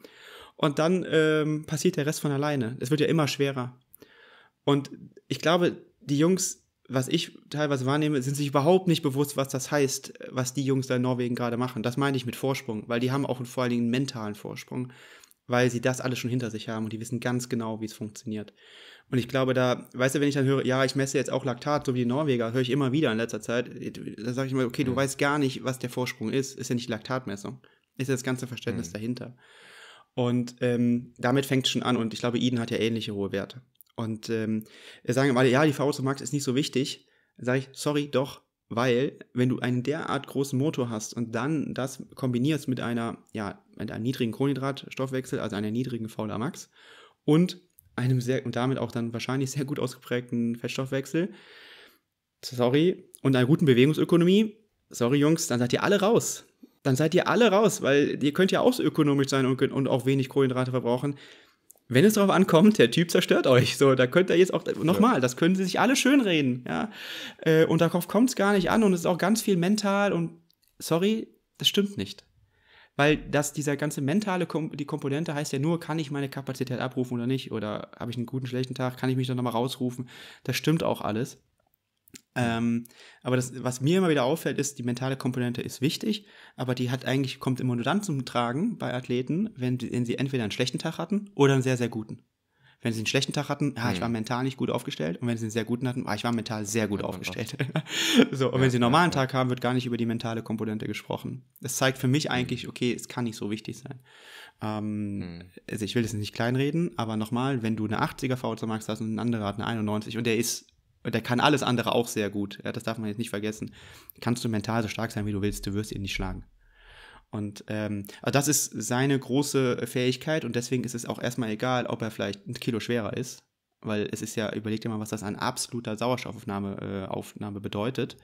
und dann ähm, passiert der Rest von alleine. Es wird ja immer schwerer. Und ich glaube, die Jungs was ich teilweise wahrnehme, sind sich überhaupt nicht bewusst, was das heißt, was die Jungs da in Norwegen gerade machen. Das meine ich mit Vorsprung, weil die haben auch vor allen Dingen einen mentalen Vorsprung, weil sie das alles schon hinter sich haben und die wissen ganz genau, wie es funktioniert. Und ich glaube, da, weißt du, wenn ich dann höre, ja, ich messe jetzt auch Laktat, so wie die Norweger, höre ich immer wieder in letzter Zeit, da sage ich mal, okay, du mhm. weißt gar nicht, was der Vorsprung ist, ist ja nicht Laktatmessung, ist ja das ganze Verständnis mhm. dahinter. Und ähm, damit fängt es schon an und ich glaube, Eden hat ja ähnliche hohe Werte. Und ähm, äh, sagen alle, ja, die V2 Max ist nicht so wichtig. Sage ich, sorry, doch, weil wenn du einen derart großen Motor hast und dann das kombinierst mit einer, ja, mit einem niedrigen Kohlenhydratstoffwechsel, also einer niedrigen v VLA Max und einem sehr, und damit auch dann wahrscheinlich sehr gut ausgeprägten Fettstoffwechsel, sorry, und einer guten Bewegungsökonomie, sorry Jungs, dann seid ihr alle raus. Dann seid ihr alle raus, weil ihr könnt ja auch so ökonomisch sein und, und auch wenig Kohlenhydrate verbrauchen wenn es darauf ankommt, der Typ zerstört euch. So, da könnt ihr jetzt auch, nochmal, das können sie sich alle schönreden. Ja? Äh, und darauf kommt es gar nicht an und es ist auch ganz viel mental und, sorry, das stimmt nicht. Weil das, dieser ganze mentale, Kom die Komponente heißt ja nur, kann ich meine Kapazität abrufen oder nicht? Oder habe ich einen guten, schlechten Tag? Kann ich mich dann nochmal rausrufen? Das stimmt auch alles. Ähm, aber das, was mir immer wieder auffällt, ist, die mentale Komponente ist wichtig, aber die hat eigentlich, kommt immer nur dann zum Tragen bei Athleten, wenn, wenn sie entweder einen schlechten Tag hatten oder einen sehr, sehr guten. Wenn sie einen schlechten Tag hatten, ah, ich hm. war mental nicht gut aufgestellt. Und wenn sie einen sehr guten hatten, ah, ich war mental sehr gut ja, aufgestellt. so, und ja, wenn sie einen normalen ja, Tag haben, wird gar nicht über die mentale Komponente gesprochen. Das zeigt für mich eigentlich, hm. okay, es kann nicht so wichtig sein. Ähm, mhm. Also ich will das nicht kleinreden, aber nochmal, wenn du eine 80er v 2 Max hast und ein anderer hat eine 91 und der ist der kann alles andere auch sehr gut. Ja, das darf man jetzt nicht vergessen. Kannst du mental so stark sein, wie du willst, du wirst ihn nicht schlagen. Und ähm, also das ist seine große Fähigkeit und deswegen ist es auch erstmal egal, ob er vielleicht ein Kilo schwerer ist, weil es ist ja, überleg dir mal, was das an absoluter Sauerstoffaufnahme äh, Aufnahme bedeutet.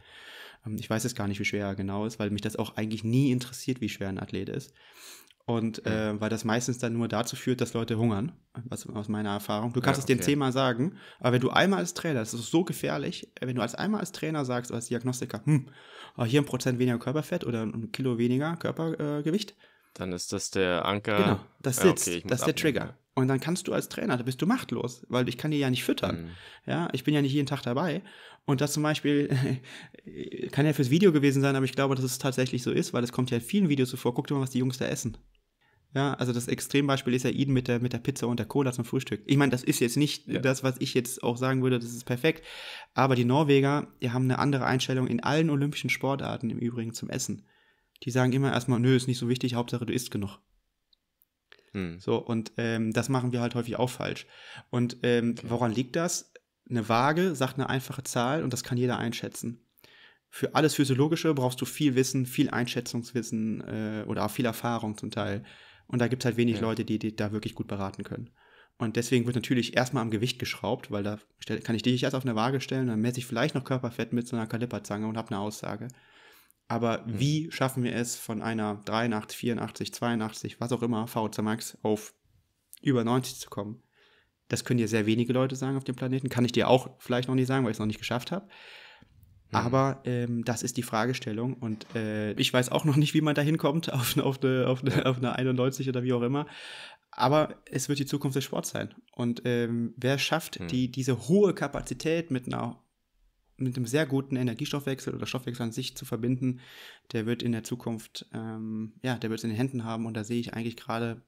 Ähm, ich weiß jetzt gar nicht, wie schwer er genau ist, weil mich das auch eigentlich nie interessiert, wie schwer ein Athlet ist. Und ja. Äh, weil das meistens dann nur dazu führt, dass Leute hungern, was aus meiner Erfahrung. Du kannst ja, okay. es dem zehnmal sagen, aber wenn du einmal als Trainer, das ist so gefährlich, äh, wenn du als einmal als Trainer sagst, als Diagnostiker, hm, ah, hier ein Prozent weniger Körperfett oder ein Kilo weniger Körpergewicht, äh, dann ist das der Anker. Genau, das sitzt, ja, okay, das ist der Trigger. Und dann kannst du als Trainer, da bist du machtlos, weil ich kann dir ja nicht füttern. Mhm. Ja, ich bin ja nicht jeden Tag dabei. Und das zum Beispiel kann ja fürs Video gewesen sein, aber ich glaube, dass es tatsächlich so ist, weil es kommt ja in vielen Videos so vor. Guckt dir mal, was die Jungs da essen. Ja, also das Extrembeispiel ist ja Eden mit der, mit der Pizza und der Cola zum Frühstück. Ich meine, das ist jetzt nicht ja. das, was ich jetzt auch sagen würde, das ist perfekt. Aber die Norweger, die haben eine andere Einstellung in allen olympischen Sportarten im Übrigen zum Essen. Die sagen immer erstmal, nö, ist nicht so wichtig, Hauptsache du isst genug. Hm. So, und ähm, das machen wir halt häufig auch falsch. Und ähm, okay. woran liegt das? eine Waage sagt eine einfache Zahl und das kann jeder einschätzen. Für alles Physiologische brauchst du viel Wissen, viel Einschätzungswissen äh, oder auch viel Erfahrung zum Teil. Und da gibt es halt wenig ja. Leute, die, die da wirklich gut beraten können. Und deswegen wird natürlich erstmal am Gewicht geschraubt, weil da kann ich dich erst auf eine Waage stellen, dann messe ich vielleicht noch Körperfett mit so einer Kaliperzange und habe eine Aussage. Aber mhm. wie schaffen wir es von einer 83, 84, 82, was auch immer, VZ Max auf über 90 zu kommen? Das können dir sehr wenige Leute sagen auf dem Planeten. Kann ich dir auch vielleicht noch nicht sagen, weil ich es noch nicht geschafft habe. Mhm. Aber ähm, das ist die Fragestellung und äh, ich weiß auch noch nicht, wie man da hinkommt auf, auf, eine, auf, eine, auf eine 91 oder wie auch immer. Aber es wird die Zukunft des Sports sein. Und ähm, wer schafft mhm. die, diese hohe Kapazität mit einer mit einem sehr guten Energiestoffwechsel oder Stoffwechsel an sich zu verbinden, der wird in der Zukunft, ähm, ja, der wird es in den Händen haben und da sehe ich eigentlich gerade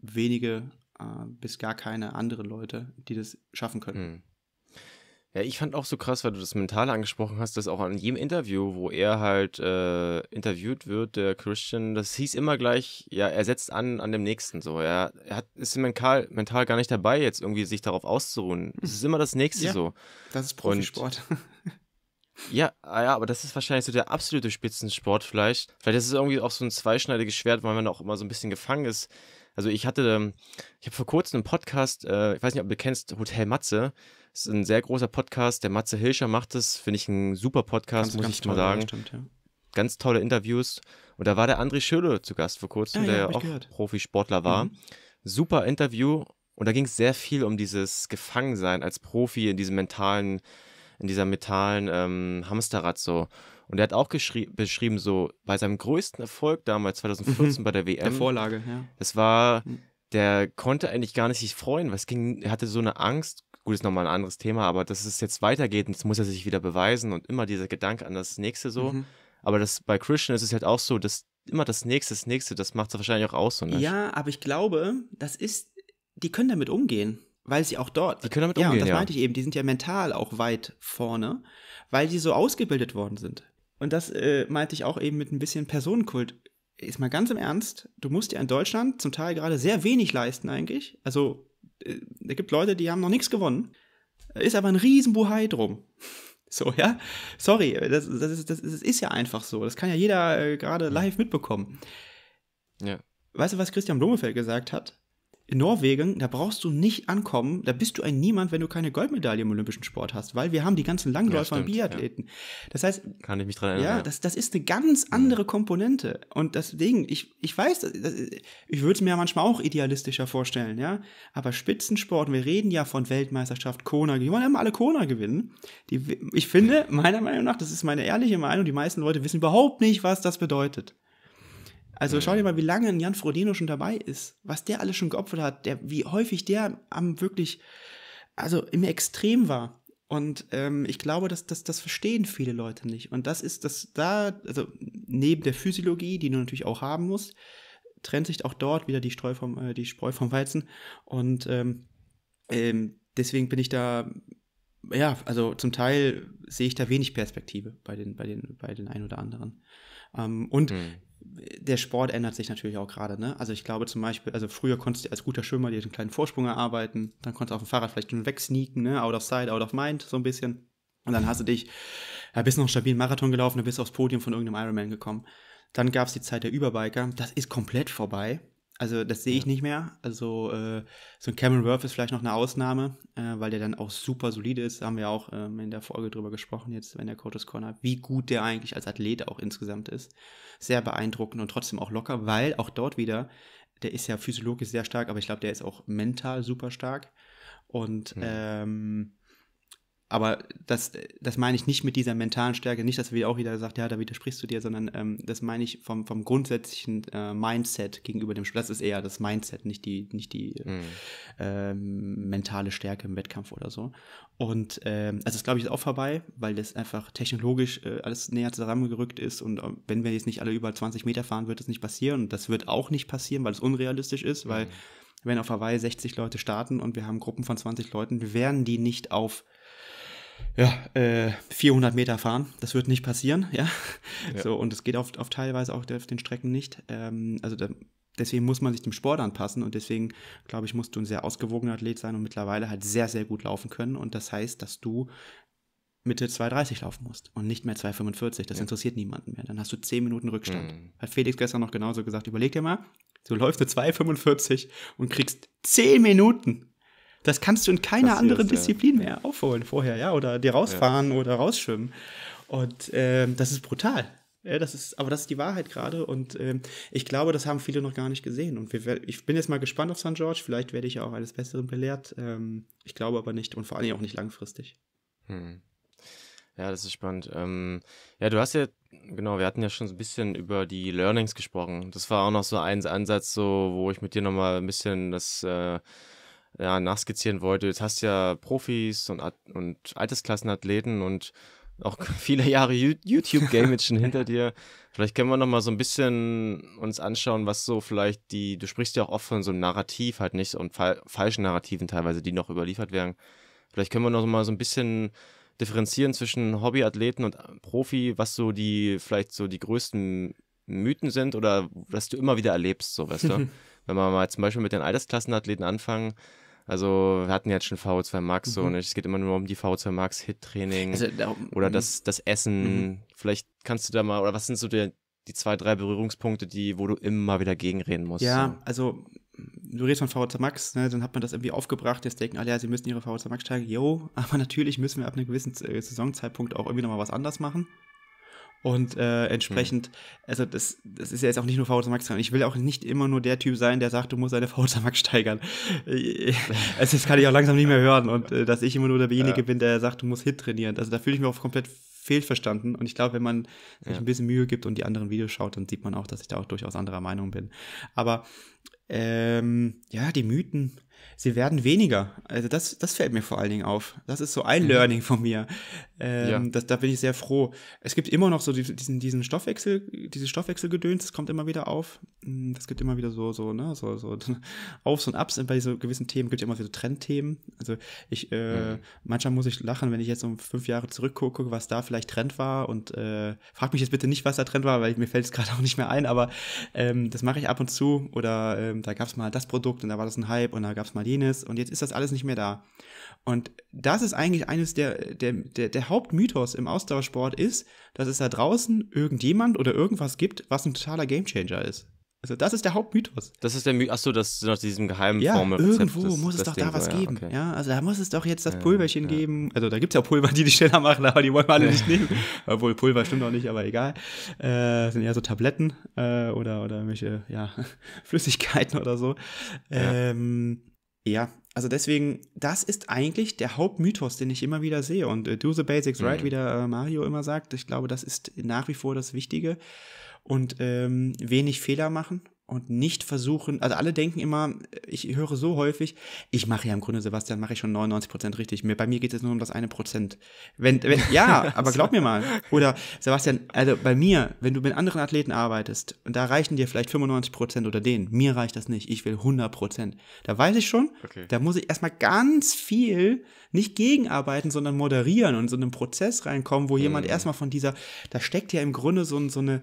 wenige äh, bis gar keine anderen Leute, die das schaffen können. Mhm. Ja, ich fand auch so krass, weil du das Mentale angesprochen hast, dass auch an jedem Interview, wo er halt äh, interviewt wird, der Christian, das hieß immer gleich, ja, er setzt an an dem nächsten so. Er, er hat, ist mental, mental gar nicht dabei, jetzt irgendwie sich darauf auszuruhen. Es ist immer das nächste ja, so. Das ist Profisport. Und, ja, ah ja, aber das ist wahrscheinlich so der absolute Spitzensport vielleicht. Vielleicht ist es irgendwie auch so ein zweischneidiges Schwert, weil man auch immer so ein bisschen gefangen ist also ich hatte, ähm, ich habe vor kurzem einen Podcast, äh, ich weiß nicht, ob du kennst, Hotel Matze. Das ist ein sehr großer Podcast, der Matze Hilscher macht es, finde ich ein super Podcast, ganz, muss ganz ich mal sagen. Stimmt, ja. Ganz tolle Interviews. Und da war der André Schöle zu Gast vor kurzem, ja, ah, der ja auch gehört. Profisportler war. Mhm. Super Interview und da ging es sehr viel um dieses Gefangensein als Profi in diesem mentalen, in dieser mentalen ähm, Hamsterrad so. Und er hat auch beschrieben, so bei seinem größten Erfolg damals, 2014 mhm. bei der WM. Der Vorlage, ja. Das war, mhm. der konnte eigentlich gar nicht sich freuen, weil es ging, er hatte so eine Angst. Gut, ist nochmal ein anderes Thema, aber dass es jetzt weitergeht und jetzt muss er sich wieder beweisen und immer dieser Gedanke an das nächste so. Mhm. Aber das, bei Christian ist es halt auch so, dass immer das nächste, das nächste, das macht es wahrscheinlich auch aus. So nicht? Ne? Ja, aber ich glaube, das ist, die können damit umgehen weil sie auch dort. Die können damit umgehen. Ja, und das ja. meinte ich eben, die sind ja mental auch weit vorne, weil sie so ausgebildet worden sind und das äh, meinte ich auch eben mit ein bisschen Personenkult. Ist mal ganz im Ernst, du musst dir in Deutschland zum Teil gerade sehr wenig leisten eigentlich. Also äh, es gibt Leute, die haben noch nichts gewonnen. Ist aber ein Riesenbuhai drum. So, ja? Sorry, das, das, ist, das, das ist ja einfach so. Das kann ja jeder äh, gerade live mitbekommen. Ja. Weißt du, was Christian Blumefeld gesagt hat? in Norwegen, da brauchst du nicht ankommen, da bist du ein Niemand, wenn du keine Goldmedaille im olympischen Sport hast, weil wir haben die ganzen Langläufer ja, und Biathleten. Ja. Das heißt, kann ich mich dran erinnern. Ja, das, das ist eine ganz andere Komponente und deswegen, ich, ich weiß, das, das, ich würde es mir manchmal auch idealistischer vorstellen, ja, aber Spitzensport, wir reden ja von Weltmeisterschaft, Kona, die wollen ja immer alle Kona gewinnen. Die, ich finde, meiner Meinung nach, das ist meine ehrliche Meinung, die meisten Leute wissen überhaupt nicht, was das bedeutet. Also mhm. schau dir mal, wie lange Jan Frodeno schon dabei ist, was der alles schon geopfert hat, der, wie häufig der am wirklich, also im Extrem war. Und ähm, ich glaube, dass, dass das verstehen viele Leute nicht. Und das ist, dass da, also neben der Physiologie, die du natürlich auch haben musst, trennt sich auch dort wieder die, Streu vom, äh, die Spreu vom Weizen. Und ähm, ähm, deswegen bin ich da, ja, also zum Teil sehe ich da wenig Perspektive bei den, bei den, bei den ein oder anderen. Ähm, und mhm der Sport ändert sich natürlich auch gerade. Ne? Also ich glaube zum Beispiel, also früher konntest du als guter Schwimmer dir einen kleinen Vorsprung erarbeiten, dann konntest du auf dem Fahrrad vielleicht schon wegsneaken, ne? out of sight, out of mind, so ein bisschen. Und dann hast du dich, ja, bist noch einen stabilen Marathon gelaufen, dann bist aufs Podium von irgendeinem Ironman gekommen. Dann gab es die Zeit der Überbiker, das ist komplett vorbei. Also das sehe ich ja. nicht mehr. Also äh, so ein Cameron Worth ist vielleicht noch eine Ausnahme, äh, weil der dann auch super solide ist. Da haben wir auch ähm, in der Folge drüber gesprochen jetzt, wenn der Coaches Corner, wie gut der eigentlich als Athlet auch insgesamt ist. Sehr beeindruckend und trotzdem auch locker, weil auch dort wieder, der ist ja physiologisch sehr stark, aber ich glaube, der ist auch mental super stark. Und mhm. ähm, aber das, das meine ich nicht mit dieser mentalen Stärke, nicht, dass wir auch wieder sagt, ja, da widersprichst du dir, sondern ähm, das meine ich vom, vom grundsätzlichen äh, Mindset gegenüber dem Sport. Das ist eher das Mindset, nicht die, nicht die mhm. ähm, mentale Stärke im Wettkampf oder so. Und ähm, also das glaube ich ist auch vorbei, weil das einfach technologisch äh, alles näher zusammengerückt ist und äh, wenn wir jetzt nicht alle über 20 Meter fahren, wird das nicht passieren. Und das wird auch nicht passieren, weil es unrealistisch ist, mhm. weil wenn auf Hawaii 60 Leute starten und wir haben Gruppen von 20 Leuten, werden die nicht auf ja, äh, 400 Meter fahren. Das wird nicht passieren, ja. ja. So, und es geht auf, auf teilweise auch auf den Strecken nicht. Ähm, also da, deswegen muss man sich dem Sport anpassen und deswegen, glaube ich, musst du ein sehr ausgewogener Athlet sein und mittlerweile halt sehr, sehr gut laufen können. Und das heißt, dass du Mitte 2,30 laufen musst und nicht mehr 2,45. Das ja. interessiert niemanden mehr. Dann hast du 10 Minuten Rückstand. Mhm. Hat Felix gestern noch genauso gesagt, überleg dir mal, du läufst eine 2,45 und kriegst 10 Minuten das kannst du in keiner anderen Disziplin mehr aufholen vorher, ja, oder dir rausfahren ja. oder rausschwimmen. Und ähm, das ist brutal. Ja, das ist, aber das ist die Wahrheit gerade und ähm, ich glaube, das haben viele noch gar nicht gesehen. Und wir, ich bin jetzt mal gespannt auf St. George. Vielleicht werde ich auch eines Besseren belehrt. Ähm, ich glaube aber nicht und vor allem auch nicht langfristig. Hm. Ja, das ist spannend. Ähm, ja, du hast ja, genau, wir hatten ja schon so ein bisschen über die Learnings gesprochen. Das war auch noch so ein Ansatz, so, wo ich mit dir nochmal ein bisschen das äh, ja, nachskizzieren wollte. Jetzt hast du ja Profis und, und Altersklassenathleten und auch viele Jahre YouTube-Gamage hinter dir. Vielleicht können wir noch mal so ein bisschen uns anschauen, was so vielleicht die, du sprichst ja auch oft von so einem Narrativ halt nicht und fa falschen Narrativen teilweise, die noch überliefert werden. Vielleicht können wir noch mal so ein bisschen differenzieren zwischen Hobbyathleten und Profi, was so die, vielleicht so die größten Mythen sind oder was du immer wieder erlebst, so, weißt du? wenn man mal zum Beispiel mit den Altersklassenathleten anfangen, also wir hatten jetzt schon VO2 Max mhm. und ne? es geht immer nur um die VO2 Max Hit-Training also, da, oder mhm. das, das Essen. Mhm. Vielleicht kannst du da mal, oder was sind so die, die zwei, drei Berührungspunkte, die, wo du immer wieder gegenreden musst? Ja, so. also du redest von VO2 Max, ne, dann hat man das irgendwie aufgebracht, jetzt denken alle, ja, sie müssen ihre VO2 Max steigen, yo, aber natürlich müssen wir ab einem gewissen Saisonzeitpunkt auch irgendwie nochmal was anders machen. Und äh, entsprechend, mhm. also das, das ist ja jetzt auch nicht nur VHS Max dran. Ich will auch nicht immer nur der Typ sein, der sagt, du musst deine VHS Max steigern. Äh, also das kann ich auch langsam nicht mehr hören. Und äh, dass ich immer nur derjenige ja. bin, der sagt, du musst Hit trainieren. Also da fühle ich mich auch komplett fehlverstanden. Und ich glaube, wenn man sich ja. ein bisschen Mühe gibt und die anderen Videos schaut, dann sieht man auch, dass ich da auch durchaus anderer Meinung bin. Aber ähm, ja, die Mythen, sie werden weniger. Also das, das fällt mir vor allen Dingen auf. Das ist so ein mhm. Learning von mir. Ähm, ja. das, da bin ich sehr froh. Es gibt immer noch so diesen, diesen Stoffwechsel, dieses Stoffwechselgedöns, das kommt immer wieder auf. Hm, das gibt immer wieder so, so, ne, so, so Aufs und Abs bei so gewissen Themen, gibt ja immer so Trendthemen. Also ich, äh, mhm. manchmal muss ich lachen, wenn ich jetzt um fünf Jahre zurückgucke, was da vielleicht Trend war und äh, frag mich jetzt bitte nicht, was da Trend war, weil mir fällt es gerade auch nicht mehr ein, aber ähm, das mache ich ab und zu oder ähm, da gab es mal das Produkt und da war das ein Hype und da gab es mal jenes und jetzt ist das alles nicht mehr da. Und das ist eigentlich eines der, der, der, der Hauptmythos im Ausdauersport ist, dass es da draußen irgendjemand oder irgendwas gibt, was ein totaler Gamechanger ist. Also das ist der Hauptmythos. Das ist der Mythos, achso, das nach diesem geheimen ja, Formel. Irgendwo das, muss es doch da was so, ja, geben. Okay. Ja, also da muss es doch jetzt das ja, Pulverchen ja. geben. Also da gibt es ja Pulver, die die schneller machen, aber die wollen wir alle nicht nehmen. Obwohl Pulver stimmt auch nicht, aber egal. Äh, sind eher so Tabletten äh, oder, oder irgendwelche ja, Flüssigkeiten oder so. Ähm, ja, also deswegen, das ist eigentlich der Hauptmythos, den ich immer wieder sehe. Und äh, do the basics mhm. right, wie der äh, Mario immer sagt. Ich glaube, das ist nach wie vor das Wichtige. Und ähm, wenig Fehler machen und nicht versuchen, also alle denken immer, ich höre so häufig, ich mache ja im Grunde, Sebastian, mache ich schon 99% Prozent richtig. Mir, bei mir geht es nur um das eine Prozent. Wenn, wenn, ja, aber glaub mir mal. Oder Sebastian, also bei mir, wenn du mit anderen Athleten arbeitest und da reichen dir vielleicht 95% Prozent oder denen, mir reicht das nicht, ich will 100%. Prozent. Da weiß ich schon, okay. da muss ich erstmal ganz viel nicht gegenarbeiten, sondern moderieren und in so einen Prozess reinkommen, wo mhm. jemand erstmal von dieser, da steckt ja im Grunde so, so eine,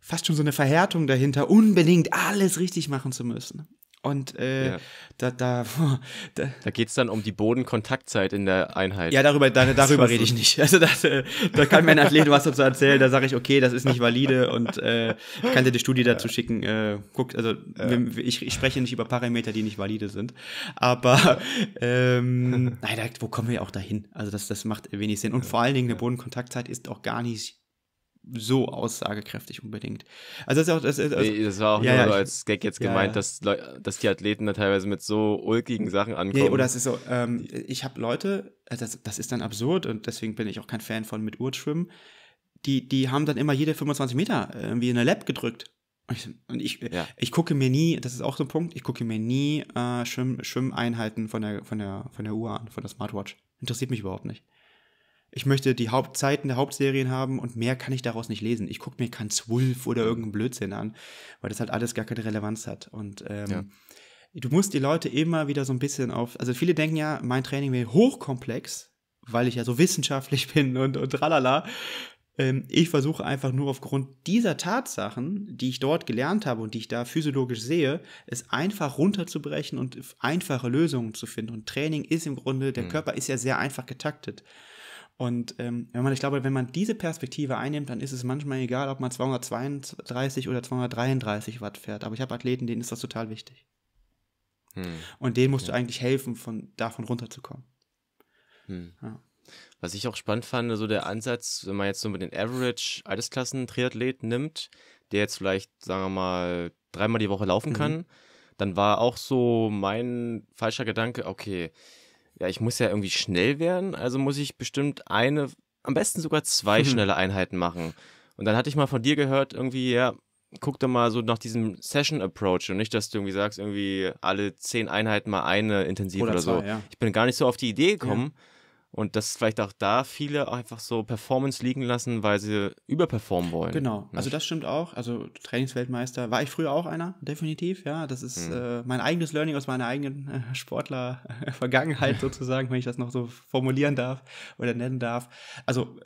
fast schon so eine Verhärtung dahinter, unbedingt alles richtig machen zu müssen. Und äh, ja. da, da, da, da geht es dann um die Bodenkontaktzeit in der Einheit. Ja, darüber, da, darüber rede ich nicht. Also das, äh, da kann mir ein Athlet was dazu erzählen, da sage ich, okay, das ist nicht valide und äh, ich kann dir die Studie dazu ja. schicken. Äh, guck, also ja. ich, ich spreche nicht über Parameter, die nicht valide sind. Aber ähm, nein, da, wo kommen wir auch dahin? Also das, das macht wenig Sinn. Und vor allen Dingen, eine Bodenkontaktzeit ist auch gar nicht so aussagekräftig unbedingt. Also das, auch, das, also, nee, das war auch ja, nur ja, als Gag jetzt ja, gemeint, Dass, dass die Athleten da teilweise mit so ulkigen Sachen ankommen. Nee, oder es ist so, ähm, ich habe Leute, äh, das, das ist dann absurd und deswegen bin ich auch kein Fan von mit Urschwimmen, die, die haben dann immer jede 25 Meter irgendwie in der Lab gedrückt. Und ich, ja. ich gucke mir nie, das ist auch so ein Punkt, ich gucke mir nie äh, Schwimmeinheiten von der, von, der, von der Uhr an, von der Smartwatch. Interessiert mich überhaupt nicht ich möchte die Hauptzeiten der Hauptserien haben und mehr kann ich daraus nicht lesen. Ich gucke mir kein Zwulf oder mhm. irgendeinen Blödsinn an, weil das halt alles gar keine Relevanz hat. Und ähm, ja. du musst die Leute immer wieder so ein bisschen auf. Also viele denken ja, mein Training wäre hochkomplex, weil ich ja so wissenschaftlich bin und, und tralala. Ähm, ich versuche einfach nur aufgrund dieser Tatsachen, die ich dort gelernt habe und die ich da physiologisch sehe, es einfach runterzubrechen und einfache Lösungen zu finden. Und Training ist im Grunde, der mhm. Körper ist ja sehr einfach getaktet. Und ähm, wenn man, ich glaube, wenn man diese Perspektive einnimmt, dann ist es manchmal egal, ob man 232 oder 233 Watt fährt. Aber ich habe Athleten, denen ist das total wichtig. Hm. Und denen musst ja. du eigentlich helfen, von davon runterzukommen. Hm. Ja. Was ich auch spannend fand, so der Ansatz, wenn man jetzt so mit den Average Altersklassen-Triathlet nimmt, der jetzt vielleicht, sagen wir mal, dreimal die Woche laufen mhm. kann, dann war auch so mein falscher Gedanke, okay, ja, ich muss ja irgendwie schnell werden, also muss ich bestimmt eine, am besten sogar zwei mhm. schnelle Einheiten machen. Und dann hatte ich mal von dir gehört, irgendwie, ja, guck doch mal so nach diesem Session-Approach und nicht, dass du irgendwie sagst, irgendwie alle zehn Einheiten mal eine intensiv oder, oder zwei, so. Ja. Ich bin gar nicht so auf die Idee gekommen. Ja und dass vielleicht auch da viele einfach so Performance liegen lassen, weil sie überperformen wollen. Genau, nicht? Ne? also das stimmt auch. Also Trainingsweltmeister war ich früher auch einer, definitiv. Ja, das ist mhm. äh, mein eigenes Learning aus meiner eigenen äh, Sportler-Vergangenheit sozusagen, wenn ich das noch so formulieren darf oder nennen darf. Also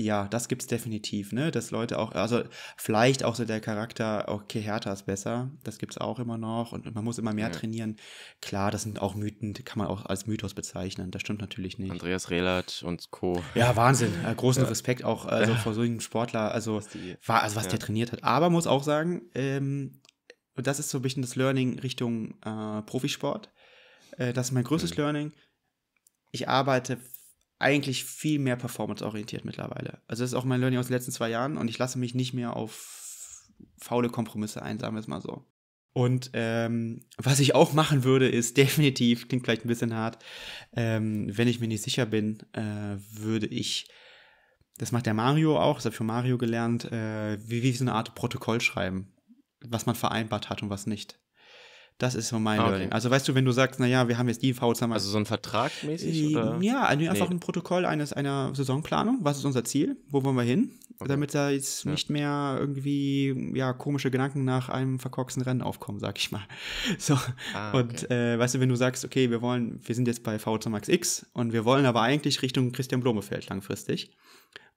ja, das gibt's definitiv, ne? Dass Leute auch, also vielleicht auch so der Charakter, okay, Hertha ist besser, das gibt's auch immer noch und man muss immer mehr ja. trainieren. Klar, das sind auch Mythen, die kann man auch als Mythos bezeichnen, das stimmt natürlich nicht. Andreas Rehlert und Co. Ja, Wahnsinn, äh, großen ja. Respekt auch also vor so einem Sportler, also was, die, also was ja. der trainiert hat. Aber muss auch sagen, ähm, und das ist so ein bisschen das Learning Richtung äh, Profisport, äh, das ist mein größtes mhm. Learning, ich arbeite eigentlich viel mehr performance-orientiert mittlerweile. Also das ist auch mein Learning aus den letzten zwei Jahren und ich lasse mich nicht mehr auf faule Kompromisse ein, sagen wir es mal so. Und ähm, was ich auch machen würde, ist definitiv, klingt vielleicht ein bisschen hart, ähm, wenn ich mir nicht sicher bin, äh, würde ich, das macht der Mario auch, das habe ich von Mario gelernt, äh, wie, wie so eine Art Protokoll schreiben, was man vereinbart hat und was nicht. Das ist so mein ah, okay. Learning. Also weißt du, wenn du sagst, naja, wir haben jetzt die V-Zahl. Also so ein Vertrag mäßig? Ähm, oder? Ja, also nee. einfach ein Protokoll eines einer Saisonplanung. Was ist unser Ziel? Wo wollen wir hin? Okay. Damit da jetzt ja. nicht mehr irgendwie ja, komische Gedanken nach einem verkorksten Rennen aufkommen, sag ich mal. So. Ah, okay. Und äh, weißt du, wenn du sagst, okay, wir wollen, wir sind jetzt bei v Max X und wir wollen aber eigentlich Richtung Christian Blomefeld langfristig.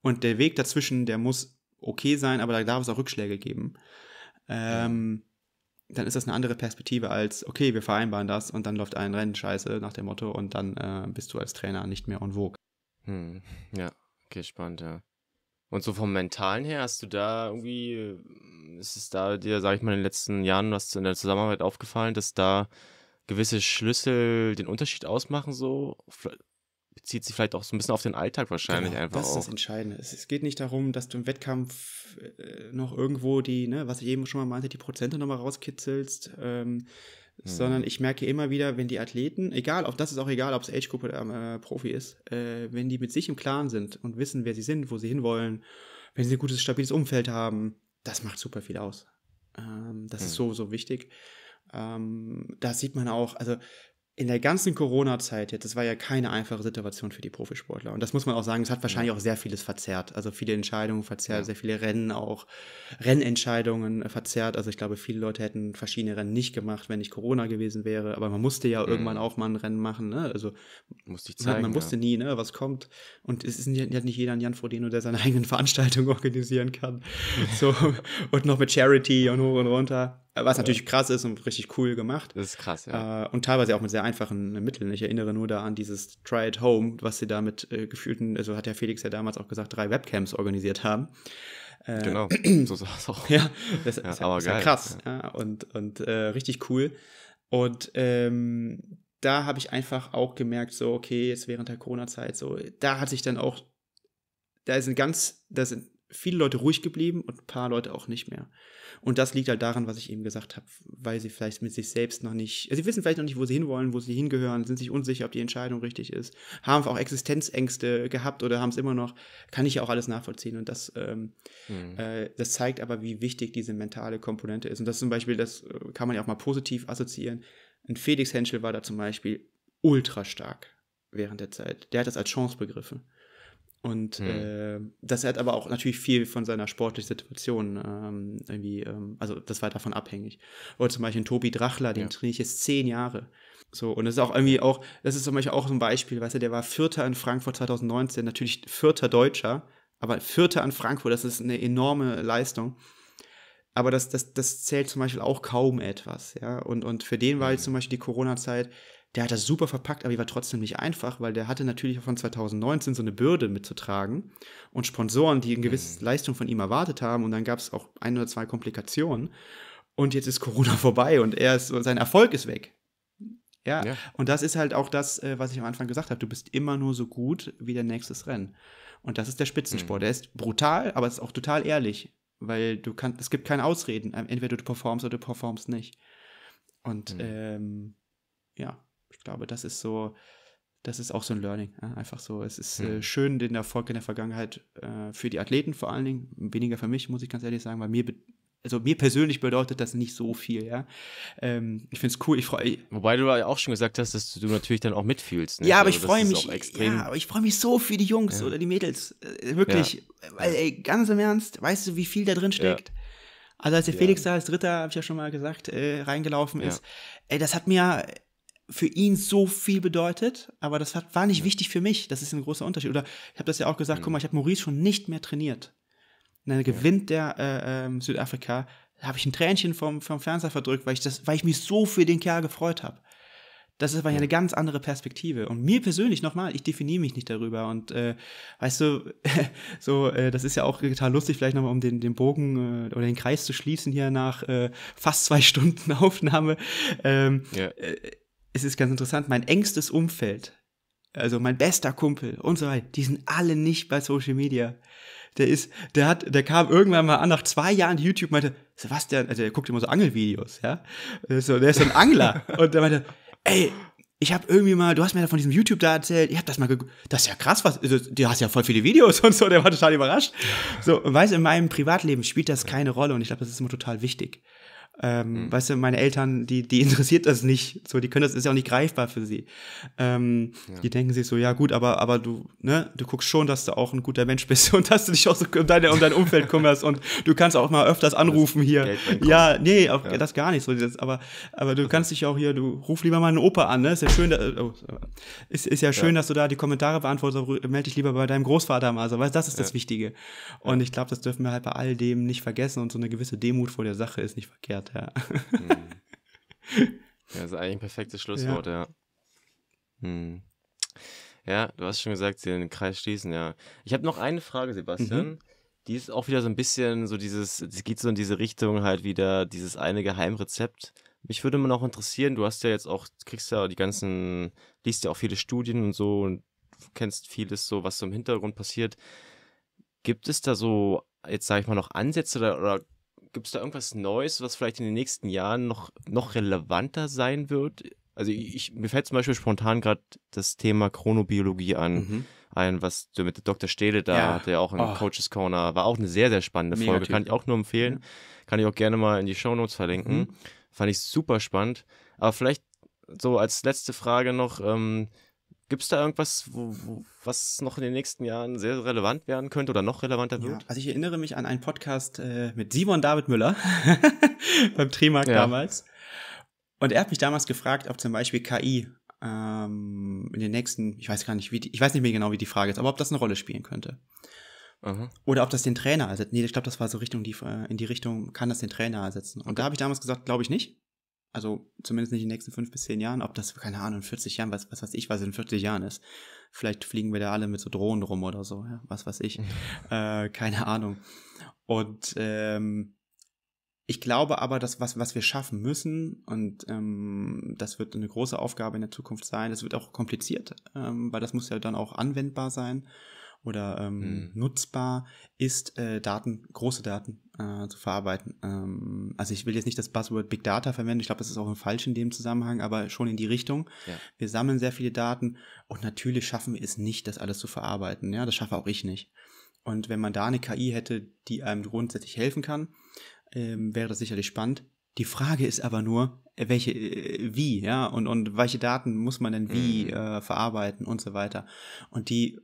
Und der Weg dazwischen, der muss okay sein, aber da darf es auch Rückschläge geben. Ähm, dann ist das eine andere Perspektive als, okay, wir vereinbaren das und dann läuft ein Rennen scheiße nach dem Motto und dann äh, bist du als Trainer nicht mehr on vogue. Hm, ja, okay, spannend, ja. Und so vom Mentalen her, hast du da irgendwie, äh, ist es da dir, sag ich mal, in den letzten Jahren was in der Zusammenarbeit aufgefallen, dass da gewisse Schlüssel den Unterschied ausmachen, so bezieht sich vielleicht auch so ein bisschen auf den Alltag wahrscheinlich genau, einfach. Das ist das Entscheidende. Es, es, geht nicht darum, dass du im Wettkampf äh, noch irgendwo die, ne, was ich eben schon mal meinte, die Prozente nochmal rauskitzelst, ähm, hm. sondern ich merke immer wieder, wenn die Athleten, egal, ob das ist auch egal, ob es Age-Gruppe oder äh, Profi ist, äh, wenn die mit sich im Klaren sind und wissen, wer sie sind, wo sie hinwollen, wenn sie ein gutes, stabiles Umfeld haben, das macht super viel aus. Ähm, das hm. ist mhm. so, so wichtig. Ähm, da sieht man auch, also in der ganzen Corona-Zeit jetzt, das war ja keine einfache Situation für die Profisportler. Und das muss man auch sagen, es hat wahrscheinlich auch sehr vieles verzerrt. Also viele Entscheidungen verzerrt, sehr viele Rennen auch, Rennentscheidungen verzerrt. Also ich glaube, viele Leute hätten verschiedene Rennen nicht gemacht, wenn nicht Corona gewesen wäre. Aber man musste ja mhm. irgendwann auch mal ein Rennen machen. Ne? Also musste ich zeigen, man ja. wusste nie, ne, was kommt. Und es ist ja nicht jeder ein Jan Frodeno, der seine eigenen Veranstaltungen organisieren kann. so, und noch mit Charity und hoch und runter. Äh, was natürlich krass ist und richtig cool gemacht. Das ist krass, ja. Äh, und teilweise auch mit sehr einfachen Mitteln. Ich erinnere nur da an dieses Try at Home, was sie da mit äh, gefühlten, also hat ja Felix ja damals auch gesagt, drei Webcams organisiert haben. Äh, genau, so sah es auch. Ja, das ja, ist, ja, ist ja krass. Ja. und und äh, richtig cool. Und ähm, da habe ich einfach auch gemerkt, so, okay, jetzt während der Corona-Zeit, so, da hat sich dann auch, da sind ganz, da sind viele Leute ruhig geblieben und ein paar Leute auch nicht mehr. Und das liegt halt daran, was ich eben gesagt habe, weil sie vielleicht mit sich selbst noch nicht, also sie wissen vielleicht noch nicht, wo sie hinwollen, wo sie hingehören, sind sich unsicher, ob die Entscheidung richtig ist, haben auch Existenzängste gehabt oder haben es immer noch, kann ich ja auch alles nachvollziehen. Und das, ähm, mhm. äh, das zeigt aber, wie wichtig diese mentale Komponente ist. Und das zum Beispiel, das äh, kann man ja auch mal positiv assoziieren. Ein Felix Henschel war da zum Beispiel ultra stark während der Zeit. Der hat das als Chance begriffen. Und hm. äh, das hat aber auch natürlich viel von seiner sportlichen Situation ähm, irgendwie, ähm, also das war davon abhängig. Oder zum Beispiel Tobi Drachler, den ja. trainiere ich jetzt zehn Jahre. So, und das ist auch irgendwie auch, das ist zum Beispiel auch so ein Beispiel, weißt du, der war Vierter in Frankfurt 2019, natürlich Vierter Deutscher, aber Vierter an Frankfurt, das ist eine enorme Leistung. Aber das, das, das zählt zum Beispiel auch kaum etwas, ja. Und, und für den war jetzt mhm. zum Beispiel die Corona-Zeit, der hat das super verpackt, aber die war trotzdem nicht einfach, weil der hatte natürlich auch von 2019 so eine Bürde mitzutragen und Sponsoren, die eine gewisse mhm. Leistung von ihm erwartet haben und dann gab es auch ein oder zwei Komplikationen und jetzt ist Corona vorbei und er ist, sein Erfolg ist weg. Ja. ja. und das ist halt auch das, äh, was ich am Anfang gesagt habe, du bist immer nur so gut wie dein nächstes Rennen. Und das ist der Spitzensport. Mhm. Der ist brutal, aber es ist auch total ehrlich, weil du kannst, es gibt keine Ausreden. Äh, entweder du performst oder du performst nicht. Und mhm. ähm, ja, ich glaube, das ist so, das ist auch so ein Learning. Ja? Einfach so, es ist äh, mhm. äh, schön, den Erfolg in der Vergangenheit äh, für die Athleten vor allen Dingen, weniger für mich, muss ich ganz ehrlich sagen, weil mir also mir persönlich bedeutet das nicht so viel, ja. Ähm, ich finde es cool, ich freue Wobei du ja auch schon gesagt hast, dass du natürlich dann auch mitfühlst. Ne? Ja, aber also, ich freue mich. Extrem ja, aber ich freue mich so für die Jungs ja. oder die Mädels. Äh, wirklich. Ja. Weil, ey, ganz im Ernst, weißt du, wie viel da drin steckt? Also als der Felix da als Dritter, habe ich ja schon mal gesagt, äh, reingelaufen ist, ey, das hat mir für ihn so viel bedeutet, aber das hat, war nicht ja. wichtig für mich. Das ist ein großer Unterschied. Oder ich habe das ja auch gesagt, ja. guck mal, ich habe Maurice schon nicht mehr trainiert. Und dann gewinnt der äh, äh, Südafrika, habe ich ein Tränchen vom, vom Fernseher verdrückt, weil ich, das, weil ich mich so für den Kerl gefreut habe. Das ist aber ja eine ganz andere Perspektive. Und mir persönlich nochmal, ich definiere mich nicht darüber. Und äh, weißt du, so, äh, das ist ja auch total lustig, vielleicht nochmal, um den, den Bogen äh, oder den Kreis zu schließen hier nach äh, fast zwei Stunden Aufnahme. Ähm, ja. äh, es ist ganz interessant, mein engstes Umfeld, also mein bester Kumpel und so weiter, die sind alle nicht bei Social Media. Der ist, der hat, der kam irgendwann mal an nach zwei Jahren YouTube, meinte, Sebastian, also der guckt immer so Angelvideos, ja. So, der ist so ein Angler. und der meinte, ey, ich habe irgendwie mal, du hast mir von diesem YouTube da erzählt, ich habe das mal geguckt, das ist ja krass, was, also, du hast ja voll viele Videos und so, der war total überrascht. So, und weiß, in meinem Privatleben spielt das keine Rolle und ich glaube, das ist immer total wichtig. Ähm, mhm. Weißt du, meine Eltern, die, die interessiert das nicht. So, die können das, ist ja auch nicht greifbar für sie. Ähm, ja. Die denken sich so, ja gut, aber, aber du, ne, du guckst schon, dass du auch ein guter Mensch bist und dass du dich auch so um, deine, um dein Umfeld kümmerst und du kannst auch mal öfters anrufen hier. Ja, nee, auch, ja. das gar nicht so. Das, aber, aber du also. kannst dich auch hier, du ruf lieber mal einen Opa an, ne? Ist ja schön, da, oh, ist, ist ja schön, ja. dass du da die Kommentare beantwortest, melde dich lieber bei deinem Großvater mal. Also, weißt, das ist das Wichtige. Und ich glaube, das dürfen wir halt bei all dem nicht vergessen und so eine gewisse Demut vor der Sache ist nicht verkehrt ja. Hm. Ja, ist eigentlich ein perfektes Schlusswort, ja. Ja. Hm. ja. du hast schon gesagt, den Kreis schließen, ja. Ich habe noch eine Frage, Sebastian. Mhm. Die ist auch wieder so ein bisschen so dieses, es geht so in diese Richtung halt wieder, dieses eine Geheimrezept. Mich würde mal noch interessieren, du hast ja jetzt auch, kriegst ja die ganzen, liest ja auch viele Studien und so und kennst vieles so, was so im Hintergrund passiert. Gibt es da so, jetzt sage ich mal, noch Ansätze oder, oder Gibt es da irgendwas Neues, was vielleicht in den nächsten Jahren noch, noch relevanter sein wird? Also ich, mir fällt zum Beispiel spontan gerade das Thema Chronobiologie an, mhm. ein, was du mit Dr. Stehle da ja. hatte ja auch im oh. Coaches Corner, war auch eine sehr, sehr spannende Mega Folge, typ. kann ich auch nur empfehlen, kann ich auch gerne mal in die Shownotes verlinken, mhm. fand ich super spannend, aber vielleicht so als letzte Frage noch, ähm, Gibt es da irgendwas, wo, wo, was noch in den nächsten Jahren sehr relevant werden könnte oder noch relevanter wird? Ja, also ich erinnere mich an einen Podcast äh, mit Simon David Müller beim Trimark ja. damals. Und er hat mich damals gefragt, ob zum Beispiel KI ähm, in den nächsten, ich weiß gar nicht, wie die, ich weiß nicht mehr genau, wie die Frage ist, aber ob das eine Rolle spielen könnte. Aha. Oder ob das den Trainer ersetzt. Nee, ich glaube, das war so Richtung die, äh, in die Richtung, kann das den Trainer ersetzen. Und okay. da habe ich damals gesagt, glaube ich nicht also zumindest nicht in den nächsten fünf bis zehn Jahren, ob das, keine Ahnung, in 40 Jahren, was, was weiß ich, was in 40 Jahren ist. Vielleicht fliegen wir da alle mit so Drohnen rum oder so, ja, was weiß ich. Mhm. äh, keine Ahnung. Und ähm, ich glaube aber, dass was, was wir schaffen müssen, und ähm, das wird eine große Aufgabe in der Zukunft sein, das wird auch kompliziert, ähm, weil das muss ja dann auch anwendbar sein oder ähm, mhm. nutzbar ist, äh, Daten, große Daten äh, zu verarbeiten. Ähm, also ich will jetzt nicht das Buzzword Big Data verwenden, ich glaube, das ist auch falsch in dem Zusammenhang, aber schon in die Richtung. Ja. Wir sammeln sehr viele Daten und natürlich schaffen wir es nicht, das alles zu verarbeiten. Ja, das schaffe auch ich nicht. Und wenn man da eine KI hätte, die einem grundsätzlich helfen kann, ähm, wäre das sicherlich spannend. Die Frage ist aber nur, äh, welche, äh, wie, ja, und, und welche Daten muss man denn wie mhm. äh, verarbeiten und so weiter. Und die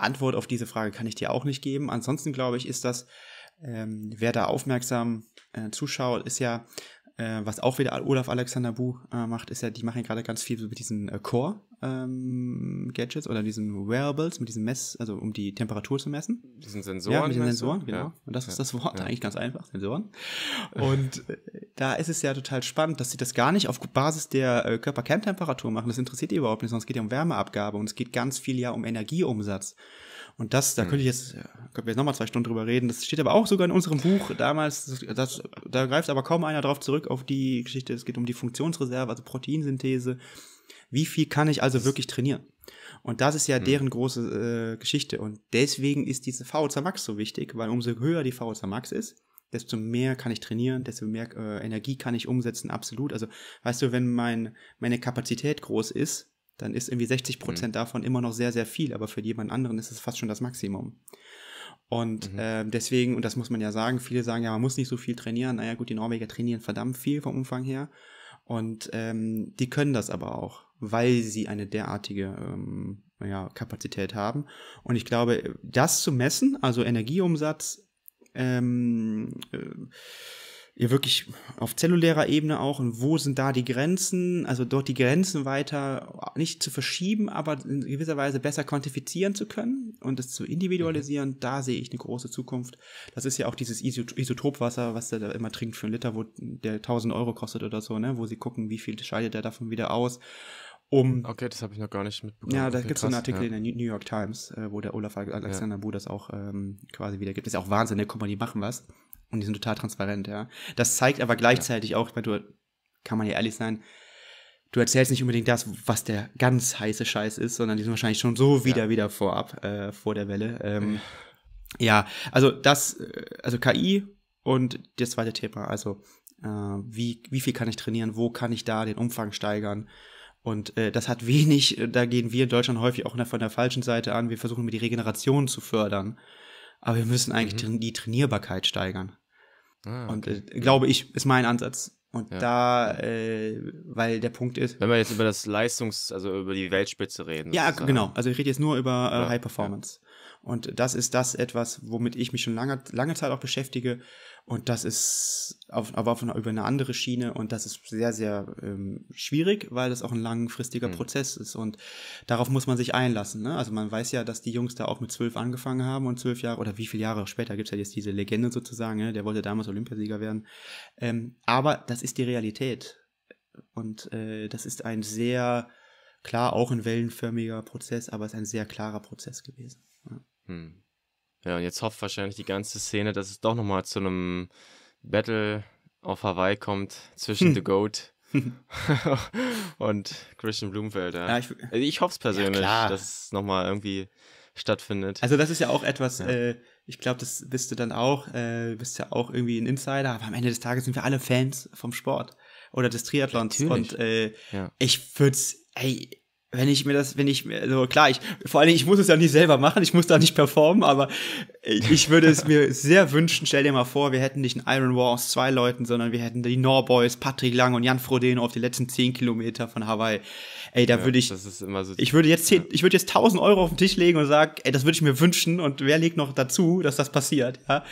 Antwort auf diese Frage kann ich dir auch nicht geben. Ansonsten glaube ich, ist das, ähm, wer da aufmerksam äh, zuschaut, ist ja äh, was auch wieder Olaf Alexander Bu äh, macht, ist ja, die machen gerade ganz viel so mit diesen äh, Core-Gadgets ähm, oder diesen Wearables, mit diesem Mess, also um die Temperatur zu messen. Diesen Sensoren. Ja, mit diesen Sensoren, genau. Ja. Und das ist das Wort, ja. eigentlich ganz einfach, Sensoren. Und äh, da ist es ja total spannend, dass sie das gar nicht auf Basis der äh, Körperkerntemperatur machen. Das interessiert die überhaupt nicht, sondern es geht ja um Wärmeabgabe und es geht ganz viel ja um Energieumsatz. Und das, da könnte ich hm. jetzt, können wir jetzt nochmal zwei Stunden drüber reden. Das steht aber auch sogar in unserem Buch damals. Das, da greift aber kaum einer drauf zurück auf die Geschichte. Es geht um die Funktionsreserve, also Proteinsynthese. Wie viel kann ich also wirklich trainieren? Und das ist ja hm. deren große äh, Geschichte. Und deswegen ist diese vo Max so wichtig, weil umso höher die vo Max ist, desto mehr kann ich trainieren, desto mehr äh, Energie kann ich umsetzen, absolut. Also, weißt du, wenn mein, meine Kapazität groß ist, dann ist irgendwie 60 Prozent mhm. davon immer noch sehr, sehr viel, aber für jemand anderen ist es fast schon das Maximum. Und mhm. äh, deswegen, und das muss man ja sagen, viele sagen ja, man muss nicht so viel trainieren. Naja gut, die Norweger trainieren verdammt viel vom Umfang her. Und ähm, die können das aber auch, weil sie eine derartige ähm, ja, Kapazität haben. Und ich glaube, das zu messen, also Energieumsatz, ähm, äh, ja wirklich auf zellulärer Ebene auch und wo sind da die Grenzen, also dort die Grenzen weiter nicht zu verschieben, aber in gewisser Weise besser quantifizieren zu können und es zu individualisieren, mhm. da sehe ich eine große Zukunft. Das ist ja auch dieses Isotopwasser, was der da immer trinkt für einen Liter, wo der 1000 Euro kostet oder so, ne, wo sie gucken, wie viel scheidet er davon wieder aus. Um, okay, das habe ich noch gar nicht mitbekommen. Ja, da okay, gibt es einen Artikel ja. in der New York Times, äh, wo der Olaf Alexander ja. das auch ähm, quasi wieder gibt. Das ist ja auch Wahnsinn, ne? der die machen was. Und die sind total transparent, ja. Das zeigt aber gleichzeitig ja. auch, weil du, kann man ja ehrlich sein, du erzählst nicht unbedingt das, was der ganz heiße Scheiß ist, sondern die sind wahrscheinlich schon so wieder, ja. wieder vorab, äh, vor der Welle. Ähm, ja. ja, also das, äh, also KI und das zweite Thema, also äh, wie, wie viel kann ich trainieren, wo kann ich da den Umfang steigern? Und äh, das hat wenig, äh, da gehen wir in Deutschland häufig auch von der falschen Seite an. Wir versuchen, die Regeneration zu fördern. Aber wir müssen eigentlich mhm. die Trainierbarkeit steigern. Ah, okay. Und äh, glaube ich, ist mein Ansatz. Und ja. da, äh, weil der Punkt ist. Wenn wir jetzt über das Leistungs-, also über die Weltspitze reden. Ja, sozusagen. genau. Also ich rede jetzt nur über äh, High Performance. Und das ist das etwas, womit ich mich schon lange, lange Zeit auch beschäftige. Und das ist auf, aber auf eine, über eine andere Schiene und das ist sehr, sehr ähm, schwierig, weil das auch ein langfristiger mhm. Prozess ist und darauf muss man sich einlassen. Ne? Also man weiß ja, dass die Jungs da auch mit zwölf angefangen haben und zwölf Jahre oder wie viele Jahre später gibt's ja jetzt diese Legende sozusagen, ne? der wollte damals Olympiasieger werden. Ähm, aber das ist die Realität und äh, das ist ein sehr, klar auch ein wellenförmiger Prozess, aber es ist ein sehr klarer Prozess gewesen. Ja. Hm. ja, und jetzt hofft wahrscheinlich die ganze Szene, dass es doch nochmal zu einem Battle auf Hawaii kommt zwischen hm. The Goat und Christian Blumenfelder. Ja. ich, also ich hoffe es persönlich, ja, dass es nochmal irgendwie stattfindet. Also das ist ja auch etwas, äh, ich glaube, das wisst ihr dann auch, äh, bist ja auch irgendwie ein Insider, aber am Ende des Tages sind wir alle Fans vom Sport oder des Triathlons. Natürlich. Und äh, ich würde es, ey, wenn ich mir das, wenn ich mir, also klar, ich, vor allen Dingen, ich muss es ja nicht selber machen, ich muss da nicht performen, aber ich würde es mir sehr wünschen, stell dir mal vor, wir hätten nicht einen Iron War aus zwei Leuten, sondern wir hätten die Norboys, Patrick Lang und Jan Frodeno auf die letzten zehn Kilometer von Hawaii. Ey, da ja, würde ich, so ich würde jetzt ja. ich würde jetzt 1000 Euro auf den Tisch legen und sagen, ey, das würde ich mir wünschen und wer legt noch dazu, dass das passiert, ja?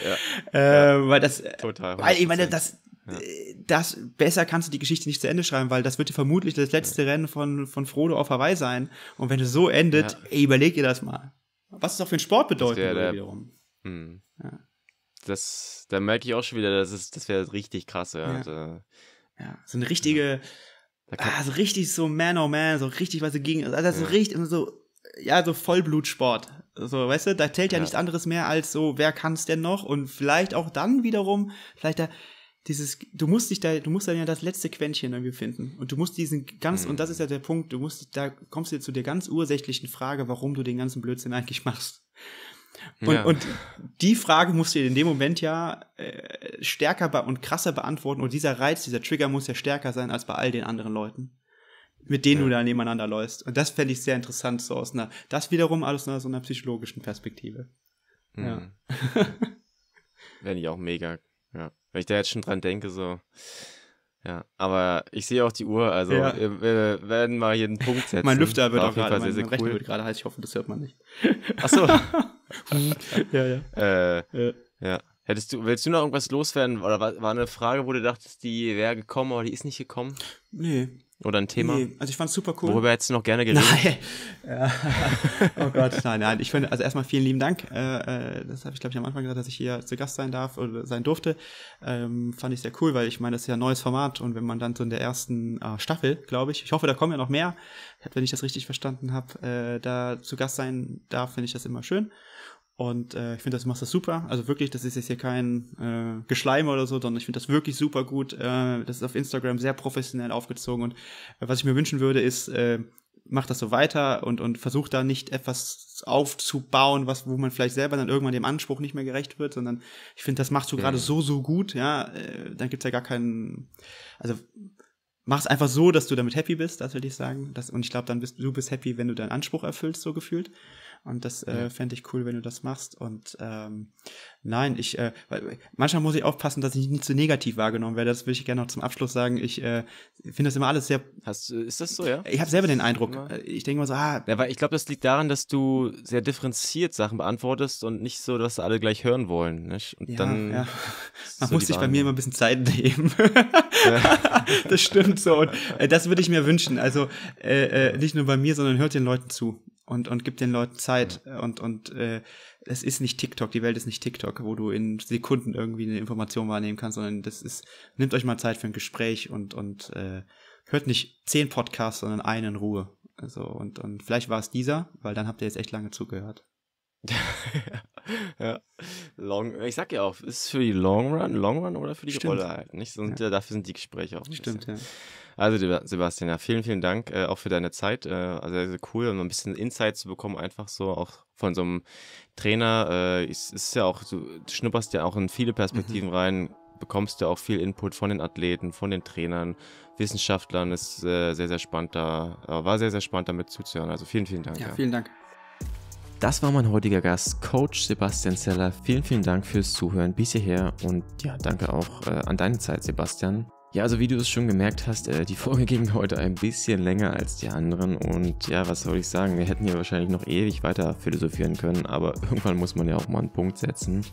ja. Äh, weil das, Total, weil ich meine, das, ja. Äh, das, besser kannst du die Geschichte nicht zu Ende schreiben, weil das wird dir vermutlich das letzte ja. Rennen von, von Frodo auf Hawaii sein. Und wenn es so endet, ja. ey, überleg dir das mal. Was es auch für den Sport bedeutet der, der, wiederum. Mh. Hm. Ja. Das, da merke ich auch schon wieder, das, ist, das wäre richtig krass. Ja. Also, ja. So eine richtige, ah, so richtig so Man-on-Man, oh so richtig was ging. also das ja. so richtig, so, ja, so Vollblutsport. So, weißt du, da zählt ja, ja, nichts anderes mehr als so, wer kann's denn noch? Und vielleicht auch dann wiederum, vielleicht da, dieses, du musst dich da, du musst dann ja das letzte Quäntchen irgendwie finden. Und du musst diesen ganz, mhm. und das ist ja der Punkt, du musst, da kommst du zu der ganz ursächlichen Frage, warum du den ganzen Blödsinn eigentlich machst. Und, ja. und die Frage musst du in dem Moment ja äh, stärker und krasser beantworten. Und dieser Reiz, dieser Trigger muss ja stärker sein als bei all den anderen Leuten, mit denen ja. du da nebeneinander läufst. Und das fände ich sehr interessant, so aus einer, das wiederum alles aus einer psychologischen Perspektive. Mhm. Ja. Fände ich auch mega ja. Wenn ich da jetzt schon dran denke, so. Ja, aber ich sehe auch die Uhr, also ja. wir, äh, wir, werden mal hier einen Punkt setzen. mein Lüfter wird auf jeden Fall sehr, mein cool. wird gerade heiß, ich hoffe, das hört man nicht. Ach so. ja, ja. Äh, ja. ja. Hättest du, willst du noch irgendwas loswerden? Oder war, war eine Frage, wo du dachtest, die wäre gekommen, aber die ist nicht gekommen? Nee, oder ein Thema? Nee, also ich fand's super cool. Worüber hättest du noch gerne geredet? Nein. oh Gott, nein, nein. Ich finde, also erstmal vielen lieben Dank. Äh, äh, das habe ich, glaube ich, am Anfang gesagt, dass ich hier zu Gast sein darf oder sein durfte. Ähm, fand ich sehr cool, weil ich meine, das ist ja ein neues Format und wenn man dann so in der ersten äh, Staffel, glaube ich, ich hoffe, da kommen ja noch mehr, wenn ich das richtig verstanden habe, da zu Gast sein darf, finde ich das immer schön. Und äh, ich finde, das machst du super. Also wirklich, das ist jetzt hier kein äh, Geschleim oder so, sondern ich finde das wirklich super gut. Äh, das ist auf Instagram sehr professionell aufgezogen. Und äh, was ich mir wünschen würde, ist, äh, mach das so weiter und, und versuch da nicht etwas aufzubauen, was, wo man vielleicht selber dann irgendwann dem Anspruch nicht mehr gerecht wird, sondern ich finde, das machst du mhm. gerade mhm. so, so gut, ja. Äh, dann gibt's ja gar keinen. Also mach's einfach so, dass du damit happy bist, das würde ich sagen. Das, und ich glaube, dann bist du bist happy, wenn du deinen Anspruch erfüllst, so gefühlt. Und das äh, ja. äh, fände ich cool, wenn du das machst. Und ähm, nein, ich, äh, weil, manchmal muss ich aufpassen, dass ich nicht zu negativ wahrgenommen werde. Das würde ich gerne noch zum Abschluss sagen. Ich äh, finde das immer alles sehr. Hast, ist das so, ja? Ich habe selber den Eindruck. Immer. Äh, ich denke mal so, ah. Ja, weil ich glaube, das liegt daran, dass du sehr differenziert Sachen beantwortest und nicht so, dass alle gleich hören wollen. Nicht? Und ja, dann. Ja. Man so muss sich bei mir immer ein bisschen Zeit nehmen. das stimmt so. Und äh, das würde ich mir wünschen. Also äh, äh, nicht nur bei mir, sondern hört den Leuten zu und, und gibt den Leuten Zeit ja. und, und äh, es ist nicht TikTok, die Welt ist nicht TikTok, wo du in Sekunden irgendwie eine Information wahrnehmen kannst, sondern das ist, nimmt euch mal Zeit für ein Gespräch und, und äh, hört nicht zehn Podcasts, sondern einen in Ruhe. Also, und, und vielleicht war es dieser, weil dann habt ihr jetzt echt lange zugehört. ja. Long, ich sag ja auch, ist es für die Long Run, Long Run oder für die Stimmt. Rolle halt, nicht? Und ja. dafür sind die Gespräche auch. Stimmt, bisschen. ja. Also, Sebastian, ja, vielen, vielen Dank äh, auch für deine Zeit. Äh, also sehr, sehr cool, um ein bisschen Insight zu bekommen, einfach so auch von so einem Trainer. Äh, es ist ja auch, du schnupperst ja auch in viele Perspektiven mhm. rein, bekommst ja auch viel Input von den Athleten, von den Trainern, Wissenschaftlern. Ist äh, sehr, sehr spannend da, äh, war sehr, sehr spannend damit zuzuhören. Also vielen, vielen Dank. Ja, ja. vielen Dank. Das war mein heutiger Gast, Coach Sebastian Zeller. Vielen, vielen Dank fürs Zuhören bis hierher und ja, danke auch äh, an deine Zeit, Sebastian. Ja, also wie du es schon gemerkt hast, äh, die Folge ging heute ein bisschen länger als die anderen und ja, was soll ich sagen, wir hätten hier wahrscheinlich noch ewig weiter philosophieren können, aber irgendwann muss man ja auch mal einen Punkt setzen.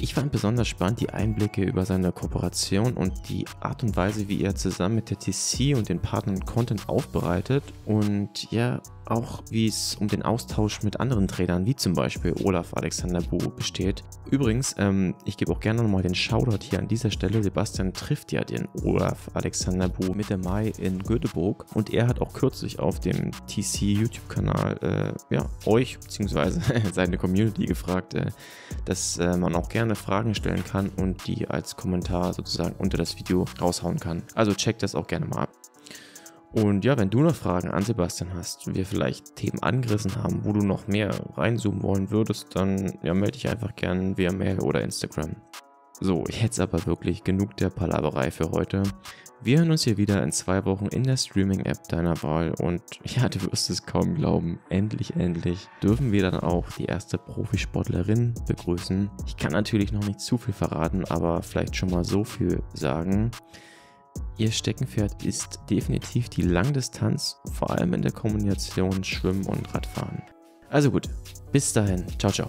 Ich fand besonders spannend die Einblicke über seine Kooperation und die Art und Weise, wie er zusammen mit der TC und den Partnern Content aufbereitet und ja, auch wie es um den Austausch mit anderen Trainern, wie zum Beispiel Olaf Alexander Bu, besteht. Übrigens, ähm, ich gebe auch gerne nochmal den Shoutout hier an dieser Stelle. Sebastian trifft ja den Olaf Alexander Bu Mitte Mai in Göteborg und er hat auch kürzlich auf dem TC YouTube-Kanal äh, ja, euch bzw. seine Community gefragt, äh, dass äh, man auch auch gerne Fragen stellen kann und die als Kommentar sozusagen unter das Video raushauen kann. Also check das auch gerne mal ab. Und ja, wenn du noch Fragen an Sebastian hast, wir vielleicht Themen angerissen haben, wo du noch mehr reinzoomen wollen würdest, dann ja, melde dich einfach gerne via Mail oder Instagram. So, jetzt aber wirklich genug der Palaverei für heute. Wir hören uns hier wieder in zwei Wochen in der Streaming-App deiner Wahl und ja, du wirst es kaum glauben, endlich, endlich dürfen wir dann auch die erste Profisportlerin begrüßen. Ich kann natürlich noch nicht zu viel verraten, aber vielleicht schon mal so viel sagen. Ihr Steckenpferd ist definitiv die Langdistanz, vor allem in der Kombination Schwimmen und Radfahren. Also gut, bis dahin, ciao, ciao.